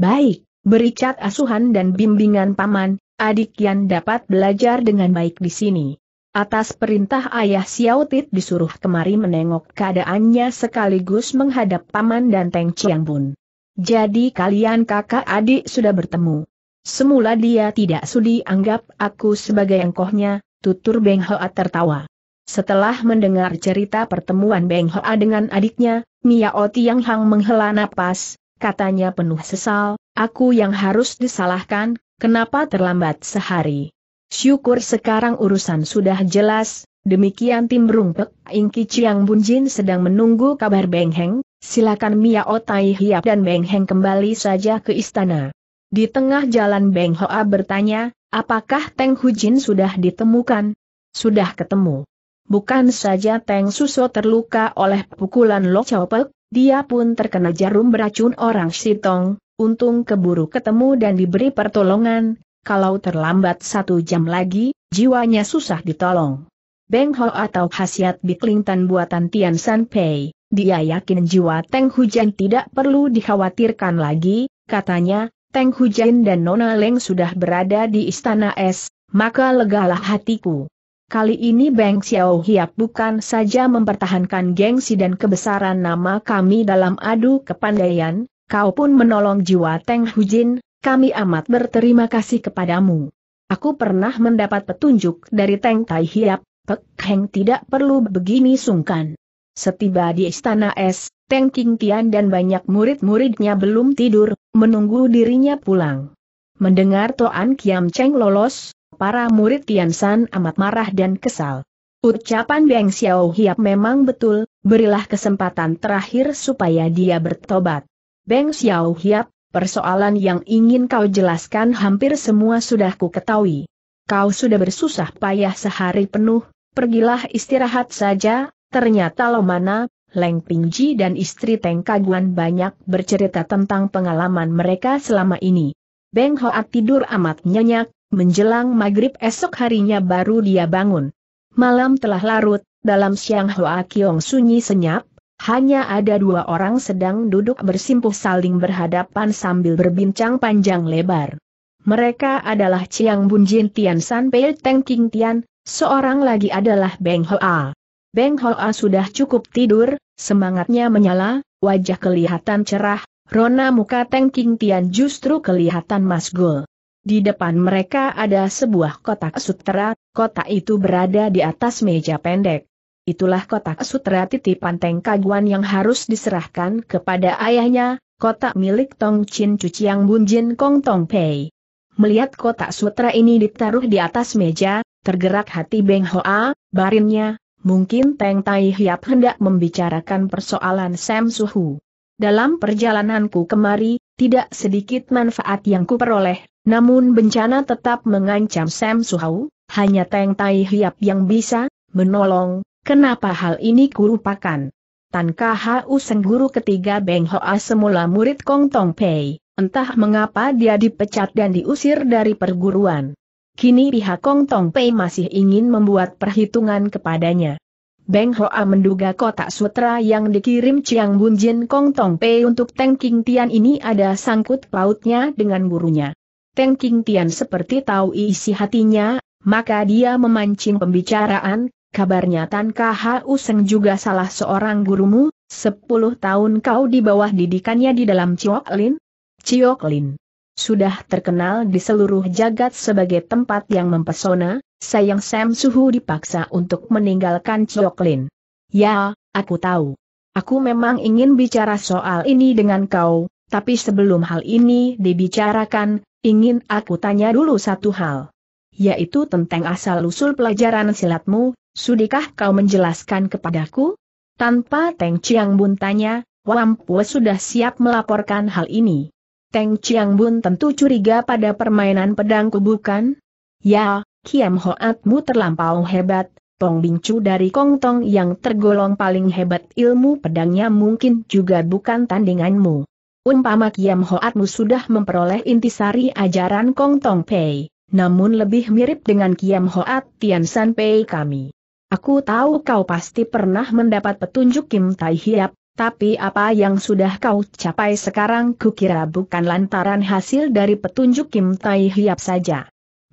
Baik, beri cat asuhan dan bimbingan paman, adik yang dapat belajar dengan baik di sini. Atas perintah ayah Xiaotit disuruh kemari menengok keadaannya sekaligus menghadap paman dan Teng Chiang Bun. Jadi kalian kakak adik sudah bertemu. Semula dia tidak sudi anggap aku sebagai engkohnya, tutur Beng Hoa tertawa. Setelah mendengar cerita pertemuan Beng Hoa dengan adiknya, Miao Tiang Hang menghela napas, katanya penuh sesal, aku yang harus disalahkan, kenapa terlambat sehari. Syukur sekarang urusan sudah jelas, demikian Tim Rung Ingki Chiang Bunjin sedang menunggu kabar Beng Heng, silakan Mia Tai Hiap dan Beng Heng kembali saja ke istana. Di tengah jalan Beng Hoa bertanya, apakah Teng Hujin sudah ditemukan? Sudah ketemu. Bukan saja Teng Suso terluka oleh pukulan Lo Chow Pek, dia pun terkena jarum beracun orang Sitong, untung keburu ketemu dan diberi pertolongan, kalau terlambat satu jam lagi, jiwanya susah ditolong. Beng Ho atau khasiat Biklingtan buatan Tian San Pei, dia yakin jiwa Teng Hujan tidak perlu dikhawatirkan lagi, katanya, Teng Hujan dan Nona Leng sudah berada di istana es, maka legalah hatiku. Kali ini Beng Xiao Hiap bukan saja mempertahankan gengsi dan kebesaran nama kami dalam adu kepandaian, kau pun menolong jiwa Teng Hujin, kami amat berterima kasih kepadamu. Aku pernah mendapat petunjuk dari Teng Tai Hiap, Pek Heng tidak perlu begini sungkan. Setiba di istana es, Teng King Tian dan banyak murid-muridnya belum tidur, menunggu dirinya pulang. Mendengar Toan Kiam Cheng lolos, para murid Tian San amat marah dan kesal. Ucapan Beng Xiao Hiap memang betul, berilah kesempatan terakhir supaya dia bertobat. Beng Xiao Hiap, persoalan yang ingin kau jelaskan hampir semua sudah ku ketahui. Kau sudah bersusah payah sehari penuh, pergilah istirahat saja, ternyata lo mana, Leng Pingji dan istri Teng Kaguan banyak bercerita tentang pengalaman mereka selama ini. Beng Hoat tidur amat nyenyak, Menjelang maghrib esok harinya baru dia bangun. Malam telah larut, dalam siang Hoa Kiong sunyi senyap, hanya ada dua orang sedang duduk bersimpuh saling berhadapan sambil berbincang panjang lebar. Mereka adalah Chiang Bunjin Tian San Pei Teng King Tian, seorang lagi adalah Beng Hoa. Beng Hoa sudah cukup tidur, semangatnya menyala, wajah kelihatan cerah, rona muka Teng King Tian justru kelihatan masgul. Di depan mereka ada sebuah kotak sutra. kotak itu berada di atas meja pendek. Itulah kotak sutra titipan Teng Kaguan yang harus diserahkan kepada ayahnya, kotak milik Tong Chin Cuciang Bun Jin Kong Tong Pei. Melihat kotak sutra ini ditaruh di atas meja, tergerak hati Beng Hoa, barinnya, mungkin Teng Tai Hiap hendak membicarakan persoalan Sam Suhu. Dalam perjalananku kemari, tidak sedikit manfaat yang kuperoleh, namun bencana tetap mengancam Sam Suhau, hanya Teng Tai Hiap yang bisa menolong, kenapa hal ini kurupakan. Tan Hau Seng guru ketiga Beng Hoa semula murid Kong Tong Pei, entah mengapa dia dipecat dan diusir dari perguruan. Kini pihak Kong Tong Pei masih ingin membuat perhitungan kepadanya. Beng Hoa menduga kotak sutra yang dikirim Chiang Bunjin Kong Tong Pei untuk Teng King Tian ini ada sangkut pautnya dengan gurunya. Teng King Tian seperti tahu isi hatinya, maka dia memancing pembicaraan, kabarnya Tan Kahau Seng juga salah seorang gurumu, sepuluh tahun kau di bawah didikannya di dalam Ciok Lin? Ciok Lin. Sudah terkenal di seluruh jagat sebagai tempat yang mempesona, sayang Sam Suhu dipaksa untuk meninggalkan Ciok Lin. Ya, aku tahu. Aku memang ingin bicara soal ini dengan kau, tapi sebelum hal ini dibicarakan, Ingin aku tanya dulu satu hal. Yaitu tentang asal-usul pelajaran silatmu, sudikah kau menjelaskan kepadaku? Tanpa Teng Chiang Bun tanya, Wampue sudah siap melaporkan hal ini. Teng Chiang Bun tentu curiga pada permainan pedangku bukan? Ya, Kiam Hoatmu terlampau hebat, Tong Bingcu dari Kong Tong yang tergolong paling hebat ilmu pedangnya mungkin juga bukan tandinganmu umpama Kiam Hoatmu sudah memperoleh intisari ajaran Kong Tong Pei, namun lebih mirip dengan Kiam Hoat Tian San Pei kami. Aku tahu kau pasti pernah mendapat petunjuk Kim Tai Hiap, tapi apa yang sudah kau capai sekarang kukira bukan lantaran hasil dari petunjuk Kim Tai Hiap saja.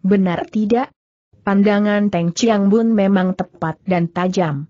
Benar tidak? Pandangan Teng Chiang Bun memang tepat dan tajam.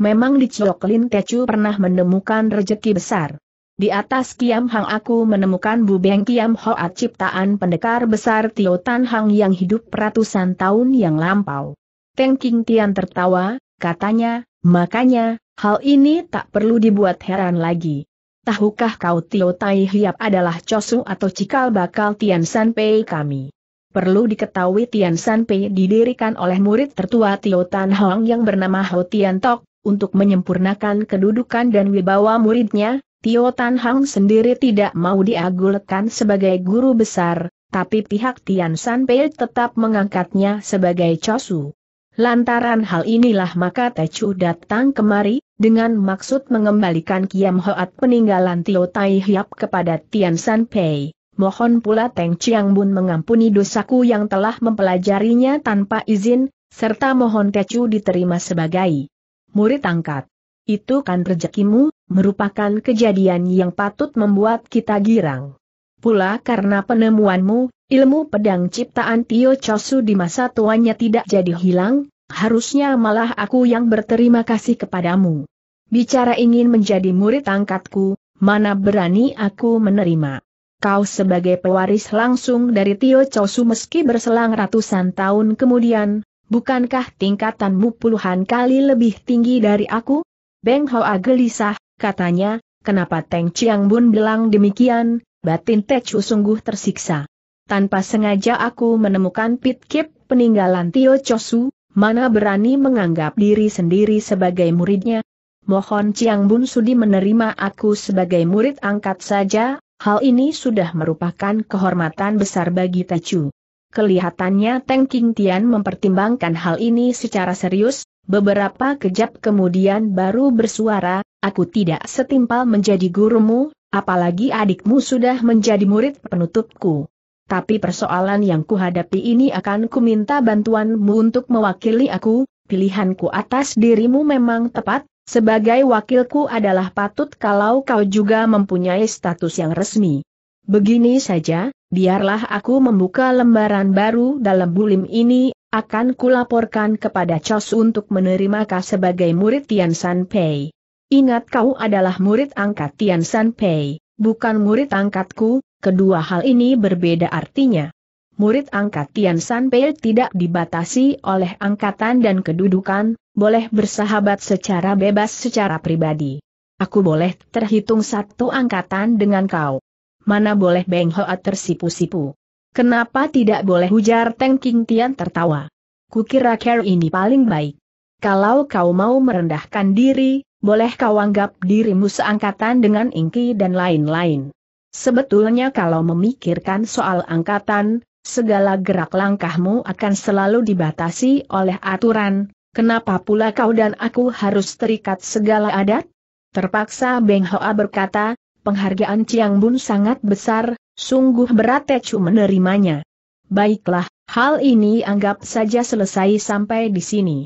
Memang di Cioklin techu pernah menemukan rejeki besar. Di atas Kiam Hang aku menemukan bu beng Kiam Hoa ciptaan pendekar besar Tio Tan Hang yang hidup ratusan tahun yang lampau. Teng King Tian tertawa, katanya, makanya, hal ini tak perlu dibuat heran lagi. Tahukah kau Tio Tai Hiap adalah Cosu atau cikal bakal Tian San Pei kami? Perlu diketahui Tian San Pei didirikan oleh murid tertua Tio Tan Hang yang bernama Ho Tian Tok, untuk menyempurnakan kedudukan dan wibawa muridnya, Tio Tan Hang sendiri tidak mau diagulkan sebagai guru besar, tapi pihak Tian San Pei tetap mengangkatnya sebagai Chosu. Lantaran hal inilah maka Techu datang kemari, dengan maksud mengembalikan Kiam Hoat peninggalan Tio Tai Hiap kepada Tian San Pei. Mohon pula Teng Chiang Bun mengampuni dosaku yang telah mempelajarinya tanpa izin, serta mohon Techu diterima sebagai murid angkat. Itu kan rezekimu, merupakan kejadian yang patut membuat kita girang. Pula karena penemuanmu, ilmu pedang ciptaan Tio Chosu di masa tuanya tidak jadi hilang, harusnya malah aku yang berterima kasih kepadamu. Bicara ingin menjadi murid angkatku, mana berani aku menerima. Kau sebagai pewaris langsung dari Tio Chosu meski berselang ratusan tahun kemudian, bukankah tingkatanmu puluhan kali lebih tinggi dari aku? Beng Hoa gelisah, katanya, kenapa Teng Chiang Bun bilang demikian, batin Techu sungguh tersiksa. Tanpa sengaja aku menemukan Pit Kip peninggalan Tio Chosu, mana berani menganggap diri sendiri sebagai muridnya. Mohon Chiang Bun Sudi menerima aku sebagai murid angkat saja, hal ini sudah merupakan kehormatan besar bagi Techu. Kelihatannya Teng King Tian mempertimbangkan hal ini secara serius, beberapa kejap kemudian baru bersuara, aku tidak setimpal menjadi gurumu, apalagi adikmu sudah menjadi murid penutupku. Tapi persoalan yang kuhadapi ini akan kuminta bantuanmu untuk mewakili aku, pilihanku atas dirimu memang tepat, sebagai wakilku adalah patut kalau kau juga mempunyai status yang resmi. Begini saja, biarlah aku membuka lembaran baru dalam bulim ini, akan kulaporkan kepada Chos untuk menerima kau sebagai murid Tian San Pei. Ingat kau adalah murid angkat Tian San Pei, bukan murid angkatku, kedua hal ini berbeda artinya. Murid angkat Tian San Pei tidak dibatasi oleh angkatan dan kedudukan, boleh bersahabat secara bebas secara pribadi. Aku boleh terhitung satu angkatan dengan kau. Mana boleh Beng Hoa tersipu-sipu. Kenapa tidak boleh hujar? Teng King Tian tertawa? Kukira care ini paling baik. Kalau kau mau merendahkan diri, boleh kau anggap dirimu seangkatan dengan Ingki dan lain-lain. Sebetulnya kalau memikirkan soal angkatan, segala gerak langkahmu akan selalu dibatasi oleh aturan, kenapa pula kau dan aku harus terikat segala adat? Terpaksa Beng Hoa berkata, penghargaan Chiang Bun sangat besar, sungguh berat Tecu menerimanya. Baiklah, hal ini anggap saja selesai sampai di sini.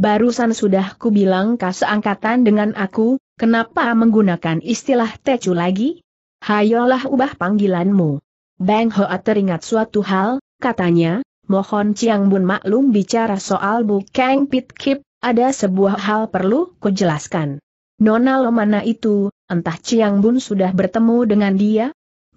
Barusan sudah ku bilang kas angkatan dengan aku, kenapa menggunakan istilah tecu lagi? Hayolah ubah panggilanmu. Bang Hoa teringat suatu hal, katanya, mohon Chiang Bun maklum bicara soal Kang Pit Kip, ada sebuah hal perlu ku jelaskan. Nona mana itu, entah Chiang Bun sudah bertemu dengan dia?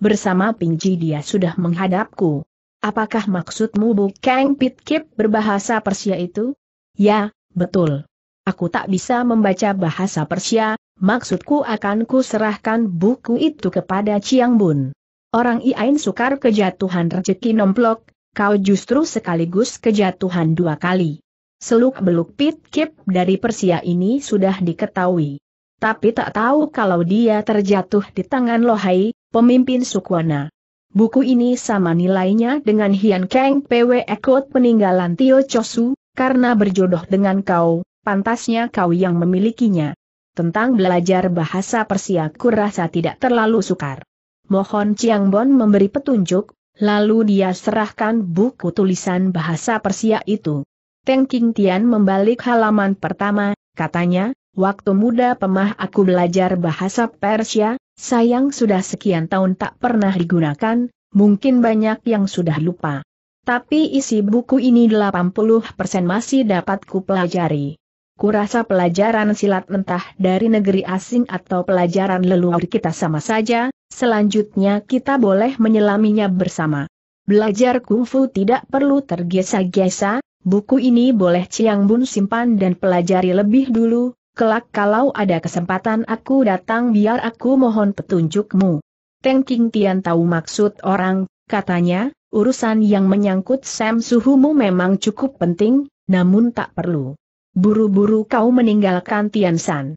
Bersama Pingji dia sudah menghadapku. Apakah maksudmu Kang Pit Kip berbahasa Persia itu? Ya, betul. Aku tak bisa membaca bahasa Persia, maksudku akan ku serahkan buku itu kepada Chiang Bun. Orang Iain sukar kejatuhan rezeki nomplok, kau justru sekaligus kejatuhan dua kali. Seluk-beluk pit kip dari Persia ini sudah diketahui. Tapi tak tahu kalau dia terjatuh di tangan Lohai, pemimpin Sukwana. Buku ini sama nilainya dengan Hian Kang Pwe Ekot peninggalan Tio Chosu, karena berjodoh dengan kau, pantasnya kau yang memilikinya. Tentang belajar bahasa Persia kurasa tidak terlalu sukar. Mohon Chiang Bon memberi petunjuk, lalu dia serahkan buku tulisan bahasa Persia itu. Teng King Tian membalik halaman pertama, katanya, waktu muda pemah aku belajar bahasa Persia, sayang sudah sekian tahun tak pernah digunakan, mungkin banyak yang sudah lupa. Tapi isi buku ini 80% masih dapat kupelajari. Kurasa pelajaran silat mentah dari negeri asing atau pelajaran leluhur kita sama saja, selanjutnya kita boleh menyelaminya bersama. Belajar kungfu tidak perlu tergesa-gesa, buku ini boleh Ciang Bun simpan dan pelajari lebih dulu, kelak kalau ada kesempatan aku datang biar aku mohon petunjukmu. Teng King Tian tahu maksud orang, katanya, urusan yang menyangkut Sam Suhumu memang cukup penting, namun tak perlu. Buru-buru kau meninggalkan Tian San.